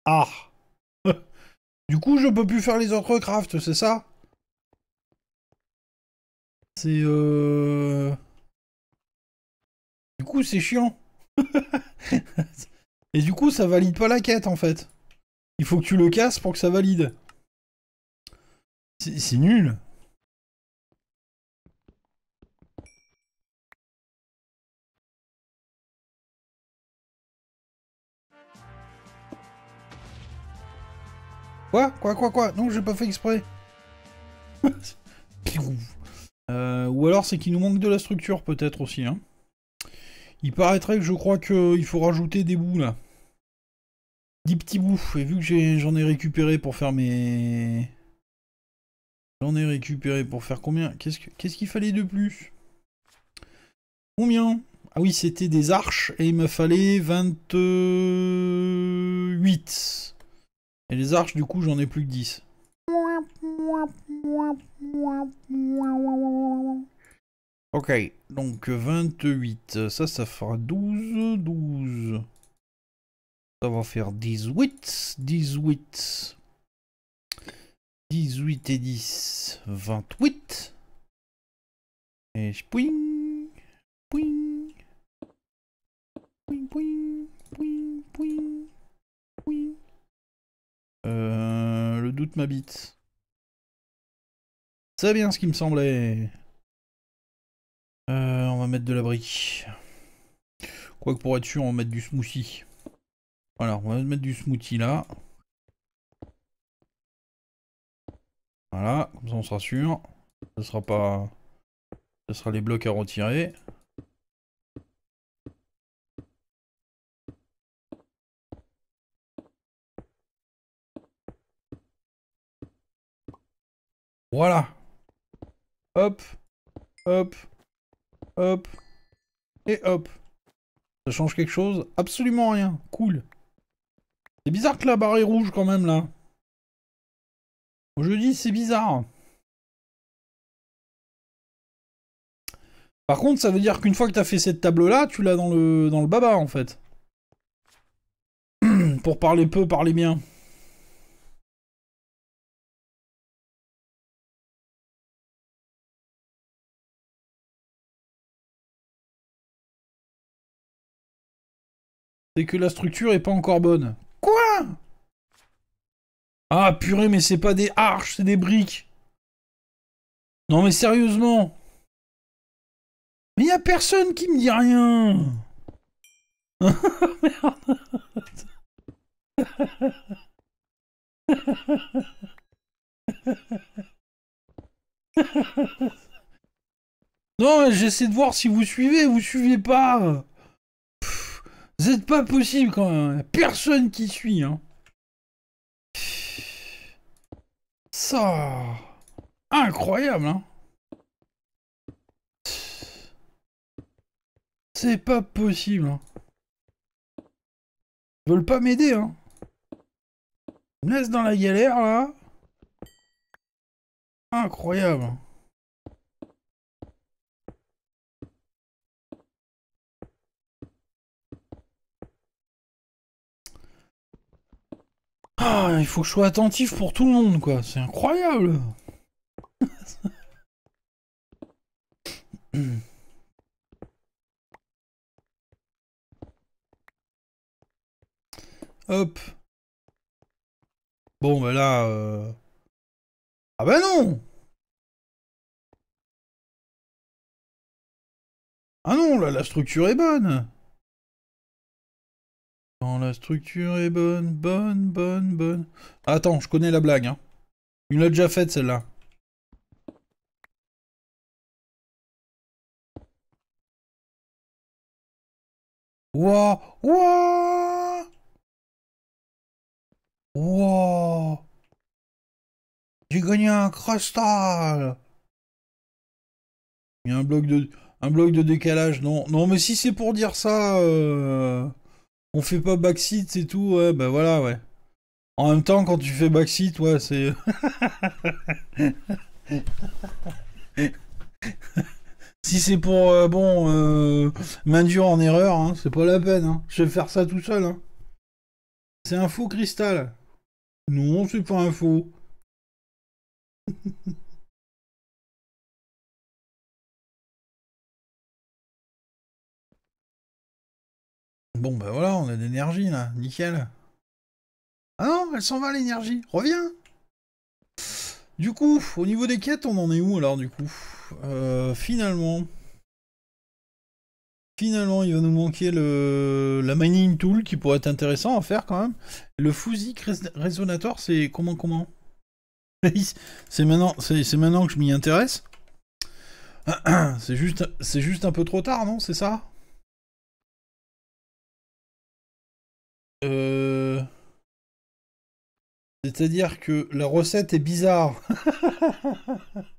Ah. du coup, je peux plus faire les autres crafts, c'est ça C'est euh... Du coup, c'est chiant. Et du coup, ça valide pas la quête, en fait. Il faut que tu le casses pour que ça valide. C'est nul. Quoi Quoi Quoi Quoi Non, j'ai pas fait exprès. Euh, ou alors c'est qu'il nous manque de la structure peut-être aussi. Hein. Il paraîtrait que je crois qu'il euh, faut rajouter des bouts là. 10 petits bouts. Et vu que j'en ai, récupéré pour faire mes... J'en ai récupéré pour faire combien Qu'est-ce qu'il fallait de plus Combien Ah oui, c'était des arches et il me fallait 28. Et les arches, du coup, j'en ai plus que 10. Ok, donc 28. Ça, ça fera 12, 12. Ça va faire 18, 18, 18 et 10, 28. Et je pouing, pouing, pouing, pouing, pouing, pouing, Euh, le doute m'habite. C'est bien ce qui me semblait. Euh, on va mettre de la brique. que pour être sûr, on va mettre du smoothie. Alors, on va mettre du smoothie là. Voilà, comme ça on sera sûr. Ce sera pas. Ce sera les blocs à retirer. Voilà. Hop, hop, hop, et hop. Ça change quelque chose Absolument rien. Cool. C'est bizarre que la barre est rouge quand même là. Je dis c'est bizarre. Par contre, ça veut dire qu'une fois que t'as fait cette table-là, tu l'as dans le, dans le baba, en fait. Pour parler peu, parler bien. C'est que la structure est pas encore bonne. Ah purée, mais c'est pas des arches, c'est des briques. Non mais sérieusement. Mais y a personne qui me dit rien. Non, j'essaie de voir si vous suivez, vous suivez pas. vous êtes pas possible quand même. Personne qui suit, hein. Ça Incroyable, hein C'est pas possible, hein. Ils veulent pas m'aider, hein. Ils me dans la galère, là. Incroyable. Hein. Ah, il faut que je sois attentif pour tout le monde, quoi. C'est incroyable. Hop. Bon, ben là... Euh, ah ben bah non Ah non, là, la structure est bonne la structure est bonne, bonne, bonne, bonne. Attends, je connais la blague. Hein. Il l'a déjà faite celle-là. Ouah Ouah J'ai gagné un cristal. Il y a un bloc de, un bloc de décalage. Non, non, mais si c'est pour dire ça. Euh on fait pas backseat c'est tout, ouais, bah voilà, ouais. En même temps, quand tu fais backseat, ouais, c'est. si c'est pour, euh, bon, euh, m'induire en erreur, hein, c'est pas la peine, hein. je vais faire ça tout seul. Hein. C'est un faux cristal. Non, c'est pas un faux. Bon, ben voilà, on a de l'énergie là, nickel. Ah non, elle s'en va l'énergie, reviens Du coup, au niveau des quêtes, on en est où alors du coup euh, Finalement. Finalement, il va nous manquer le, la mining tool qui pourrait être intéressant à faire quand même. Le Fusic Resonator, c'est comment comment C'est maintenant, c'est maintenant que je m'y intéresse. C'est juste, c'est juste un peu trop tard, non C'est ça Euh, c'est-à-dire que la recette est bizarre.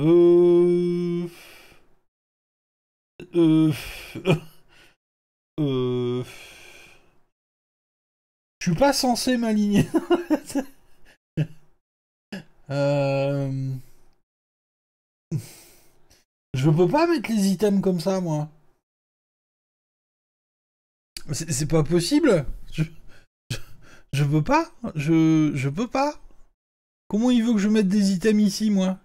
Euh, euh, je suis pas censé m'aligner. euh... Je peux pas mettre les items comme ça, moi. C'est pas possible. Je, veux pas. Je, je peux pas. Comment il veut que je mette des items ici, moi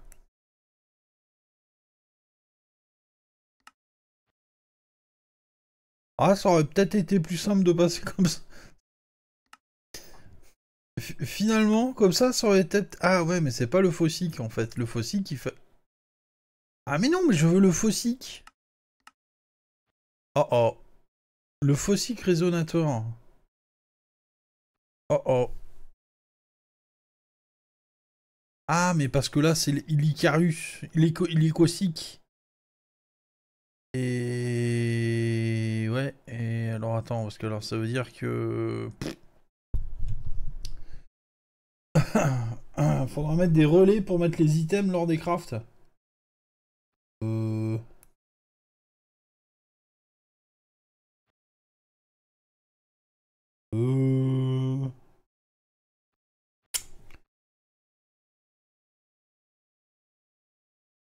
Ah, ça aurait peut-être été plus simple de passer comme ça. Finalement, comme ça, ça aurait peut Ah ouais, mais c'est pas le fossique, en fait. Le fossique, il fait... Ah mais non, mais je veux le fossique. Oh oh. Le fossic résonateur. Oh oh. Ah, mais parce que là, c'est l'Icarus, l'Icosic. Et... Ouais, et alors attends, parce que alors ça veut dire que... Faudra mettre des relais pour mettre les items lors des crafts. Euh... Euh.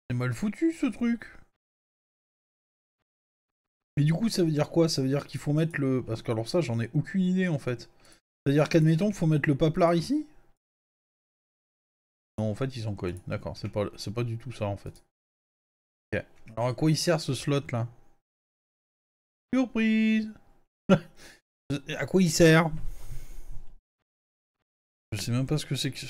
C'est mal foutu ce truc. Mais du coup, ça veut dire quoi Ça veut dire qu'il faut mettre le. Parce que alors ça, j'en ai aucune idée en fait. C'est-à-dire qu'admettons qu'il faut mettre le paplard ici Non, en fait, ils s'en cognent. D'accord, c'est pas, pas du tout ça en fait. Ok. Alors à quoi il sert ce slot là Surprise À quoi il sert Je sais même pas ce que c'est que...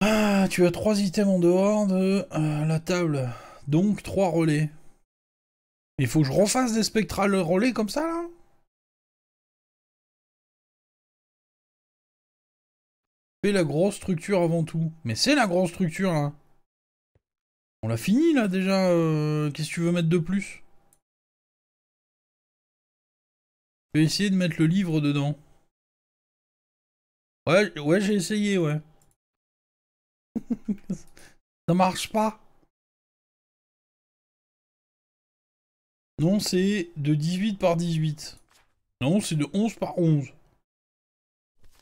Ah, tu as trois items en dehors de euh, la table. Donc trois relais. Il faut que je refasse des spectrales relais comme ça là Fais la grosse structure avant tout. Mais c'est la grosse structure là. On l'a fini là déjà. Euh, qu'est-ce que tu veux mettre de plus Je vais essayer de mettre le livre dedans. Ouais, ouais j'ai essayé, ouais. Ça marche pas. Non, c'est de 18 par 18. Non, c'est de 11 par 11.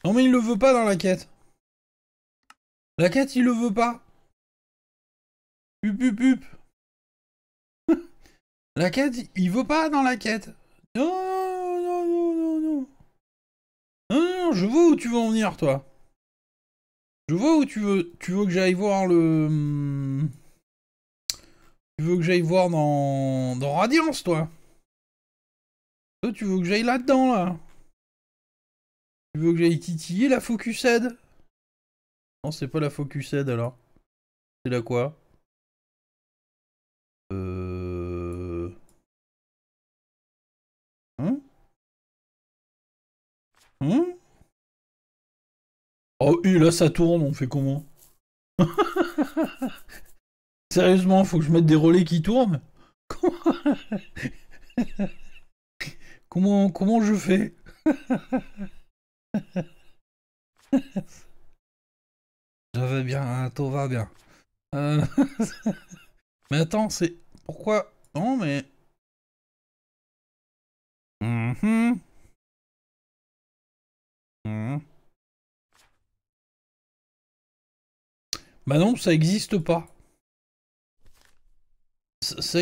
Non, mais il le veut pas dans la quête. La quête, il le veut pas. Up, la quête, il veut pas dans la quête. Non, non, non, non, non. Non, non, je vois où tu veux en venir, toi. Je vois où tu veux. Tu veux que j'aille voir le. Hmm, tu veux que j'aille voir dans. Dans Radiance, toi. Toi, tu veux que j'aille là-dedans, là. Tu veux que j'aille titiller la Focus Non, c'est pas la Focus alors. C'est la quoi euh, hmm? Hmm? Oh, et là ça tourne, on fait comment Sérieusement, faut que je mette des relais qui tournent comment... comment... comment je fais Ça va bien, hein, tout va bien. Euh, mais attends, c'est... Pourquoi Non, mais... Mmh. Mmh. Bah non, ça existe pas. Ça, n'existe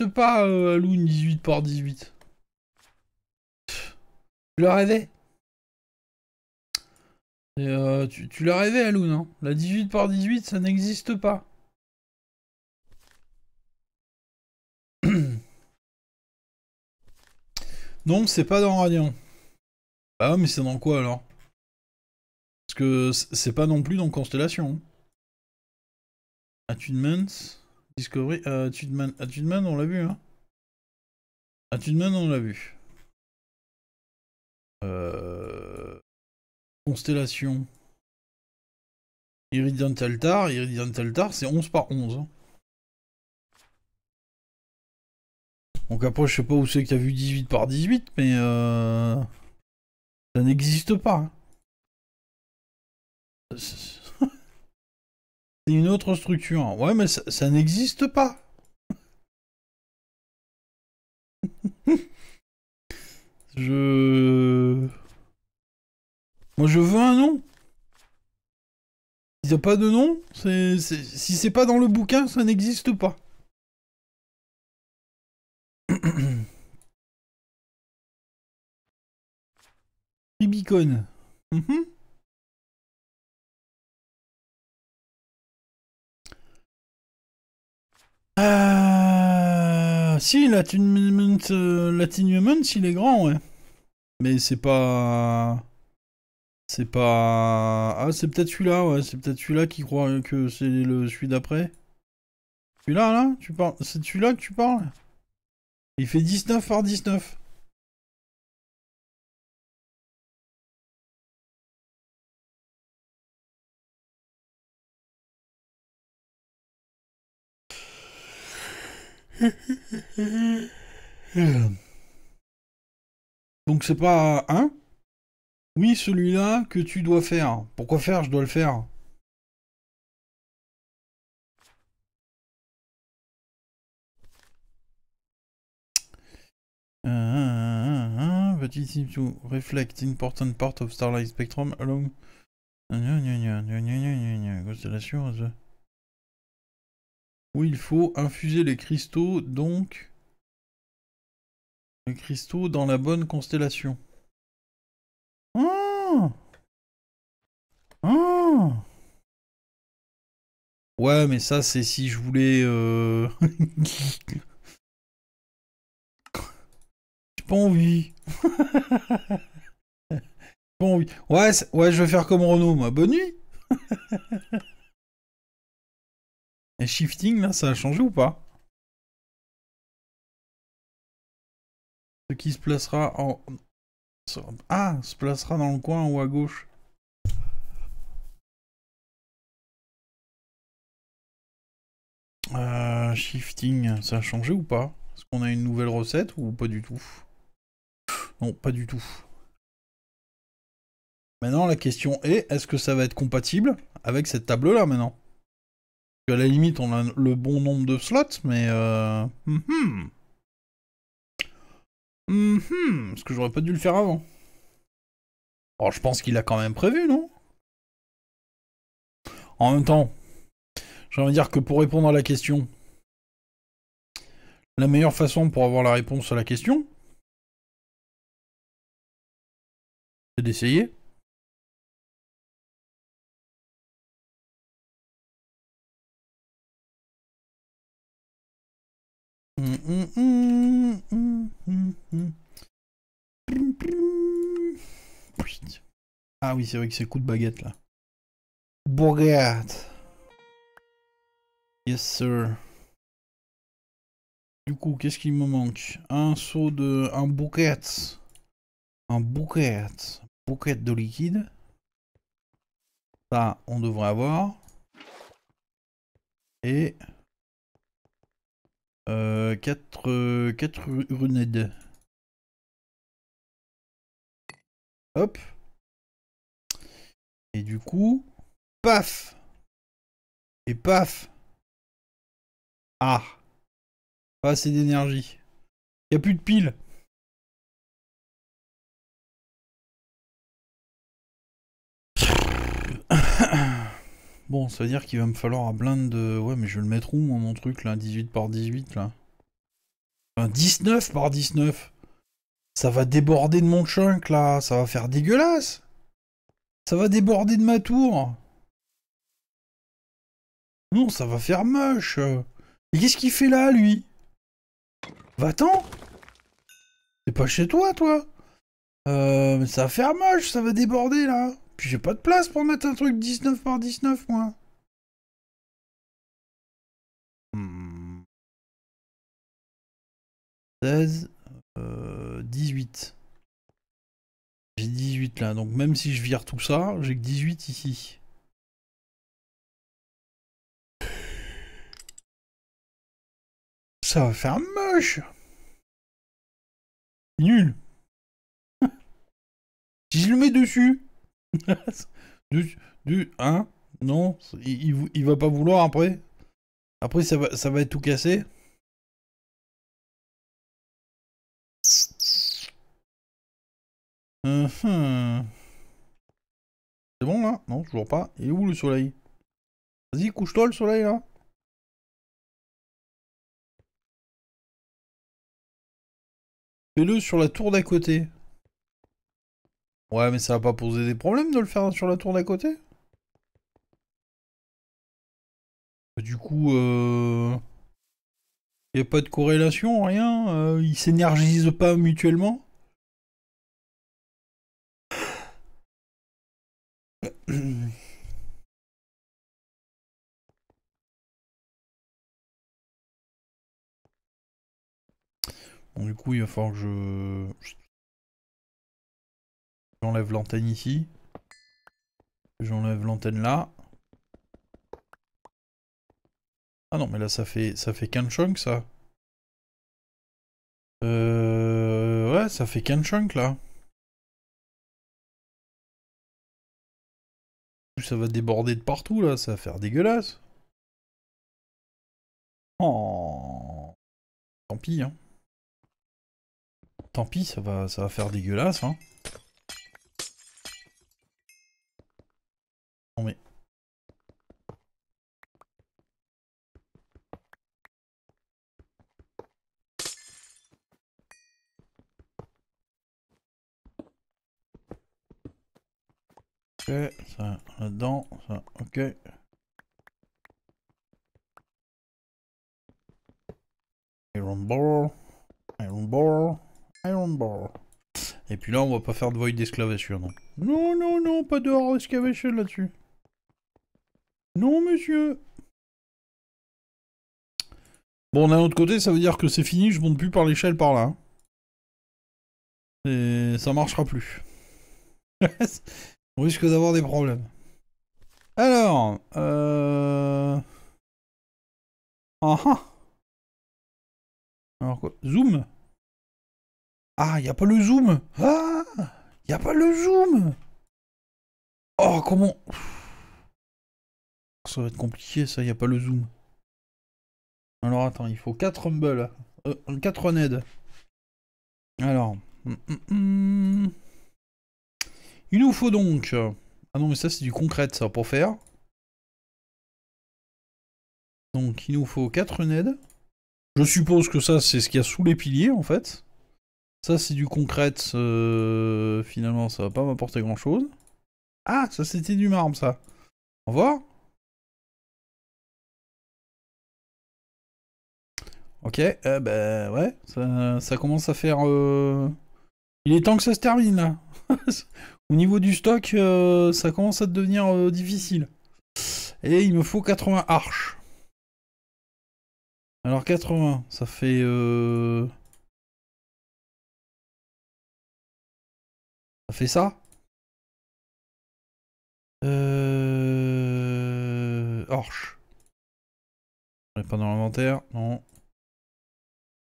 existe pas, euh, 18 par 18. tu l'as rêvé euh, tu, tu rêvé, rêvais, hein. La 18 par 18, ça n'existe pas. Non, c'est pas dans Radiant. Ah, mais c'est dans quoi alors Parce que c'est pas non plus dans Constellation. Attunement, Discovery, euh, Attunement, on l'a vu, hein Attunement, on l'a vu. Euh, Constellation. Iridian Altar, Iridian Altar, c'est 11 par 11. Donc après, je sais pas où c'est qu'il y a vu 18 par 18, mais euh, ça n'existe pas. Hein. C'est une autre structure. Ouais, mais ça, n'existe pas. je... Moi, je veux un nom. Il n'y a pas de nom. C Si c'est pas dans le bouquin, ça n'existe pas. Ribicon. Mhm. Ah, si, l'atténuement euh, il est grand, ouais. Mais c'est pas... C'est pas... Ah, c'est peut-être celui-là, ouais. C'est peut-être celui-là qui croit que c'est le celui d'après. Celui-là, là, tu parles... C'est celui-là que tu parles Il fait 19 par 19. Donc c'est pas hein Oui, celui-là que tu dois faire. Pourquoi faire Je dois le faire. but it seems to reflect important part of Starlight Spectrum along. Constellation où il faut infuser les cristaux, donc les cristaux dans la bonne constellation. Oh ouais, mais ça, c'est si je voulais... Euh, J'ai pas envie. pas envie. Ouais, ouais, je vais faire comme Renault, moi. Bonne nuit Et shifting, là, ça a changé ou pas Ce qui se placera en... Ah, se placera dans le coin ou à gauche. Euh, shifting, ça a changé ou pas Est-ce qu'on a une nouvelle recette ou pas du tout Non, pas du tout. Maintenant, la question est, est-ce que ça va être compatible avec cette table-là maintenant à la limite, on a le bon nombre de slots, mais... Euh... Mm-hmm. Mm-hmm. Parce que j'aurais pas dû le faire avant. Alors, oh, je pense qu'il a quand même prévu, non En même temps, j'aimerais dire que pour répondre à la question, la meilleure façon pour avoir la réponse à la question, c'est d'essayer. Ah oui, c'est vrai que c'est le coup de baguette là. Baguette. Yes sir. Du coup, qu'est-ce qu'il me manque Un seau de... un bouquet. Un bouquet. Bouquet de liquide. Ça, on devrait avoir. Et... Euh, 4, 4 runes. Hop. Et du coup, paf Et paf Ah Pas assez d'énergie. Il a plus de piles Bon, ça veut dire qu'il va me falloir un blind de... Ouais, mais je vais le mettre où, mon truc, là 18 par 18, là Enfin, 19 par 19 Ça va déborder de mon chunk, là Ça va faire dégueulasse Ça va déborder de ma tour Non, ça va faire moche Mais qu'est-ce qu'il fait là, lui Va-t'en C'est pas chez toi, toi euh, ça va faire moche, ça va déborder, là puis j'ai pas de place pour mettre un truc 19 par 19, moi. 16, hmm. 18. Euh, j'ai 18 là, donc même si je vire tout ça, j'ai que 18 ici. Ça va faire moche. Nul. si je le mets dessus, du, du, hein Non il, va pas vouloir après Après, ça va, ça va être tout cassé uh-huh. C'est bon là Non, toujours pas. Et où le soleil Vas-y, couche-toi le soleil là Fais-le sur la tour d'à côté. Ouais, mais ça va pas poser des problèmes de le faire sur la tour d'à côté bah, Du coup, euh... Il n'y a pas de corrélation, rien euh, Ils s'énergisent pas mutuellement Bon, du coup, il va falloir que je... J'enlève l'antenne ici. J'enlève l'antenne là. Ah non, mais là ça fait ça fait chunk ça. Euh, ouais, ça fait qu'un chunk, là. Ça va déborder de partout là, ça va faire dégueulasse. Oh. Tant pis hein. Tant pis, ça va ça va faire dégueulasse hein. ça là-dedans, ça ok. Iron Ball, Iron Ball, Iron Ball. Et puis là, on va pas faire de void d'esclavation, non. Non, non, non, pas de avait excavation là-dessus. Non, monsieur. Bon, d'un autre côté, ça veut dire que c'est fini, je monte plus par l'échelle par là. Et ça marchera plus. risque d'avoir des problèmes. Alors, euh... ah, ah. Alors quoi Zoom Ah, il n'y a pas le zoom Ah Il n'y a pas le zoom Oh, comment Ça va être compliqué, ça, il n'y a pas le zoom. Alors, attends, il faut 4 humble, 4 Ned. Alors... Mm, mm, mm. Il nous faut donc... Euh, ah non, mais ça c'est du concret, ça, pour faire. Donc il nous faut 4 ned. Je suppose que ça c'est ce qu'il y a sous les piliers en fait. Ça c'est du concret, euh, finalement ça va pas m'apporter grand chose. Ah, ça c'était du marbre ça. Au revoir. Ok, Ben, ouais, ça, commence à faire... Il est temps que ça se termine là. Au niveau du stock, euh, ça commence à devenir euh, difficile. Et il me faut 80 arches. Alors 80, ça fait... Euh, ça fait ça euh... Arches. pas dans l'inventaire, non.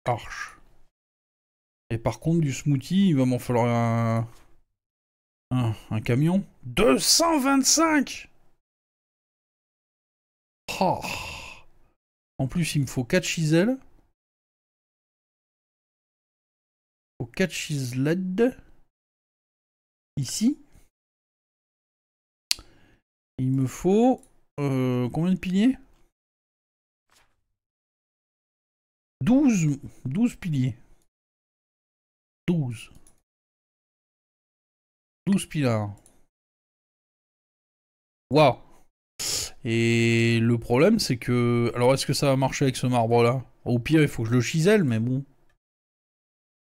Arches. Et par contre, du smoothie, il va m'en falloir un... Un, camion 225 oh. En plus, il me faut 4 chisels. Il faut 4 LED. Ici. Il me faut... Euh, combien de piliers 12, 12 piliers. 12. 12 pilars. Waouh Et le problème, c'est que... Alors, est-ce que ça va marcher avec ce marbre-là Au pire, il faut que je le chiselle, mais bon.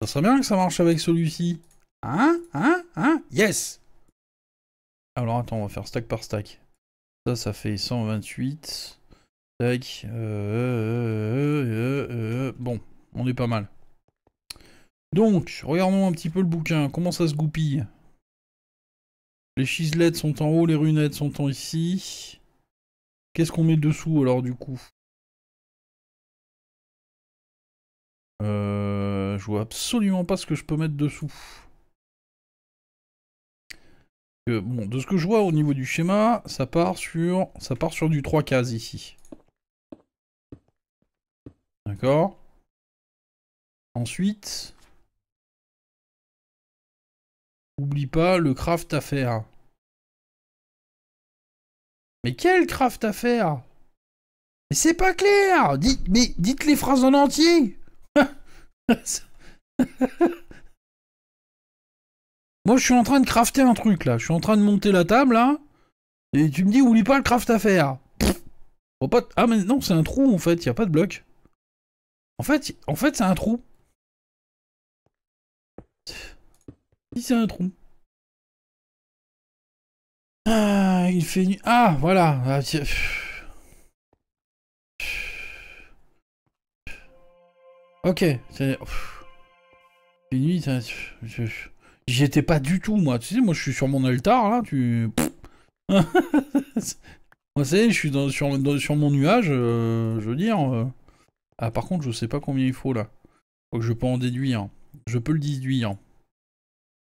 Ça serait bien que ça marche avec celui-ci. Hein Hein Hein Yes Alors, attends, on va faire stack par stack. Ça, ça fait 128. Stack. Euh, euh, euh, bon, on est pas mal. Donc, regardons un petit peu le bouquin. Comment ça se goupille les chiselettes sont en haut, les runettes sont en ici. Qu'est-ce qu'on met dessous alors du coup euh, Je vois absolument pas ce que je peux mettre dessous. bon, de ce que je vois au niveau du schéma, ça part sur, ça part sur du 3 cases ici. D'accord Ensuite, Oublie pas le craft à faire. Mais quel craft à faire Mais c'est pas clair dites, Mais dites les phrases en entier Moi, je suis en train de crafter un truc, là. Je suis en train de monter la table, là. Et tu me dis, oublie pas le craft à faire. ah, mais non, c'est un trou, en fait. Il n'y a pas de bloc. En fait, en fait c'est un trou. Si c'est un trou. Ah, il fait nuit. Ah, voilà. Ah, ok, c'est. nuit, J'y étais pas du tout, moi. Tu sais, moi, je suis sur mon altar, là. Tu. moi, c'est, je suis sur, mon nuage. Euh, je veux dire. Euh. Ah, par contre, je sais pas combien il faut, là. Faut que je peux en déduire. Je peux le déduire.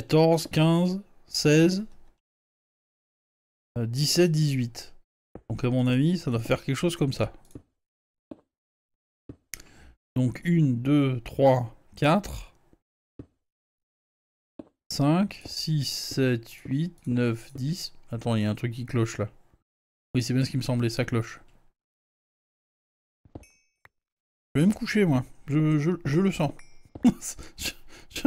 14, 15, 16, 17, 18. Donc à mon avis, ça doit faire quelque chose comme ça. Donc 1, 2, 3, 4, 5, 6, 7, 8, 9, 10. Attends, il y a un truc qui cloche là. Oui, c'est bien ce qui me semblait, ça cloche. Je vais me coucher, moi. Je, le sens. je,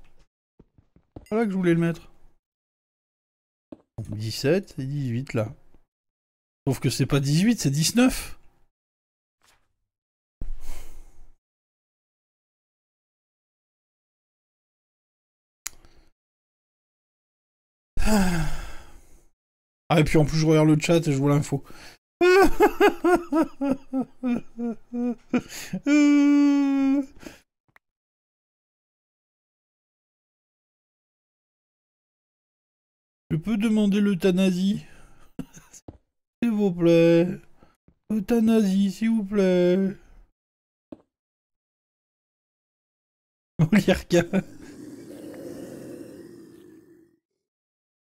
là que je voulais le mettre. 17 et 18 là. Sauf que c'est pas 18, c'est 19. Ah, et puis en plus, je regarde le chat et je vois l'info. Je peux demander l'euthanasie S'il vous plaît. Euthanasie, s'il vous plaît. Olirka.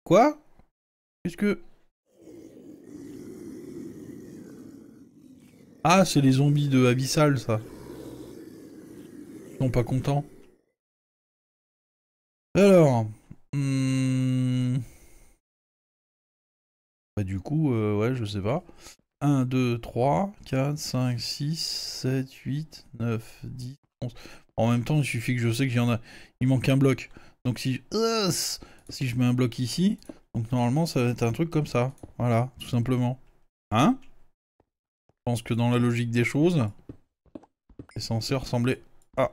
Quoi est ce que... Ah, c'est les zombies de Abyssal, ça. Ils sont pas contents. Alors... Hmm. Bah, du coup, euh, ouais, je sais pas. 1, 2, 3, 4, 5, 6, 7, 8, 9, 10, 11. En même temps, il suffit que je sais qu'il y en a. Il manque un bloc. Donc si je... si je mets un bloc ici, donc normalement ça va être un truc comme ça. Voilà, tout simplement. Hein Je pense que dans la logique des choses, est censé ressembler à...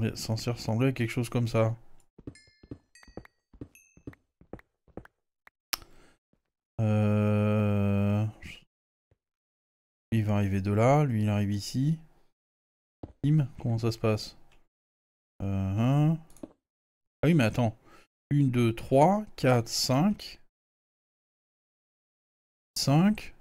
C'est censé ressembler à quelque chose comme ça. va arriver de là, lui il arrive ici. Bim, comment ça se passe euh, Ah oui, mais attends. 1, 2, 3, 4, 5. 5.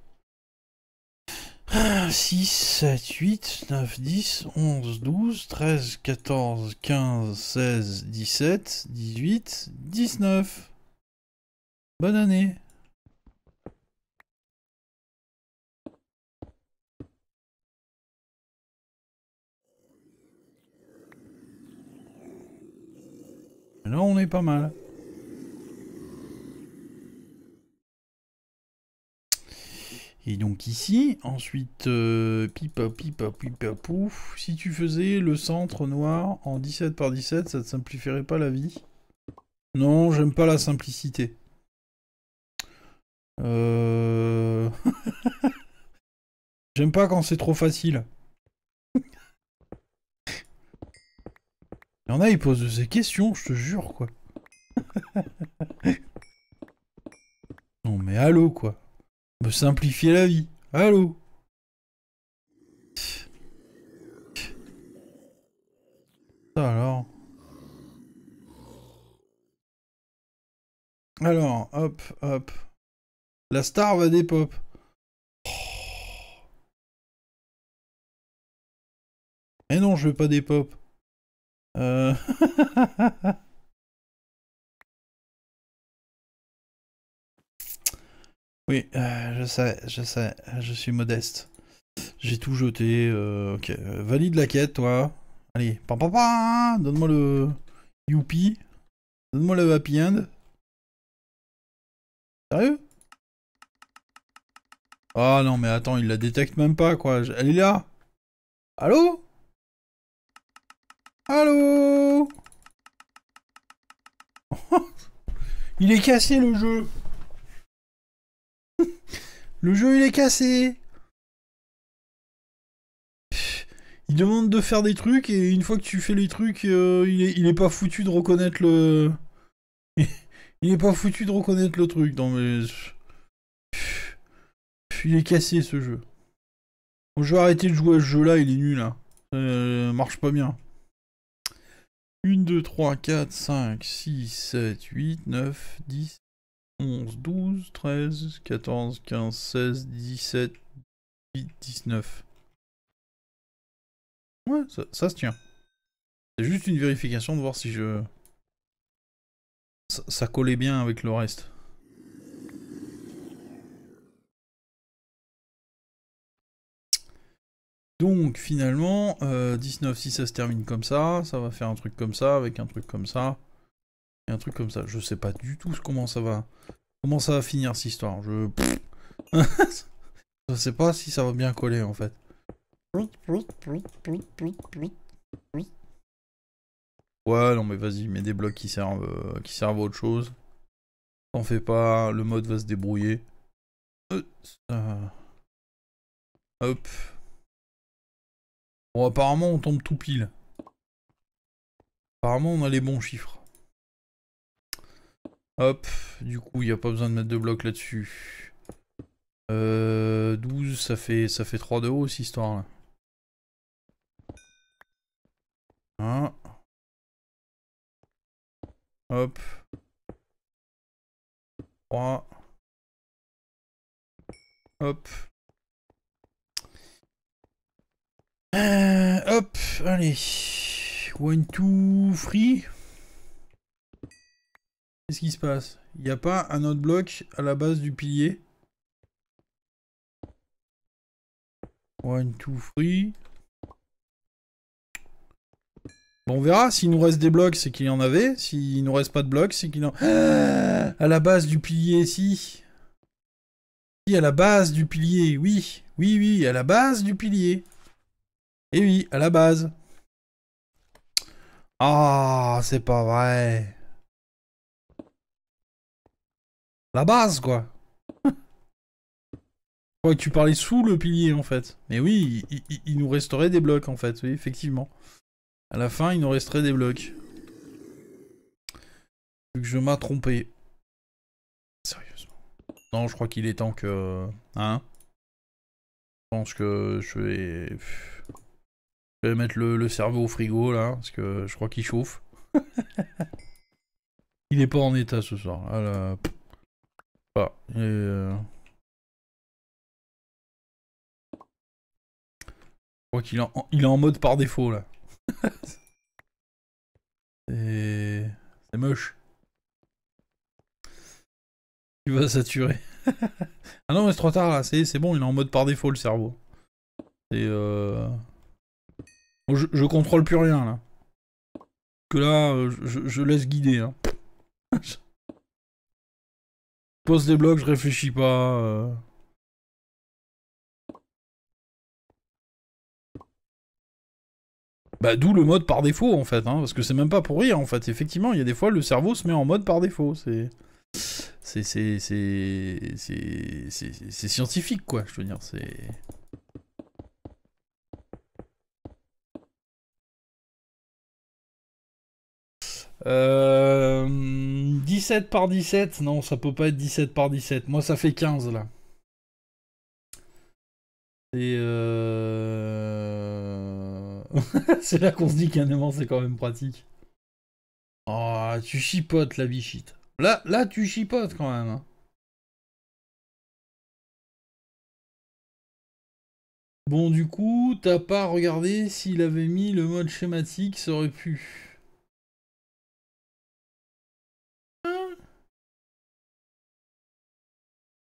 6, 7, 8, 9, 10, 11, 12, 13, 14, 15, 16, 17, 18, 19. Bonne année Là, on est pas mal. Et donc ici, ensuite, euh, pipa, pipa, pipa, pouf. Si tu faisais le centre noir en 17 par 17, ça te simplifierait pas la vie Non, j'aime pas la simplicité. Euh... j'aime pas quand c'est trop facile. Il y en a, ils posent ces questions, je te jure, quoi. non, mais allô, quoi. Me simplifier la vie. Allô. alors. Alors, hop, hop. La star va des pop. Mais oh. eh non, je veux pas des pop. Euh. oui, euh, je sais, je sais, je suis modeste. J'ai tout jeté. Euh, ok, valide la quête, toi. Allez, pam pam pam Donne-moi le youpi. Donne-moi le happy end. Sérieux Ah oh, non, mais attends, il la détecte même pas, quoi. Elle est là Allô Allô Il est cassé le jeu. le jeu il est cassé. Il demande de faire des trucs et une fois que tu fais les trucs, euh, il, est, pas foutu de reconnaître le. il est pas foutu de reconnaître le truc. Non mais. Il est cassé ce jeu. je vais arrêter de jouer à ce jeu là, il est nul là. Hein. Euh, marche pas bien. 1, 2, 3, 4, 5, 6, 7, 8, 9, 10, 11, 12, 13, 14, 15, 16, 17, 18, 19. Ouais, ça, se tient. C'est juste une vérification de voir si je... Ça, ça collait bien avec le reste. Donc finalement, 19 euh, si ça se termine comme ça, ça va faire un truc comme ça, avec un truc comme ça, et un truc comme ça. Je sais pas du tout comment ça va, comment ça va finir cette histoire. Je, je sais pas si ça va bien coller en fait. Ouais, non mais vas-y, mets des blocs qui servent, euh, qui servent à autre chose. T'en fais pas, le mode va se débrouiller. Euh, Hop, Bon, apparemment, on tombe tout pile. Apparemment, on a les bons chiffres. Hop, du coup, il n'y a pas besoin de mettre de blocs là-dessus. 12, euh, ça fait, ça fait 3 de haut, cette histoire-là. 1. Hop. 3. Hop. Euh, hop, allez. One, two, free. Qu'est-ce qui se passe Il n'y a pas un autre bloc à la base du pilier One, two, free. on verra. S'il nous reste des blocs, c'est qu'il y en avait. S'il nous reste pas de blocs, c'est qu'il en... A à la base du pilier, si. Si, à la base du pilier, oui. Oui, oui, à la base du pilier. Et eh oui, à la base. Ah, c'est pas vrai. La base, quoi. que tu parlais sous le pilier, en fait. Mais oui, il, nous resterait des blocs, en fait. Oui, effectivement. À la fin, il nous resterait des blocs. que je m'a trompé. Sérieusement. Non, je crois qu'il est temps que... Hein Je pense que je vais vais mettre le, cerveau au frigo là, parce que je crois qu'il chauffe. il n'est pas en état ce soir. Ah, là... Ah, euh. Je crois qu'il est, en... est en mode par défaut là. C'est moche. Tu vas saturer. ah non, mais c'est trop tard là, c'est bon, il est en mode par défaut le cerveau. C'est euh... Je, contrôle plus rien là. Que là, euh, je, laisse guider. Hein. je pose des blocs, je réfléchis pas. Euh. Bah, d'où le mode par défaut en fait, hein, parce que c'est même pas pour rire en fait. Effectivement, il y a des fois le cerveau se met en mode par défaut. C'est c'est scientifique quoi. Je veux dire, c'est 17 euh, par 17, non, ça peut pas être 17 par 17. Moi, ça fait 15 là. Et euh, c'est là qu'on se dit qu'un aimant, c'est quand même pratique. Oh, tu chipotes la bichite. Là, là, tu chipotes quand même. Hein. Bon, du coup, t'as pas regardé s'il avait mis le mode schématique, ça aurait pu.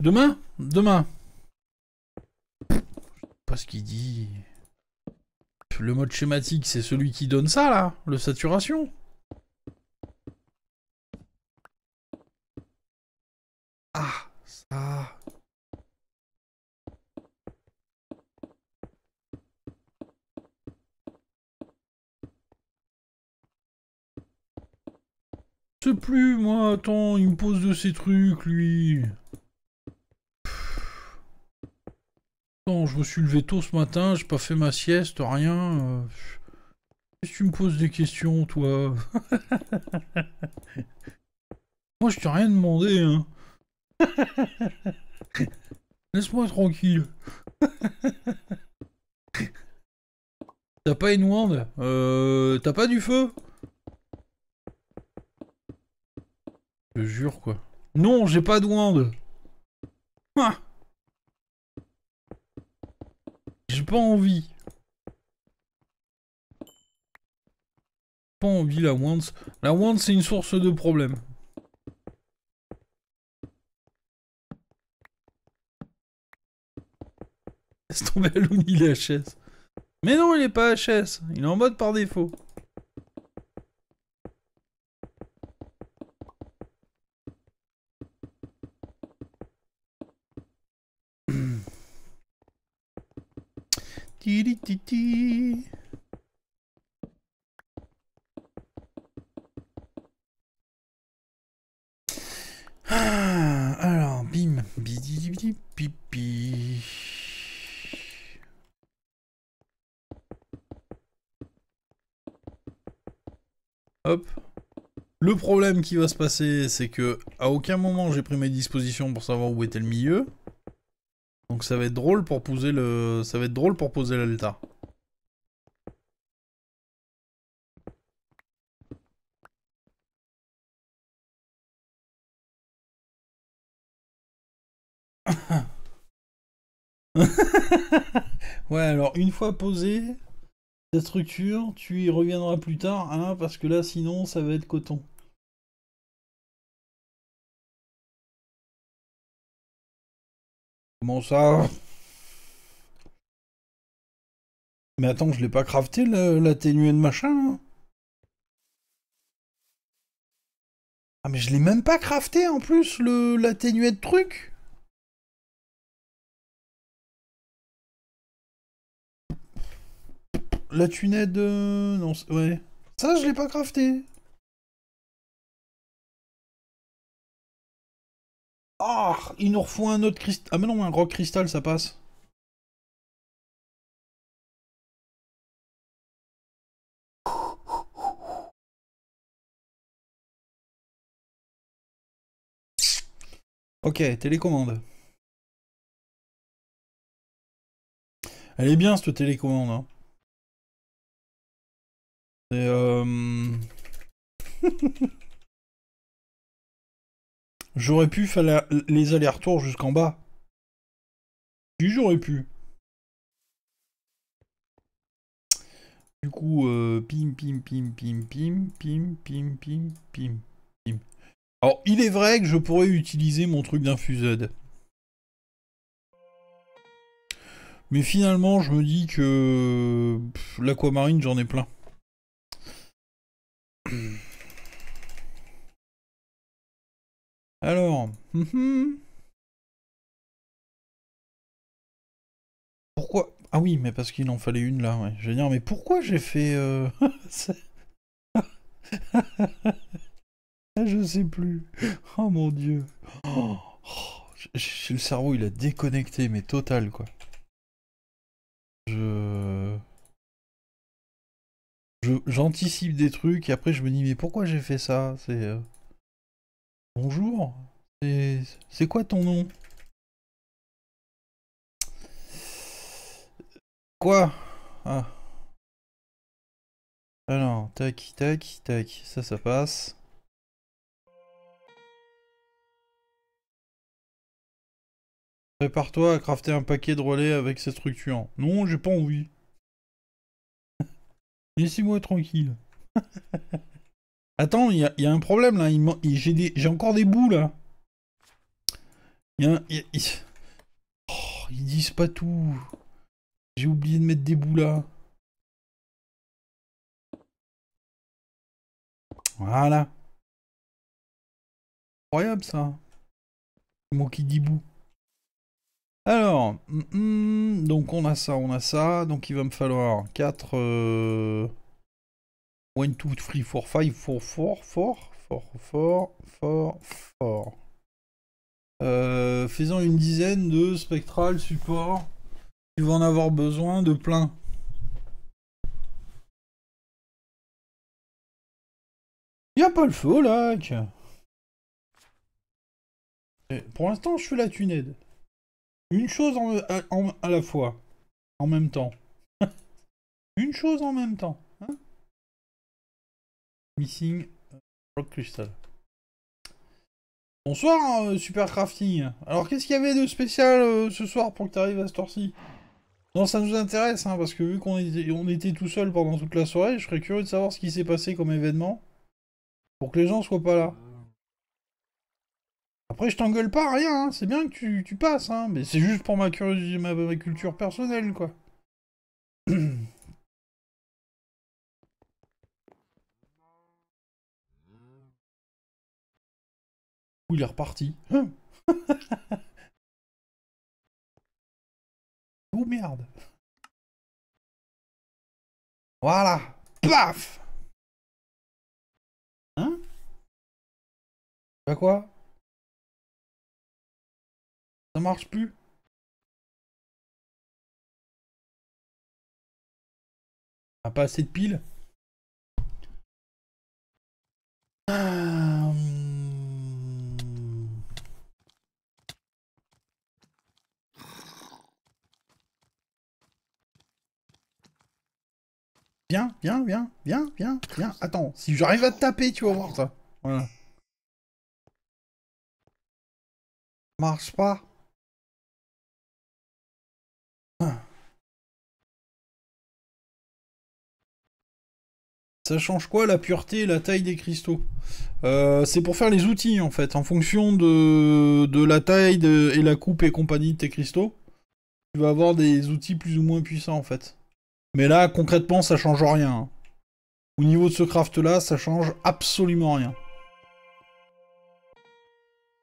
Demain Demain. Je sais pas ce qu'il dit. Le mode schématique, c'est celui qui donne ça, là, le saturation. Ah, ça. C'est plus, moi, attends, il me pose de ces trucs, lui. Attends, je me suis levé tôt ce matin, j'ai pas fait ma sieste, rien. Euh, qu'est-ce que tu me poses des questions, toi Moi, je t'ai rien demandé, hein. Laisse-moi tranquille. T'as pas une wand euh, T'as pas du feu Je jure, quoi. Non, j'ai pas de wand ah j'ai pas envie. Pas envie la wands La wands c'est une source de problème. Laisse tomber à la chaise. Mais non, il est pas HS. Il est en mode par défaut. Ah, alors, bim, bidi, pipi. Hop. Le problème qui va se passer, c'est que à aucun moment j'ai pris mes dispositions pour savoir où était le milieu ça va être drôle pour poser le, ça va être drôle pour poser l'altar. ouais, alors une fois posé la structure, tu y reviendras plus tard, hein, parce que là sinon ça va être coton. Comment ça Mais attends, je l'ai pas crafté l'atténué de machin hein. Ah mais je l'ai même pas crafté en plus le l'atténué de truc La tunette de... Non, ouais. Ça, je l'ai pas crafté. Ah, il nous refont un autre cristal. Ah, mais non, un gros cristal, ça passe. Ok, télécommande. Elle est bien cette télécommande. C'est hein. J'aurais pu faire les allers-retours jusqu'en bas. J'aurais pu. Du coup, euh, pim, pim, pim, pim, pim, pim, pim, pim, pim, pim. Alors, il est vrai que je pourrais utiliser mon truc d'infusade. Mais finalement, je me dis que l'aquamarine, j'en ai plein. Alors, mhm. pourquoi Ah oui, mais parce qu'il en fallait une là. Ouais. Je mais pourquoi j'ai fait euh, Je sais plus. Oh mon dieu. Oh, le cerveau, il a déconnecté, mais total quoi. Je j'anticipe des trucs et après je me dis mais pourquoi j'ai fait ça c'est euh, Bonjour, c'est quoi ton nom Quoi Ah. Alors, tac, tac, tac, ça, ça passe. Prépare-toi à crafter un paquet de relais avec ces structures. Non, j'ai pas envie. Laissez-moi tranquille. Attends, il y, a un problème là. J'ai encore des bouts là. Oh, ils disent pas tout. J'ai oublié de mettre des bouts là. Voilà. Incroyable ça. Moi qui dit bout. Alors, mm, mm, donc on a ça, on a ça. Donc il va me falloir 4... 1, 2, 3, 4, 5, 4, 4, 4, 4, 4, 4, 4. faisant une dizaine de spectral support. Tu vas en avoir besoin de plein. Il n'y a pas le feu au lac. pour l'instant, je fais la tuned. Une chose à la fois. En même temps. une chose en même temps. Missing euh, Rock Crystal. Bonsoir, euh, Super Crafting. Alors, qu'est-ce qu'il y avait de spécial euh, ce soir pour que tu arrives à ce tour ci Non, ça nous intéresse, hein, parce que vu qu'on était, tout seul pendant toute la soirée, je serais curieux de savoir ce qui s'est passé comme événement pour que les gens soient pas là. Après, je t'engueule pas, rien, hein, c'est bien que tu, passes, hein, mais c'est juste pour ma curiosité, ma culture personnelle, quoi. il est reparti. oh merde. Voilà. Paf Hein Bah quoi Ça marche plus ah, pas assez de piles ah. Hum. Viens, viens, viens, viens, viens, viens. Attends, si j'arrive à te taper, tu vas voir ça. Voilà. Marche pas. Ça change quoi la pureté et la taille des cristaux euh, C'est pour faire les outils en fait. En fonction de, de la taille et la coupe et compagnie de tes cristaux, tu vas avoir des outils plus ou moins puissants en fait. Mais là, concrètement, ça change rien. Hein. Au niveau de ce craft-là, ça change absolument rien.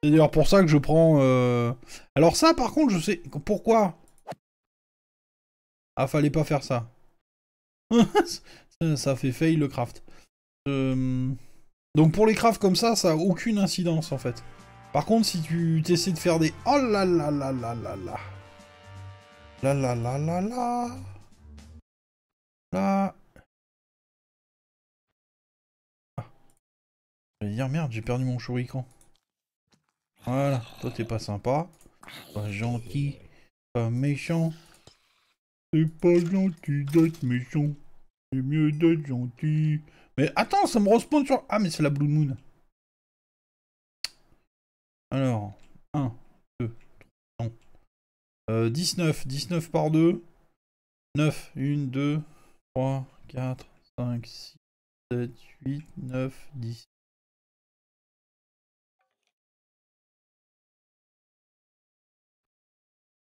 C'est d'ailleurs pour ça que je prends... Euh, Alors ça, par contre, je sais... Pourquoi Ah, fallait pas faire ça. ça fait fail le craft. Euh, donc pour les crafts comme ça, ça a aucune incidence, en fait. Par contre, si tu essaies de faire des... Oh là là là là là là Là là là là là ah. Je vais dire merde, j'ai perdu mon écran. Voilà, toi t'es pas sympa. Pas gentil. Pas méchant. C'est pas gentil d'être méchant. C'est mieux d'être gentil. Mais attends, ça me respawn sur... Ah mais c'est la Blue Moon. Alors, 1, 2, 3, 19, 19 par 2. 9, 1, 2, 3, 4, 5, 6, 7, 8, 9, 10.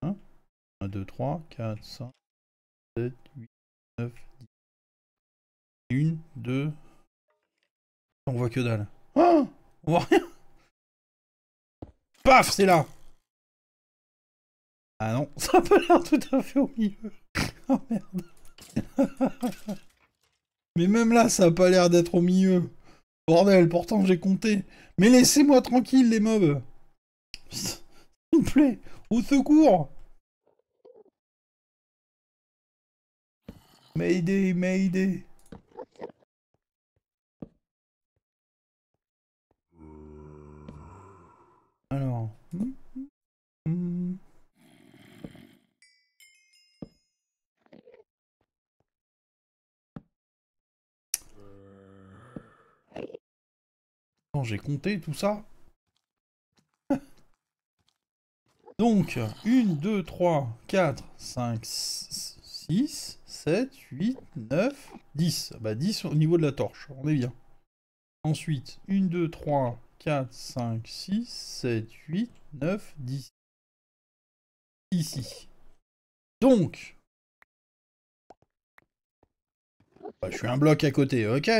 Hein 1, 2, 3, 4, 5, 7, 8, 9, 10. 1, 2. On voit que dalle. Oh On voit rien Paf C'est là Ah non, ça a pas l'air tout à fait au milieu. oh merde Mais même là, ça a pas l'air d'être au milieu. Bordel, pourtant j'ai compté. Mais laissez-moi tranquille, les mobs. S'il vous plaît, au secours. Mayday, Mayday. Alors. Hmm, hmm, hmm. j'ai compté tout ça. Donc, 1, 2, 3, 4, 5, 6, 7, 8, 9, 10. Bah 10 au niveau de la torche, on est bien. Ensuite, 1, 2, 3, 4, 5, 6, 7, 8, 9, 10. Ici. Donc, bah, je suis un bloc à côté, ok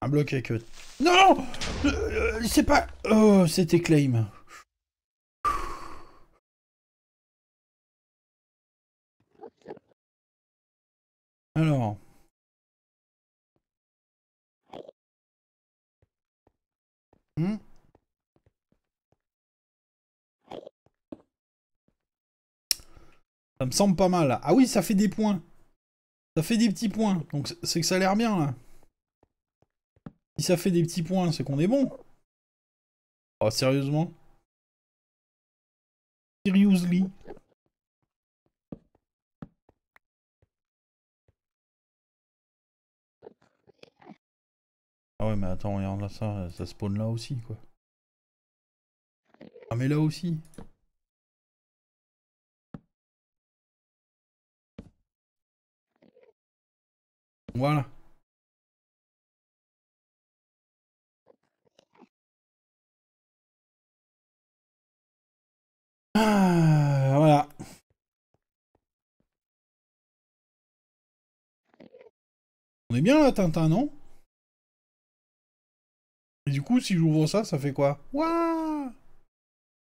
un bloc avec... Euh, non euh, euh, C'est pas... Oh, c'était claim. Alors... Hmm? ça me semble pas mal. Ah oui, ça fait des points. Ça fait des petits points. Donc c'est que ça a l'air bien là. Si ça fait des petits points, c'est qu'on est bon. Oh, sérieusement Seriously Ah ouais, mais attends, regarde là, ça, ça spawn là aussi, quoi. Ah, mais là aussi. Voilà. Ah, voilà. On est bien là, Tintin, non Et du coup, si j'ouvre ça, ça fait quoi Waouh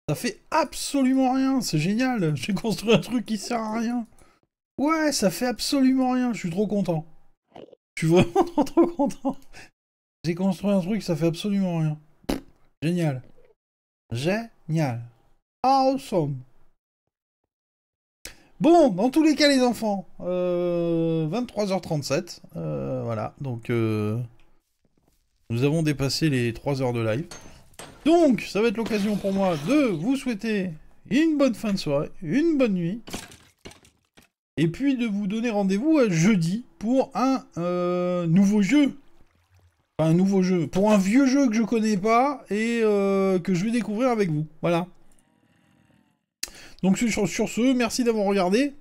Ça fait absolument rien, c'est génial J'ai construit un truc qui sert à rien Ouais, ça fait absolument rien, je suis trop content. Je suis vraiment trop, trop content. J'ai construit un truc, ça fait absolument rien. Génial. Génial. Bon, dans tous les cas, les enfants, 23h37, euh, euh, voilà, donc euh, nous avons dépassé les 3 heures de live. Donc, ça va être l'occasion pour moi de vous souhaiter une bonne fin de soirée, une bonne nuit, et puis de vous donner rendez-vous jeudi pour un nouveau jeu. Enfin, un nouveau jeu, pour un vieux jeu que je connais pas et que je vais découvrir avec vous, voilà. Donc sur, ce, merci d'avoir regardé.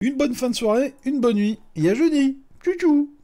Une bonne fin de soirée, une bonne nuit, et à jeudi. Tchou tchou